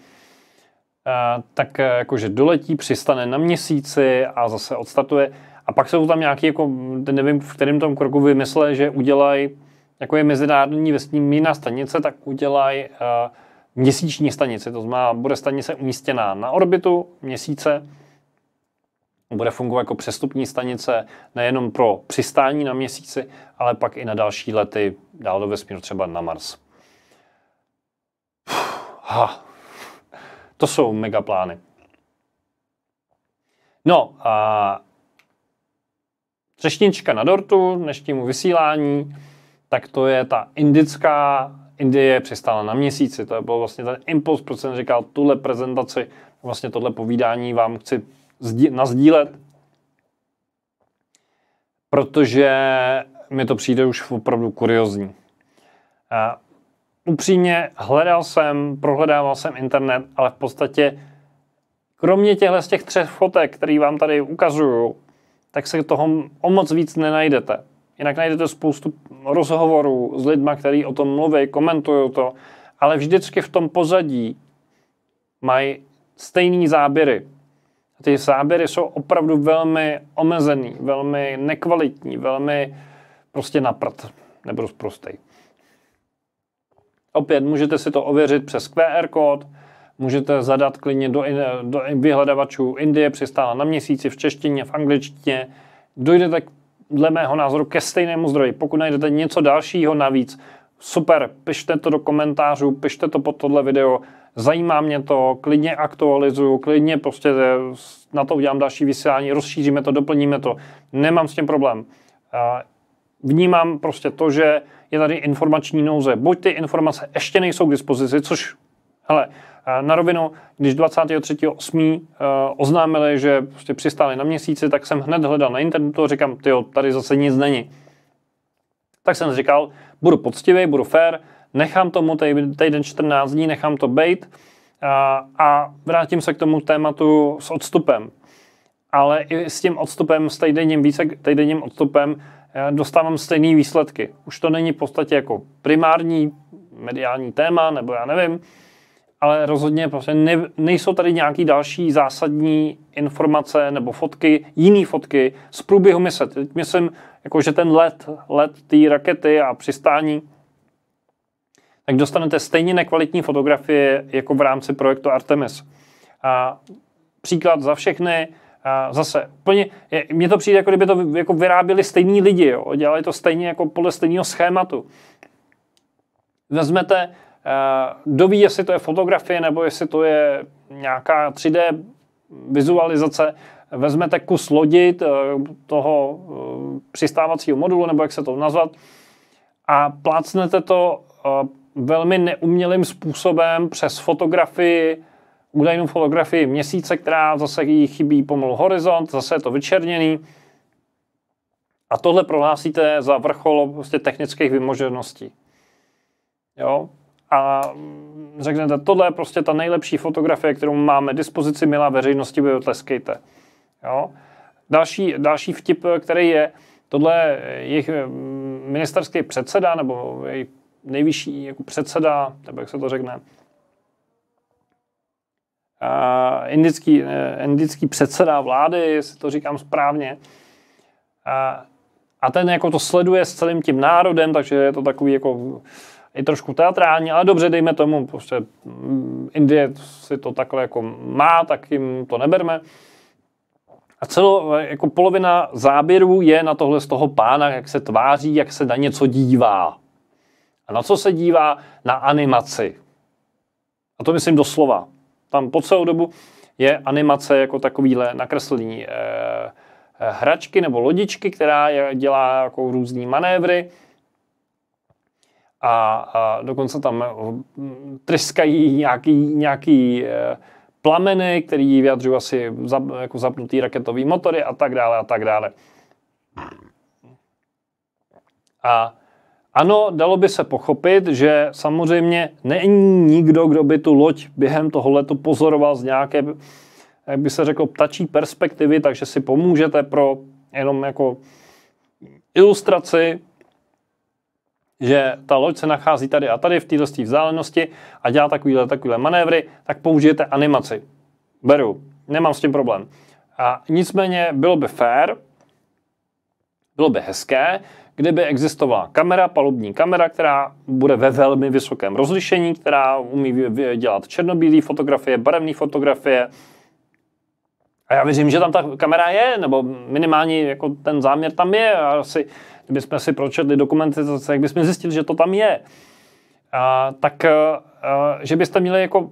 Eh, tak eh, jakože doletí, přistane na měsíci a zase odstartuje. A pak jsou tam nějaký, jako, nevím, v kterém tom kroku vymysle, že udělají, jako je mezinárodní vesmírná stanice, tak udělají uh, eh, měsíční stanici. To znamená, bude stanice umístěná na orbitu měsíce, bude fungovat jako přestupní stanice nejenom pro přistání na měsíci, ale pak i na další lety dál do vesmíru, třeba na Mars. Puh, ha, to jsou mega plány. No a třešnička na dortu dnešnímu vysílání, tak to je ta indická, Indie přistála na měsíci, to byl vlastně ten impuls, proč jsem říkal, tuhle prezentaci, vlastně tohle povídání vám chci nazdílet, protože mi to přijde už opravdu kuriozní upřímně hledal jsem, prohledával jsem internet, ale v podstatě kromě těchto z těch třech fotek, které vám tady ukazuju, tak se toho o moc víc nenajdete. Jinak najdete spoustu rozhovorů s lidmi, kteří o tom mluví, komentují to, ale vždycky v tom pozadí mají stejný záběry. A ty záběry jsou opravdu velmi omezený, velmi nekvalitní, velmi prostě naprt nebo prostě. Opět můžete si to ověřit přes QR kód, můžete zadat klidně do, in, do vyhledavačů Indie přistála na měsíci v češtině, v angličtině. Dojdete dle mého názoru ke stejnému zdroji. Pokud najdete něco dalšího navíc, super, pište to do komentářů, pište to pod tohle video, zajímá mě to, klidně aktualizuju, klidně prostě na to udělám další vysílání, rozšíříme to, doplníme to, nemám s tím problém. Vnímám prostě to, že je tady informační nouze. Buď ty informace ještě nejsou k dispozici, což, hele, eh, na rovinu, když 23.8. Eh, oznámili, že prostě přistáli na měsíci, tak jsem hned hledal na internetu a říkám, tyjo, tady zase nic není. Tak jsem říkal, budu poctivý, budu fair, nechám tomu týden 14 dní, nechám to bejt a, eh, a vrátím se k tomu tématu s odstupem. Ale i s tím odstupem, s týdenním, více týdenním odstupem dostávám stejné výsledky. Už to není v podstatě jako primární mediální téma, nebo já nevím, ale rozhodně prostě ne, nejsou tady nějaký další zásadní informace nebo fotky, jiné fotky z průběhu mise. Teď myslím, jako že ten let, let té rakety a přistání, tak dostanete stejně nekvalitní fotografie jako v rámci projektu Artemis. A příklad za všechny, a zase, úplně, je, mně to přijde, jako kdyby to jako vyráběli stejní lidi, jo? dělali to stejně jako podle stejného schématu. Vezmete, eh, kdo ví, jestli to je fotografie, nebo jestli to je nějaká 3D vizualizace, vezmete kus lodi toho eh, přistávacího modulu, nebo jak se to nazvat, a plácnete to eh, velmi neumělým způsobem přes fotografii, údajnou fotografii měsíce, která zase jí chybí pomalu horizont, zase je to vyčerněný. A tohle prohlásíte za vrchol prostě technických vymožeností. Jo? A řeknete, tohle je prostě ta nejlepší fotografie, kterou máme dispozici, milá veřejnosti, vy otleskejte. Jo? Další, další vtip, který je, tohle jejich eh, ministerský předseda, nebo jejich nejvyšší jako předseda, nebo jak se to řekne, uh, indický, uh, indický předseda vlády, jestli to říkám správně. Uh, a ten jako to sleduje s celým tím národem, takže je to takový jako i trošku teatrální, ale dobře, dejme tomu, prostě mm, Indie si to takhle jako má, tak jim to neberme. A celo, jako polovina záběrů je na tohle z toho pána, jak se tváří, jak se na něco dívá. A na co se dívá? Na animaci. A to myslím doslova. Tam po celou dobu je animace jako takovýhle nakreslení eh, eh, hračky nebo lodičky, která dělá jako různé manévry a, a dokonce tam eh, hm, tryskají nějaký, nějaký plameny, který vyjadřují asi za, jako zapnutý raketový motory a tak dále a tak dále. A ano, dalo by se pochopit, že samozřejmě není nikdo, kdo by tu loď během toho letu pozoroval z nějaké, jak by se řeklo, ptačí perspektivy, takže si pomůžete pro jenom jako ilustraci, že ta loď se nachází tady a tady v této vzdálenosti a dělá takovýhle, takovýhle manévry, tak použijete animaci. Beru, nemám s tím problém. A nicméně bylo by fair, bylo by hezké, kdyby existovala kamera, palubní kamera, která bude ve velmi vysokém rozlišení, která umí dělat černobílé fotografie, barevné fotografie. A já věřím, že tam ta kamera je, nebo minimálně jako ten záměr tam je. A asi, kdybychom si pročetli dokumenty, jak bychom zjistili, že to tam je. A, tak, a, eh, eh, že byste měli jako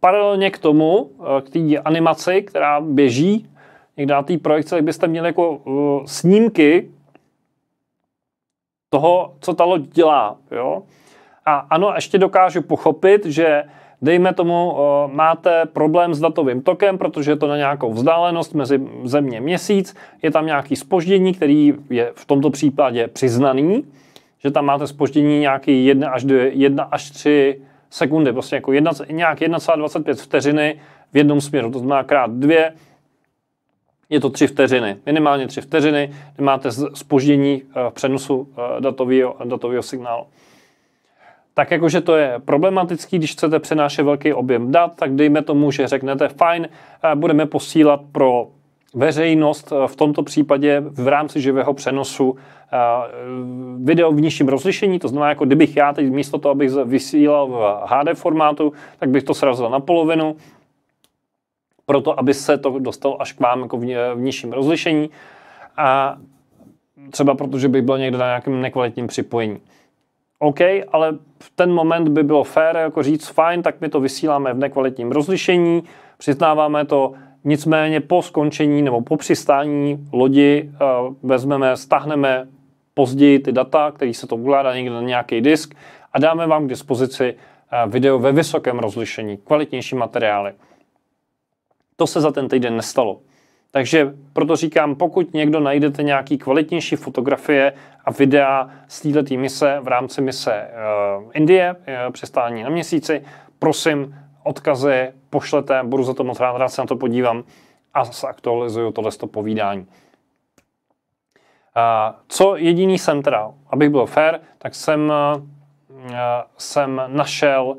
paralelně k tomu, eh, k té animaci, která běží, někde na té projekce, tak byste měli jako uh, snímky toho, co ta loď dělá. Jo? A ano, ještě dokážu pochopit, že dejme tomu, eh, máte problém s datovým tokem, protože je to na nějakou vzdálenost mezi země měsíc, je tam nějaký spoždění, který je v tomto případě přiznaný, že tam máte spoždění nějaký 1 až, 2, 1 až 3 sekundy, prostě jako jedna, nějak 1,25 vteřiny v jednom směru, to znamená krát 2, je to tři vteřiny, minimálně tři vteřiny, kdy máte spoždění v eh, přenosu eh, datového, datového signálu. Tak jakože to je problematický, když chcete přenášet velký objem dat, tak dejme tomu, že řeknete fajn, eh, budeme posílat pro veřejnost v tomto případě v rámci živého přenosu video v nižším rozlišení, to znamená, jako kdybych já teď místo toho, abych vysílal v HD formátu, tak bych to srazil na polovinu to, aby se to dostalo až k vám jako v, v nižším rozlišení a třeba protože by byl někdo na nějakém nekvalitním připojení. OK, ale v ten moment by bylo fér jako říct, fajn, tak my to vysíláme v nekvalitním rozlišení, přiznáváme to, nicméně po skončení nebo po přistání lodi eh, vezmeme, stáhneme později ty data, který se to ukládá někde na nějaký disk a dáme vám k dispozici eh, video ve vysokém rozlišení, kvalitnější materiály. To se za ten týden nestalo. Takže proto říkám, pokud někdo najdete nějaký kvalitnější fotografie a videa z této mise v rámci mise eh, Indie, uh, eh, přistání na měsíci, prosím, odkazy pošlete, budu za to moc rád, rád se na to podívám a zase aktualizuju tohle povídání. Eh, co jediný jsem teda, abych byl fair, tak jsem, jsem našel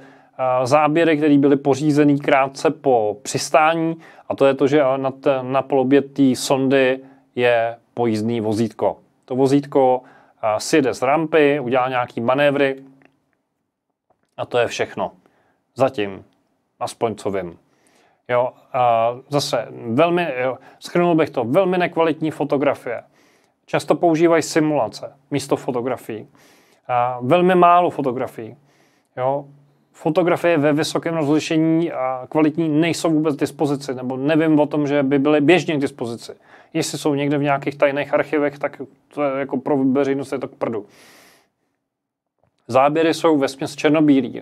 záběry, které byly pořízeny krátce po přistání a to je to, že na, t- na polobě té sondy je pojízdný vozítko. To vozítko sjede z rampy, udělá nějaký manévry a to je všechno. Zatím, aspoň co vím. Jo, a zase velmi, jo, schrnul bych to, velmi nekvalitní fotografie. Často používají simulace místo fotografií. A velmi málo fotografií. Jo, fotografie ve vysokém rozlišení a kvalitní nejsou vůbec k dispozici, nebo nevím o tom, že by byly běžně k dispozici. Jestli jsou někde v nějakých tajných archivech, tak to je jako pro veřejnost je to k prdu. Záběry jsou vesměs černobílí.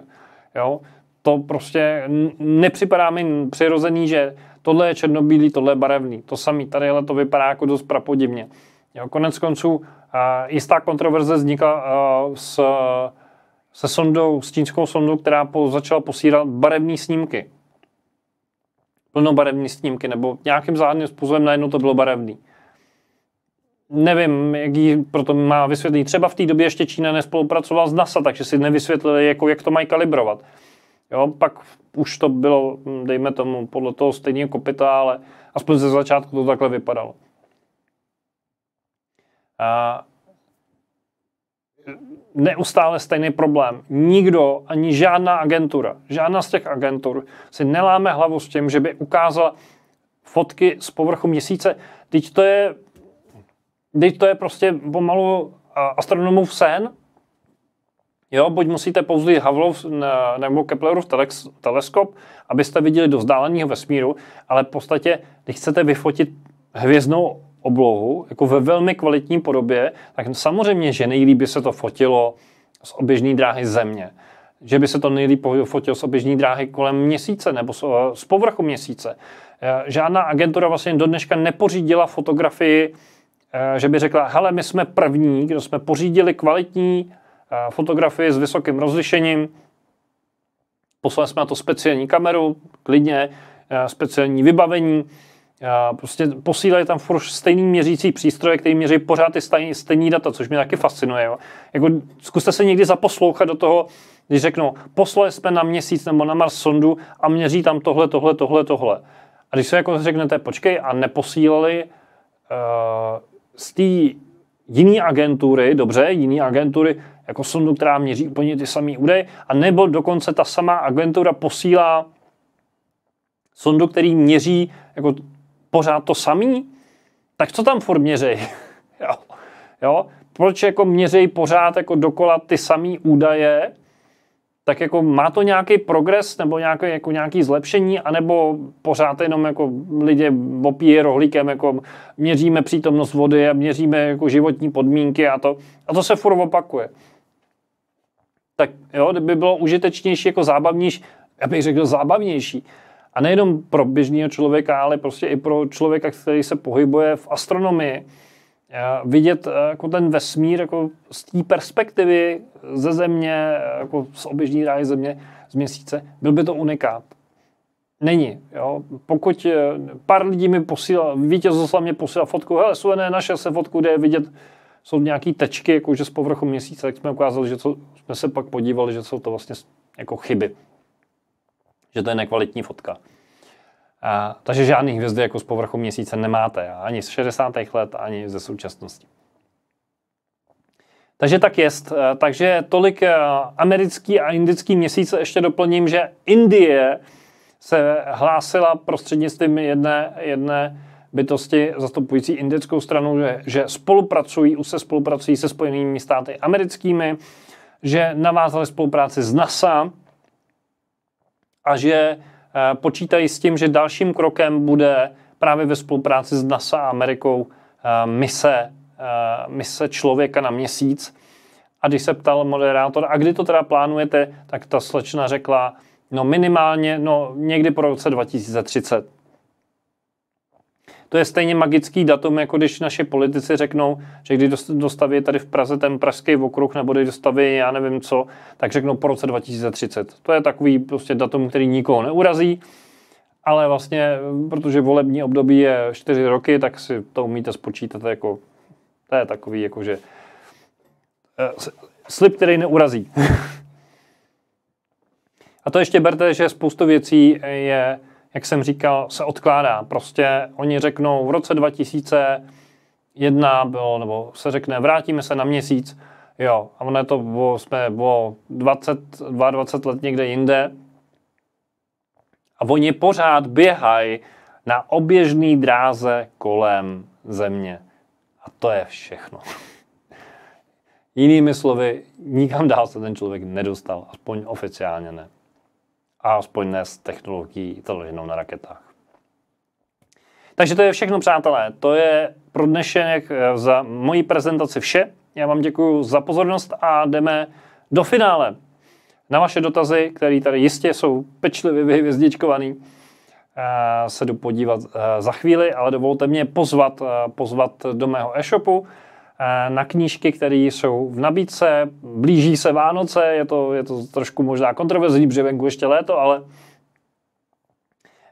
Jo? To prostě nepřipadá mi přirozený, že tohle je černobílý, tohle je barevný. To samý, ale to vypadá jako dost prapodivně. Jo? Konec konců, jistá kontroverze vznikla s se sondou, s čínskou sondou, která po, začala posílat barevné snímky. Plnobarevné snímky, nebo nějakým záhadným způsobem najednou to bylo barevný. Nevím, jak ji proto má vysvětlit. Třeba v té době ještě Čína nespolupracovala s NASA, takže si nevysvětlili, jako, jak to mají kalibrovat. Jo, pak už to bylo, hm, dejme tomu, podle toho stejně kopita, ale aspoň ze začátku to takhle vypadalo. A neustále stejný problém. Nikdo, ani žádná agentura, žádná z těch agentur si neláme hlavu s tím, že by ukázala fotky z povrchu měsíce. Teď to je, teď to je prostě pomalu astronomův sen. Jo, buď musíte použít Havlov nebo Keplerův teleskop, abyste viděli do vzdáleného vesmíru, ale v podstatě, když chcete vyfotit hvězdnou oblohu jako ve velmi kvalitní podobě, tak samozřejmě, že nejlíp by se to fotilo z oběžné dráhy Země. Že by se to nejlíp fotilo z oběžné dráhy kolem měsíce nebo z eh, povrchu měsíce. Eh, žádná agentura vlastně do dneška nepořídila fotografii, eh, že by řekla, hele, my jsme první, kdo jsme pořídili kvalitní fotografii s vysokým rozlišením, poslali jsme na to speciální kameru, klidně, speciální vybavení, prostě posílají tam furt stejný měřící přístroje, který měří pořád ty stejný, stejný data, což mě taky fascinuje. Jo. Jako, zkuste se někdy zaposlouchat do toho, když řeknu, poslali jsme na měsíc nebo na Mars sondu a měří tam tohle, tohle, tohle, tohle. A když se jako řeknete, počkej, a neposílali uh, z té jiné agentury, dobře, jiné agentury, jako sondu, která měří úplně ty samé údaje, a nebo dokonce ta samá agentura posílá sondu, který měří jako pořád to samý, tak co tam furt měřej? jo. jo? Proč jako měřej pořád jako dokola ty samý údaje? Tak jako má to nějaký progres nebo nějaké jako nějaký zlepšení, anebo pořád jenom jako lidé opíje rohlíkem, jako měříme přítomnost vody a měříme jako životní podmínky a to, a to se furt opakuje. Tak jo, kdyby bylo užitečnější, jako zábavnější, já bych řekl zábavnější, a nejenom pro běžného člověka, ale prostě i pro člověka, který se pohybuje v astronomii, eh, vidět eh, jako ten vesmír jako z té perspektivy ze země, eh, jako z oběžní ráje země, z měsíce, byl by to unikát. Není. Jo? Pokud pár lidí mi posílal, vítěz zaslal mě posílal fotku, hele, suvené, naše se fotku, kde je vidět, jsou nějaké tečky, jakože z povrchu měsíce, tak jsme ukázali, že co, jsme se pak podívali, že jsou to vlastně jako chyby že to je nekvalitní fotka. A, takže žádný hvězdy jako z povrchu měsíce nemáte, ani z 60. let, ani ze současnosti. Takže tak jest. E, takže tolik e, americký a indický měsíc. Ještě doplním, že Indie se hlásila prostřednictvím jedné, jedné bytosti zastupující indickou stranu, že, že spolupracují, už se spolupracují se Spojenými státy americkými, že navázali spolupráci s NASA, a že eh, počítají s tím, že dalším krokem bude právě ve spolupráci s NASA a Amerikou eh, mise, eh, mise člověka na měsíc. A když se ptal moderátor, a kdy to teda plánujete, tak ta slečna řekla, no minimálně, no někdy po roce 2030. To je stejně magický datum, jako když naše politici řeknou, že když dostaví tady v Praze ten pražský okruh, nebo když dostaví já nevím co, tak řeknou po roce 2030. To je takový prostě datum, který nikoho neurazí, ale vlastně, protože volební období je 4 roky, tak si to umíte spočítat jako, to je takový jako, že eh, slib, který neurazí. A to ještě berte, že spoustu věcí je jak jsem říkal, se odkládá. Prostě oni řeknou, v roce 2001 bylo, nebo se řekne, vrátíme se na měsíc, jo, a ono je to, bylo, jsme bylo 20, 22 let někde jinde, a oni pořád běhají na oběžný dráze kolem země. A to je všechno. Jinými slovy, nikam dál se ten člověk nedostal, aspoň oficiálně ne a aspoň ne s technologií televinou na raketách. Takže to je všechno, přátelé. To je pro dnešek eh, za moji prezentaci vše. Já vám děkuji za pozornost a jdeme do finále. Na vaše dotazy, které tady jistě jsou pečlivě vyhvězdičkovaný, eh, se jdu podívat eh, za chvíli, ale dovolte mě pozvat, pozvat do mého e-shopu Eh, na knížky, které jsou v nabídce, blíží se Vánoce, je to, je to trošku možná kontroverzní, protože venku ještě léto, ale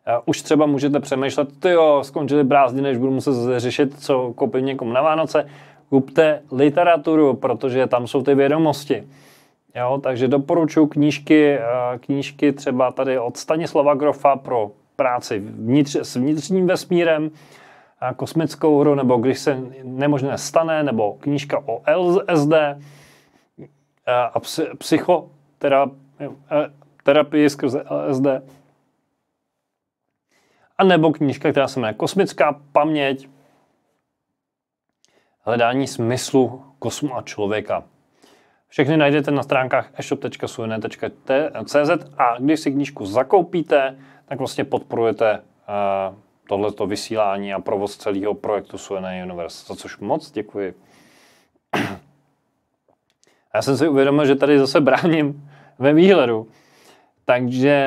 eh, už třeba můžete přemýšlet, ty jo, skončily brázdy, než budu muset řešit, co koupím někomu na Vánoce, kupte literaturu, protože tam jsou ty vědomosti. Jo, takže doporučuji knížky, eh, knížky třeba tady od Stanislava Grofa pro práci vnitř, s vnitřním vesmírem, kosmickou hru, nebo když se nemožné stane, nebo knížka o LSD a psychoterapii skrze LSD. A nebo knížka, která se jmenuje Kosmická paměť, hledání smyslu kosmu a člověka. Všechny najdete na stránkách e a když si knížku zakoupíte, tak vlastně podporujete tohleto vysílání a provoz celého projektu Suena Universe, za což moc děkuji. Já jsem si uvědomil, že tady zase bráním ve výhledu. Takže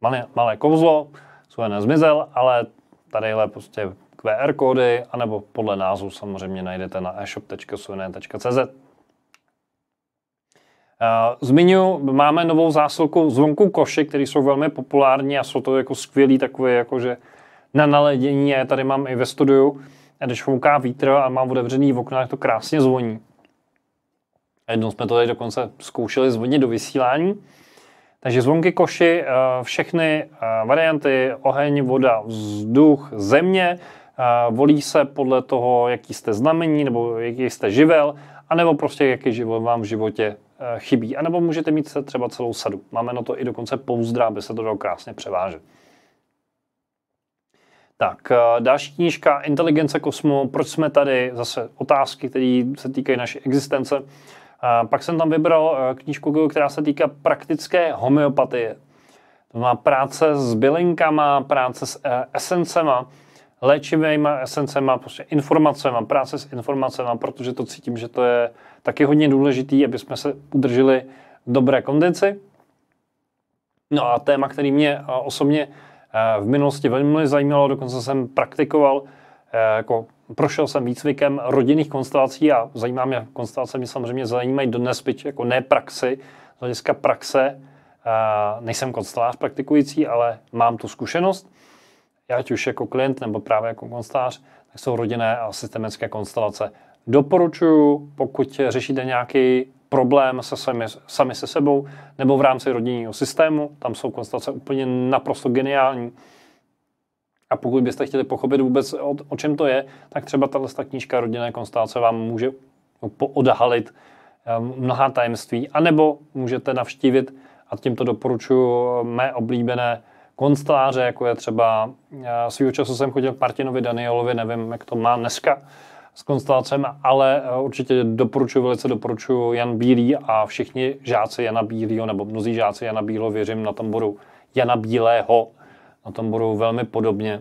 malé, malé kouzlo, Suena zmizel, ale tadyhle prostě QR kódy, anebo podle názvu samozřejmě najdete na e shopsuenacz Eh, Zmiňu, máme novou zásilku zvonku koši, které jsou velmi populární a jsou to jako skvělý takové jakože na naledění. Já je tady mám i ve studiu. když fouká vítr a mám otevřený v okna, tak to krásně zvoní. jednou jsme to tady dokonce zkoušeli zvonit do vysílání. Takže zvonky koši, eh, všechny eh, varianty, oheň, voda, vzduch, země, volí se podle toho, jaký jste znamení nebo jaký jste živel, anebo prostě jaký život vám v životě Eh, chybí. A nebo můžete mít třeba celou sadu. Máme na to i dokonce pouzdra, aby se to dalo krásně převážet. Tak, eh, další knížka Inteligence kosmu, proč jsme tady, zase otázky, které se týkají naší existence. Eh, pak jsem tam vybral knížku, která se týká praktické homeopatie. To má práce s bylinkama, práce s esencema, léčivými esencema, prostě informacema, práce s informacema, protože to cítím, že to je tak je hodně důležitý, aby jsme se udrželi v dobré kondici. No a téma, který mě eh, osobně eh, v minulosti velmi zajímalo, dokonce jsem praktikoval, eh, jako prošel jsem výcvikem rodinných konstelací a zajímá mě, konstelace mě samozřejmě zajímají do byť jako ne praxi, z hlediska praxe, nejsem konstelář praktikující, ale mám tu zkušenost, já ať už jako klient nebo právě jako konstelář, tak jsou rodinné a systemické konstelace Doporučuju, pokud řešíte nějaký problém se sami, sami se sebou nebo v rámci rodinného systému, tam jsou konstatace úplně naprosto geniální. A pokud byste chtěli pochopit vůbec, o, o čem to je, tak třeba tahle knížka Rodinné konstelace vám může odhalit ehm, mnoha tajemství, anebo můžete navštívit, a tímto doporučuji mé oblíbené konsteláře, jako je třeba e, svýho času jsem chodil k Martinovi Danielovi, nevím, jak to má dneska, s Konstancem, ale eh, určitě doporučuji, velice doporučuji Jan Bílý a všichni žáci Jana Bílýho, nebo mnozí žáci Jana Bílého, věřím, na tom budou Jana Bílého, na tom budou velmi podobně.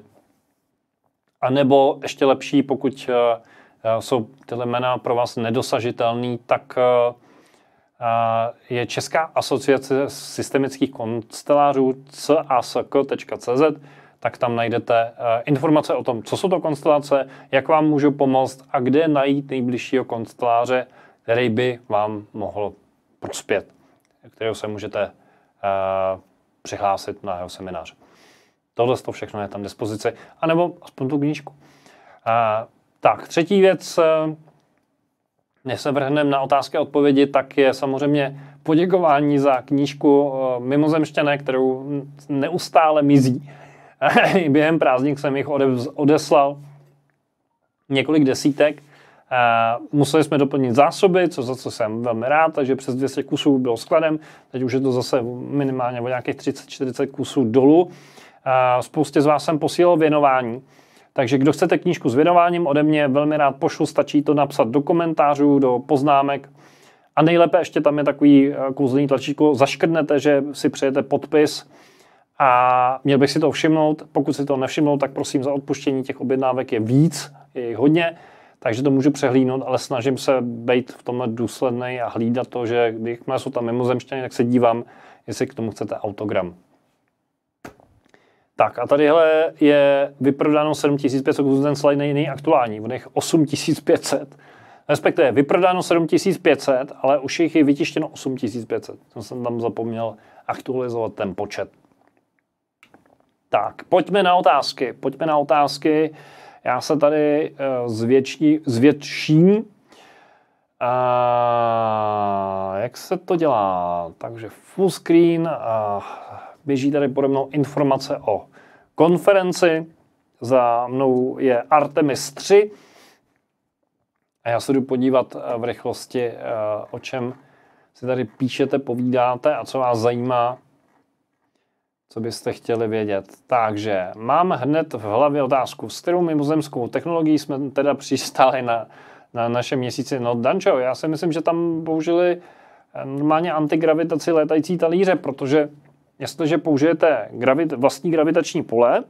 A nebo ještě lepší, pokud eh, eh, jsou tyhle jména pro vás nedosažitelný, tak je Česká asociace systemických konstelářů cask.cz, tak tam najdete eh, informace o tom, co jsou to konstelace, jak vám můžu pomoct a kde najít nejbližšího konsteláře, který by vám mohl prospět, kterého se můžete eh, přihlásit na jeho seminář. Tohle to všechno je tam dispozici, anebo aspoň tu knížku. Eh, tak, třetí věc, než se vrhneme na otázky a odpovědi, tak je samozřejmě poděkování za knížku Mimozemštěné, kterou neustále mizí i během prázdnik jsem jich odeslal několik desítek. Museli jsme doplnit zásoby, co za co jsem velmi rád, takže přes 200 kusů bylo skladem, teď už je to zase minimálně o nějakých 30-40 kusů dolů. Spoustě z vás jsem posílal věnování, takže kdo chcete knížku s věnováním ode mě, velmi rád pošlu, stačí to napsat do komentářů, do poznámek. A nejlépe ještě tam je takový eh, kouzelný tlačítko, zaškrtnete, že si přejete podpis, a měl bych si to všimnout. Pokud si to nevšimnou, tak prosím za odpuštění těch objednávek je víc, je jich hodně, takže to můžu přehlídnout, ale snažím se být v tomhle důsledný a hlídat to, že když jsou tam mimozemšťané, tak se dívám, jestli k tomu chcete autogram. Tak a tadyhle je vyprodáno 7500, pokud ten slide není aktuální, on jich 8500. Respektive vyprodáno 7500, ale už jich je vytištěno 8500. To jsem tam zapomněl aktualizovat ten počet. Tak, pojďme na otázky. Pojďme na otázky. Já se tady eh, zvětší, zvětším. A jak se to dělá? Takže full screen. A běží tady pode mnou informace o konferenci. Za mnou je Artemis 3. A já se jdu podívat eh, v rychlosti, eh, o čem si tady píšete, povídáte a co vás zajímá co byste chtěli vědět. Takže mám hned v hlavě otázku, s kterou mimozemskou technologií jsme teda přistáli na, na našem měsíci. No Dančo, já si myslím, že tam použili eh, normálně antigravitaci létající talíře, protože jestliže použijete gravit, vlastní gravitační pole,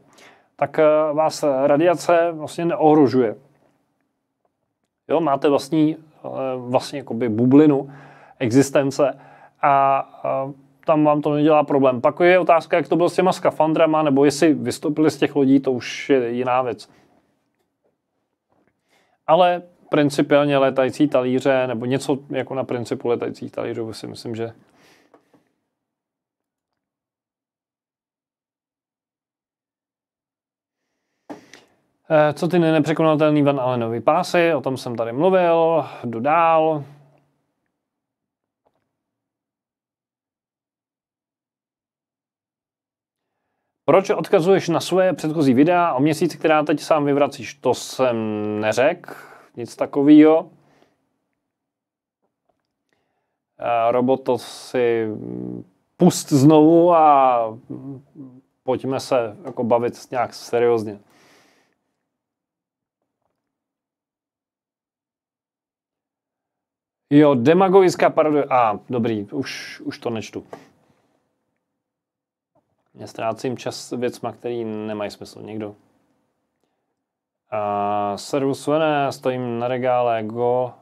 tak eh, vás radiace vlastně neohrožuje. Jo, máte vlastní eh, vlastně jakoby bublinu existence a tam vám to nedělá problém. Pak je otázka, jak to bylo s těma skafandrama, nebo jestli vystoupili z těch lodí, to už je jiná věc. Ale principiálně letající talíře, nebo něco jako na principu letajících talířů, si myslím, že eh, Co ty nepřekonatelný Van Allenovy pásy, o tom jsem tady mluvil, dodál. Proč odkazuješ na své předchozí videa o měsíci, která teď sám vyvracíš? To jsem neřekl, nic takového. Roboto si pust znovu a pojďme se jako bavit nějak seriózně. Jo, demagogická parodie. A, ah, dobrý, už, už to nečtu. Já ztrácím čas věcma, který nemají smysl. Někdo. A seru Vene, stojím na regále Go.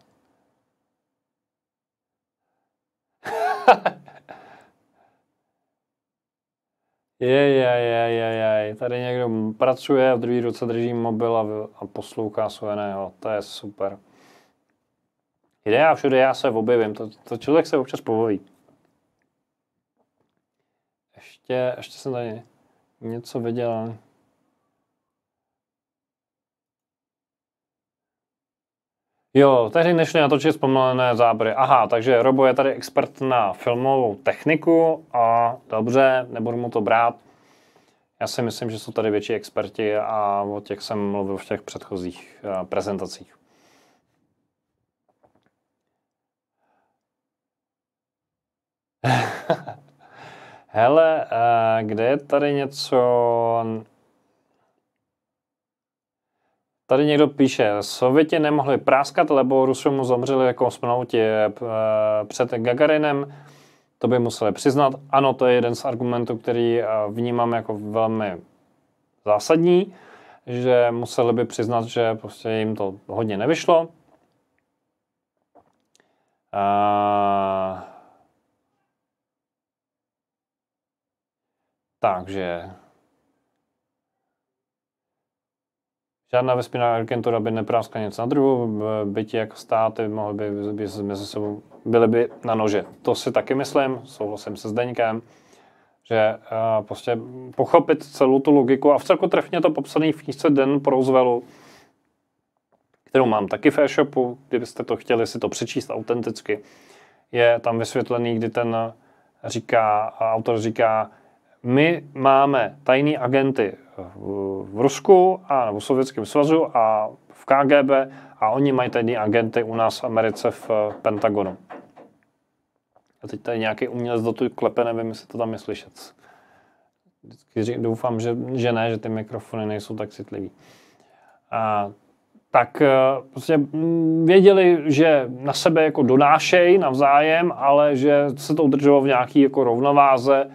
je, je, je, je, je. Tady někdo pracuje, v druhé ruce drží mobil a, a poslouchá suveného. To je super. Kde já všude já se objevím, to, to člověk se občas povolí ještě, ještě jsem tady něco viděl. Jo, tehdy nešli natočit zpomalené zábry. Aha, takže Robo je tady expert na filmovou techniku a dobře, nebudu mu to brát. Já si myslím, že jsou tady větší experti a o těch jsem mluvil v těch předchozích eh, prezentacích. Hele, kde je tady něco... Tady někdo píše, Sověti nemohli práskat, lebo Rusům zomřeli jako kosmonauti eh, před Gagarinem. To by museli přiznat. Ano, to je jeden z argumentů, který eh, vnímám jako velmi zásadní, že museli by přiznat, že prostě jim to hodně nevyšlo. Takže Žádná vesmírná agentura by nepráskla něco na by byť jako státy mohly by, by mezi sebou, byly by na nože. To si taky myslím, souhlasím se s Deňkem, že uh, prostě pochopit celou tu logiku a v celku trefně to popsaný v knižce Den pro Roosevelt, kterou mám taky v e-shopu, kdybyste to chtěli si to přečíst autenticky, je tam vysvětlený, kdy ten říká, autor říká, my máme tajní agenty v Rusku a v Sovětském svazu a v KGB a oni mají tajní agenty u nás v Americe v Pentagonu. A teď tady nějaký umělec do tu klepe, nevím, jestli to tam je slyšet. Vždycky doufám, že, že ne, že ty mikrofony nejsou tak citlivý. A, tak eh, prostě věděli, že na sebe jako donášejí navzájem, ale že se to udržovalo v nějaké jako rovnováze,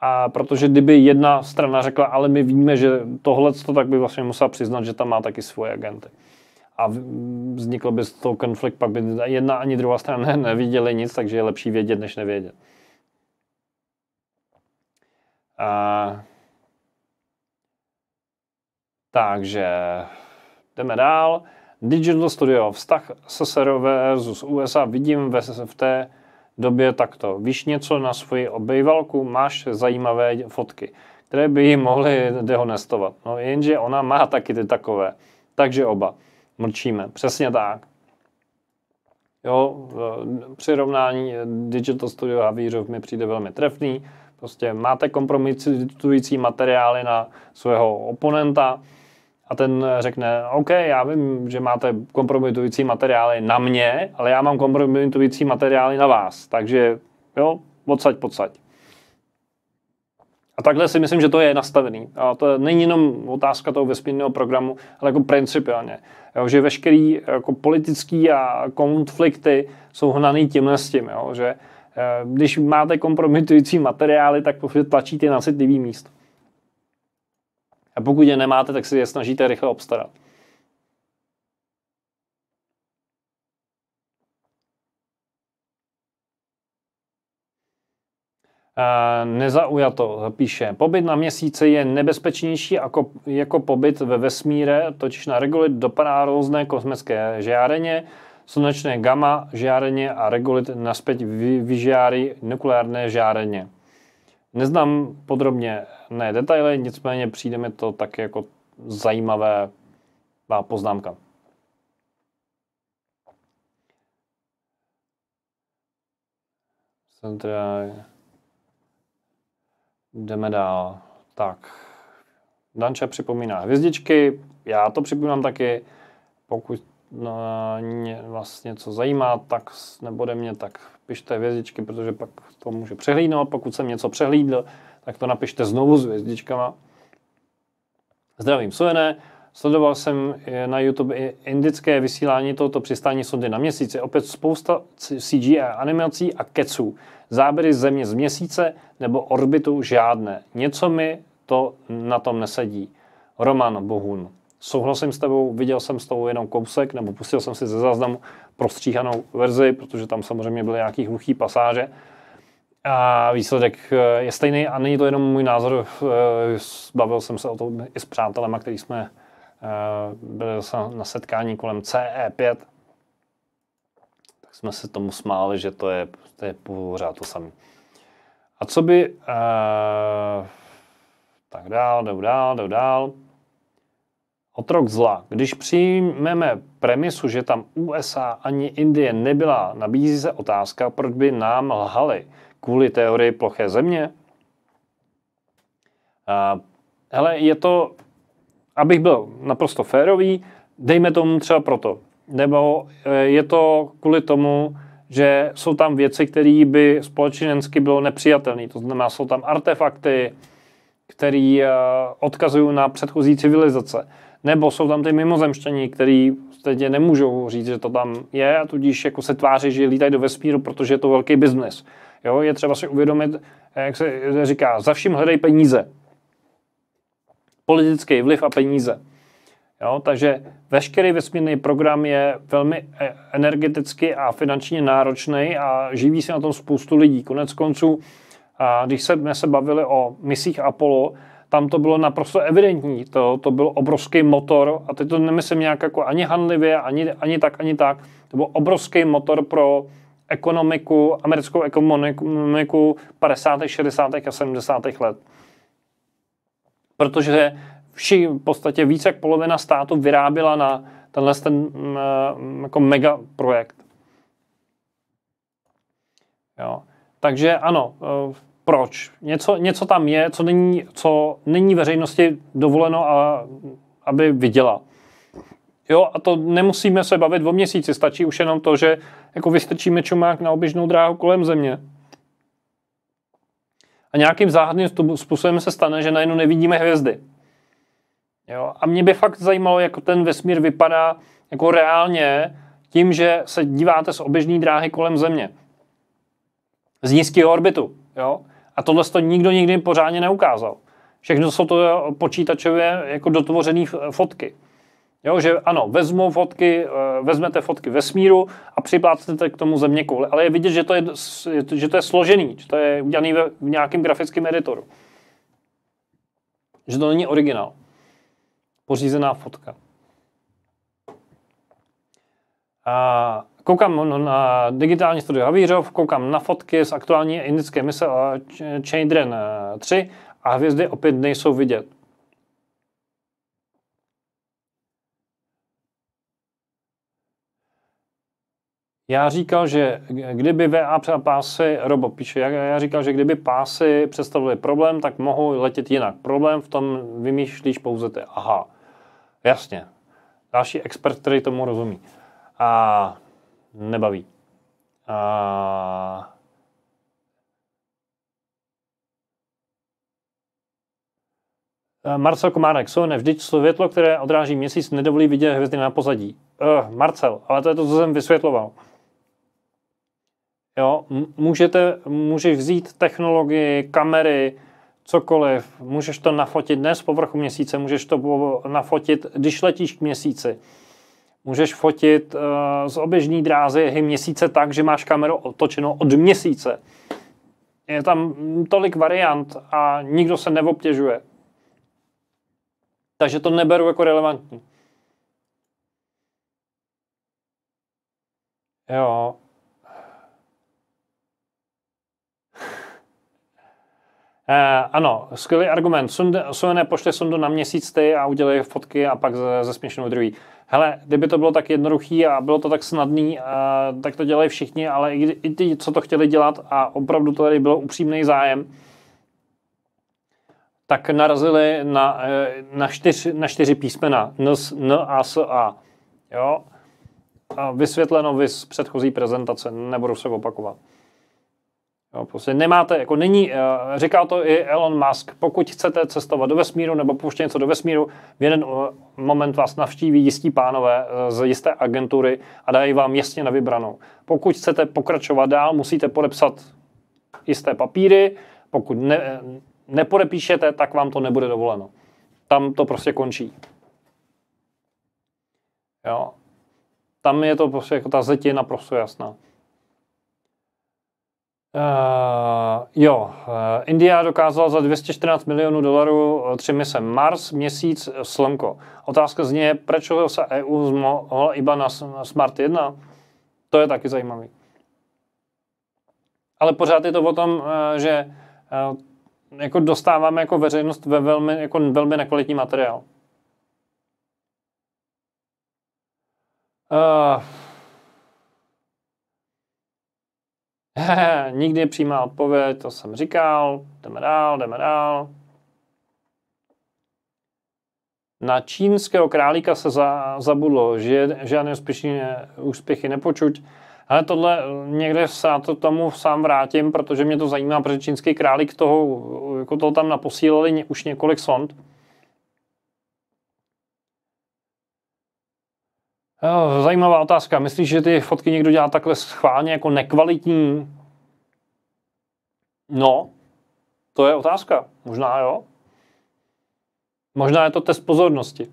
a protože kdyby jedna strana řekla, ale my víme, že tohle, to tak by vlastně musela přiznat, že tam má taky svoje agenty. A vznikl by z toho konflikt, pak by jedna ani druhá strana neviděli nic, takže je lepší vědět, než nevědět. A... Takže jdeme dál. Digital Studio, vztah SSR versus USA vidím ve, v té době takto. Víš něco na svoji obejvalku, máš zajímavé fotky, které by ji mohly dehonestovat. No jenže ona má taky ty takové. Takže oba. Mlčíme. Přesně tak. Jo, eh, přirovnání eh, Digital Studio Havířov mi přijde velmi trefný. Prostě máte kompromitující materiály na svého oponenta, a ten řekne, OK, já vím, že máte kompromitující materiály na mě, ale já mám kompromitující materiály na vás, takže jo, odsaď, podsaď. A takhle si myslím, že to je nastavený. A to není jenom otázka toho vesmírného programu, ale jako principiálně. Jo, že veškerý jako politický a konflikty jsou hnaný tímhle s tím, jo, že eh, když máte kompromitující materiály, tak prostě tlačíte na citlivý místo. A pokud je nemáte, tak si je snažíte rychle obstarat. nezaujato píše. Pobyt na měsíci je nebezpečnější jako, jako pobyt ve vesmíre, totiž na regolit dopadá různé kosmické žáreně, slunečné gamma žáreně a regolit naspět vyžáry nukleárné žáreně. Neznám podrobně ne detaily, nicméně přijde mi to tak jako zajímavé poznámka. Centra. Jdeme dál. Tak. Danče připomíná hvězdičky, já to připomínám taky. Pokud no, mě vás něco zajímá, tak nebude mě, tak pište hvězdičky, protože pak to může přehlídnout. Pokud jsem něco přehlídl, tak to napište znovu s hvězdičkama. Zdravím, Sojené. Sledoval jsem eh, na YouTube indické vysílání tohoto přistání sondy na měsíci. Opět spousta CGI animací a keců. Záběry země z měsíce nebo orbitu žádné. Něco mi to na tom nesedí. Roman Bohun. Souhlasím s tebou, viděl jsem s tou jenom kousek, nebo pustil jsem si ze záznamu prostříhanou verzi, protože tam samozřejmě byly nějaký hluchý pasáže a výsledek eh, je stejný a není to jenom můj názor. Eh, bavil jsem se o tom i s přátelema, který jsme eh, byli na setkání kolem CE5. Tak jsme se tomu smáli, že to je, to je pořád to samé. A co by... Tak dál, jdou dál, jdou dál. Otrok zla. Když přijmeme premisu, že tam USA ani Indie nebyla, nabízí se otázka, proč by nám lhali kvůli teorii ploché země? A, hele, je to, abych byl naprosto férový, dejme tomu třeba proto. Nebo e, je to kvůli tomu, že jsou tam věci, které by společensky bylo nepřijatelné. To znamená, jsou tam artefakty, které e, odkazují na předchozí civilizace. Nebo jsou tam ty mimozemštění, který stejně nemůžou říct, že to tam je a tudíž jako se tváří, že lítají do vesmíru, protože je to velký biznes. Jo, je třeba si uvědomit, eh, jak se říká, za vším hledej peníze. Politický vliv a peníze. Jo, takže veškerý vesmírný program je velmi eh, energeticky a finančně náročný a živí se na tom spoustu lidí. Konec konců, a když jsme se bavili o misích Apollo, tam to bylo naprosto evidentní. To, to byl obrovský motor, a teď to nemyslím nějak jako ani handlivě, ani, ani tak, ani tak. To byl obrovský motor pro ekonomiku, americkou ekonomiku 50., 60. a 70. let. Protože vši, v podstatě více jak polovina státu vyráběla na tenhle ten mm, mm, jako mega projekt. Jo. Takže ano, e, proč? Něco, něco tam je, co není, co není veřejnosti dovoleno, a, aby viděla. Jo, a to nemusíme se bavit o měsíci, stačí už jenom to, že jako vystrčíme čumák na oběžnou dráhu kolem země. A nějakým záhadným způsobem se stane, že najednou nevidíme hvězdy. Jo? A mě by fakt zajímalo, jak ten vesmír vypadá jako reálně tím, že se díváte z oběžné dráhy kolem Země. Z nízkého orbitu. Jo? A tohle to nikdo nikdy pořádně neukázal. Všechno jsou to počítačově jako dotvořené fotky. Jo, že ano, vezmu fotky, eh, vezmete fotky vesmíru a připlácnete k tomu země kouli, ale je vidět, že to je, že to je složený, že to je udělaný v nějakém grafickém editoru. Že to není originál. Pořízená fotka. A koukám na digitální studio Havířov, koukám na fotky z aktuální indické mise Chaindren 3 eh, a hvězdy opět nejsou vidět. Já říkal, že kdyby VA pásy, Robo píše, já říkal, že kdyby pásy představily problém, tak mohou letět jinak. Problém v tom vymýšlíš pouze ty. Aha, jasně. Další expert, který tomu rozumí. A nebaví. A... Marcel Komárek, jsou nevždyť světlo, které odráží měsíc, nedovolí vidět hvězdy na pozadí. Uh, Marcel, ale to je to, co jsem vysvětloval. Jo? Můžete, můžeš vzít technologii, kamery, cokoliv, můžeš to nafotit ne z povrchu měsíce, můžeš to nafotit, když letíš k měsíci. Můžeš fotit uh, z oběžní drázy měsíce tak, že máš kameru otočenou od měsíce. Je tam tolik variant a nikdo se neobtěžuje. Takže to neberu jako relevantní. Jo. Eh, ano, skvělý argument. Sune, pošle sondu na měsíc ty a udělej fotky a pak ze zesměšnou druhý. Hele, kdyby to bylo tak jednoduchý a bylo to tak snadný, eh, tak to dělají všichni, ale i, i ty, co to chtěli dělat a opravdu to tady bylo upřímný zájem, tak narazili na, eh, na, čtyř, na čtyři písmena. N, N, A, S, A. Jo? A vysvětleno vys předchozí prezentace, nebudu se opakovat. Jo, prostě nemáte, jako není, eh, říkal to i Elon Musk, pokud chcete cestovat do vesmíru nebo pouštět něco do vesmíru, v jeden eh, moment vás navštíví jistí pánové eh, z jisté agentury a dají vám jasně na vybranou. Pokud chcete pokračovat dál, musíte podepsat jisté papíry, pokud ne, nepodepíšete, tak vám to nebude dovoleno. Tam to prostě končí. Jo. Tam je to prostě jako ta zetina naprosto jasná. Uh, jo, uh, India dokázala za 214 milionů dolarů eh, tři mise Mars, Měsíc, Slunko. Otázka zní je, proč se EU zmohla iba na, na Smart 1? To je taky zajímavý. Ale pořád je to o tom, uh, že uh, jako dostáváme jako veřejnost ve velmi, jako velmi nekvalitní materiál. Uh, nikdy přímá odpověď, to jsem říkal, jdeme dál, jdeme dál. Na čínského králíka se za, zabudlo, že žádné úspěšné úspěchy nepočuť. Ale tohle někde se to tomu sám vrátím, protože mě to zajímá, protože čínský králík toho, jako toho tam naposílali už několik sond. Eh, zajímavá otázka. Myslíš, že ty fotky někdo dělá takhle schválně jako nekvalitní? No, to je otázka. Možná jo. Možná je to test pozornosti.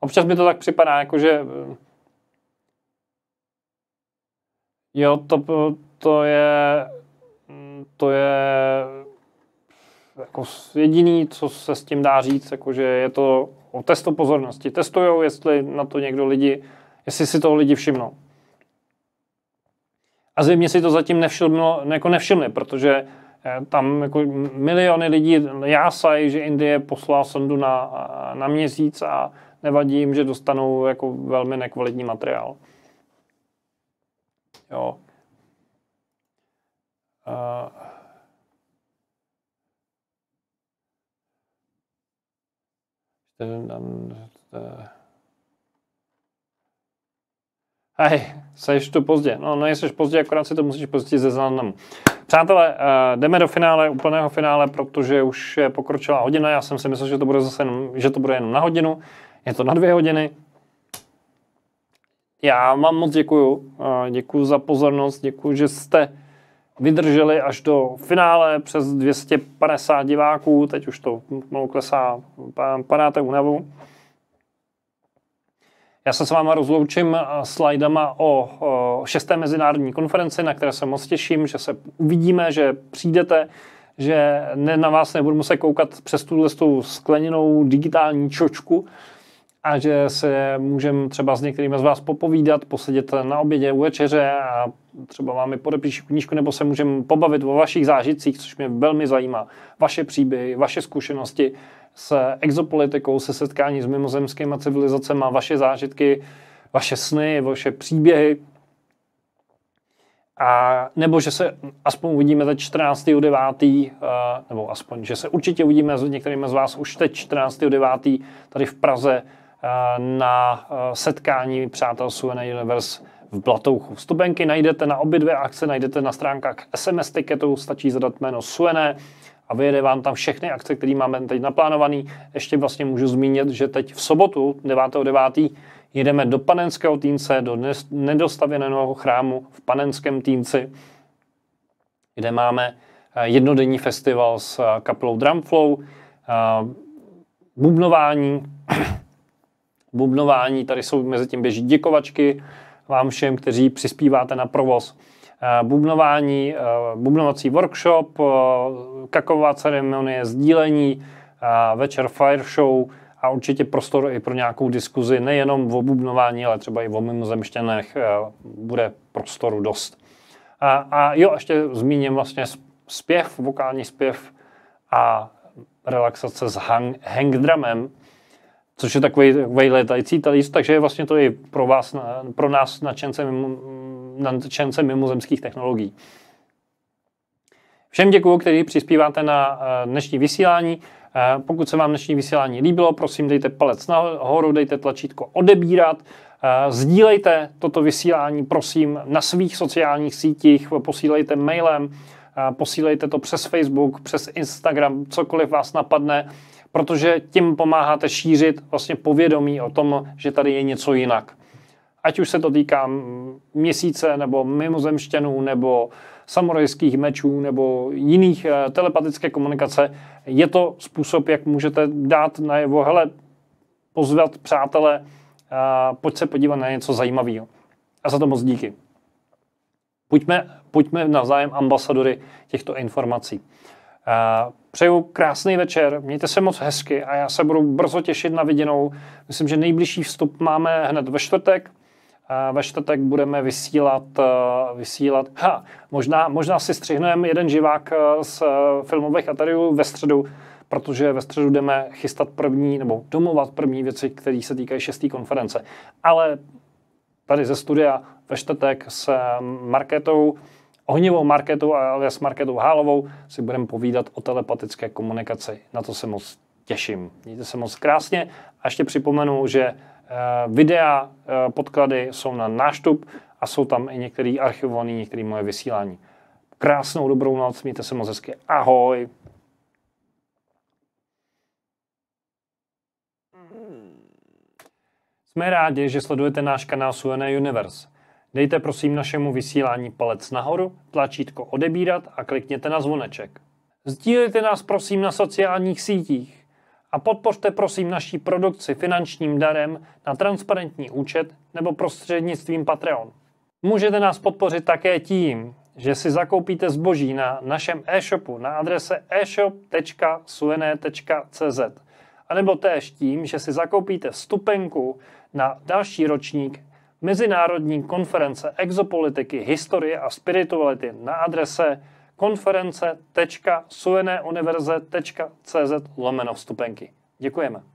Občas mi to tak připadá, jako že eh, jo, to, to je to je jako jediný, co se s tím dá říct, jako že je to o testu pozornosti. Testují, jestli na to někdo lidi, jestli si toho lidi všimnou. A zřejmě si to zatím nevšimlo, jako nevšimli, protože eh, tam jako miliony lidí jásají, že Indie poslala sondu na, na měsíc a nevadí jim, že dostanou jako velmi nekvalitní materiál. Jo. Eh, dann. Äh. Hej, seš tu pozdě. No, no, nejseš pozdě, akorát si to musíš pozdě ze záznamu. Přátelé, eh, jdeme do finále, úplného finále, protože už je pokročila hodina. Já jsem si myslel, že to bude zase jenom, že to bude jenom na hodinu. Je to na dvě hodiny. Já vám moc děkuju. Eh, děkuju za pozornost, děkuju, že jste vydrželi až do finále přes 250 diváků, teď už to pomalu klesá, padáte únavu. Já se s váma rozloučím slajdama o, o šesté mezinárodní konferenci, na které se moc těším, že se uvidíme, že přijdete, že ne, na vás nebudu muset koukat přes tuhle skleněnou digitální čočku, a že se můžeme třeba s některými z vás popovídat, posedět na obědě, u večeře a třeba vám i podepíšu knížku, nebo se můžeme pobavit o vašich zážitcích, což mě velmi zajímá. Vaše příběhy, vaše zkušenosti s exopolitikou, se setkání s mimozemskými civilizacemi, vaše zážitky, vaše sny, vaše příběhy. A nebo že se aspoň uvidíme za 14. 9. nebo aspoň, že se určitě uvidíme s některými z vás už teď 14. 9. tady v Praze Eh, na eh, setkání přátel Suena Universe v Blatouchu. Stupenky najdete na obě dvě akce, najdete na stránkách SMS tiketu, stačí zadat jméno Suene a vyjede vám tam všechny akce, které máme teď naplánované. Ještě vlastně můžu zmínit, že teď v sobotu 9.9. jedeme do Panenského týnce, do nedostavěného chrámu v Panenském týnci, kde máme eh, jednodenní festival s kaplou Drumflow, bubnování, bubnování, tady jsou mezi tím běží děkovačky vám všem, kteří přispíváte na provoz eh, bubnování, eh, bubnovací workshop, eh, kaková ceremonie, sdílení, večer fire show a určitě prostor i pro nějakou diskuzi, nejenom o bubnování, ale třeba i o mimozemštěnech bude prostoru dost. A, a jo, ještě zmíním vlastně zpěv, vokální zpěv a relaxace s hang, hangdramem což je takový, takový letající talíř, takže je vlastně to i pro vás, pro nás nadšence, mimo, nadšence mimozemských technologií. Všem děkuji, kteří přispíváte na eh, dnešní vysílání. Eh, pokud se vám dnešní vysílání líbilo, prosím dejte palec nahoru, dejte tlačítko odebírat, eh, sdílejte toto vysílání, prosím, na svých sociálních sítích, posílejte mailem, posílejte to přes Facebook, přes Instagram, cokoliv vás napadne protože tím pomáháte šířit vlastně povědomí o tom, že tady je něco jinak. Ať už se to týká měsíce, nebo mimozemštěnů nebo samurajských mečů, nebo jiných eh, telepatické komunikace, je to způsob, jak můžete dát najevo, hele, pozvat přátele, eh, pojď se podívat na něco zajímavého. A za to moc díky. Pojďme, pojďme navzájem ambasadory těchto informací. Eh, Přeju krásný večer, mějte se moc hezky a já se budu brzo těšit na viděnou. Myslím, že nejbližší vstup máme hned ve čtvrtek. Ve čtvrtek budeme vysílat, eh, vysílat. Ha, možná, možná si střihneme jeden živák eh, z eh, filmových atariů ve středu, protože ve středu jdeme chystat první, nebo domovat první věci, které se týkají šesté konference. Ale tady ze studia ve čtvrtek s Marketou ohnivou Marketu a alias marketu Hálovou si budeme povídat o telepatické komunikaci. Na to se moc těším. Mějte se moc krásně a ještě připomenu, že eh, videa, eh, podklady jsou na náštup a jsou tam i některé archivované, některé moje vysílání. Krásnou dobrou noc, mějte se moc hezky. Ahoj! Jsme rádi, že sledujete náš kanál Suené Universe. Dejte prosím našemu vysílání palec nahoru, tlačítko odebírat a klikněte na zvoneček. Sdílejte nás prosím na sociálních sítích a podpořte prosím naší produkci finančním darem na transparentní účet nebo prostřednictvím Patreon. Můžete nás podpořit také tím, že si zakoupíte zboží na našem e-shopu na adrese e-shop.suene.cz anebo též tím, že si zakoupíte vstupenku na další ročník Mezinárodní konference exopolitiky, historie a spirituality na adrese konference.sueneuniverze.cz lomeno vstupenky. Děkujeme.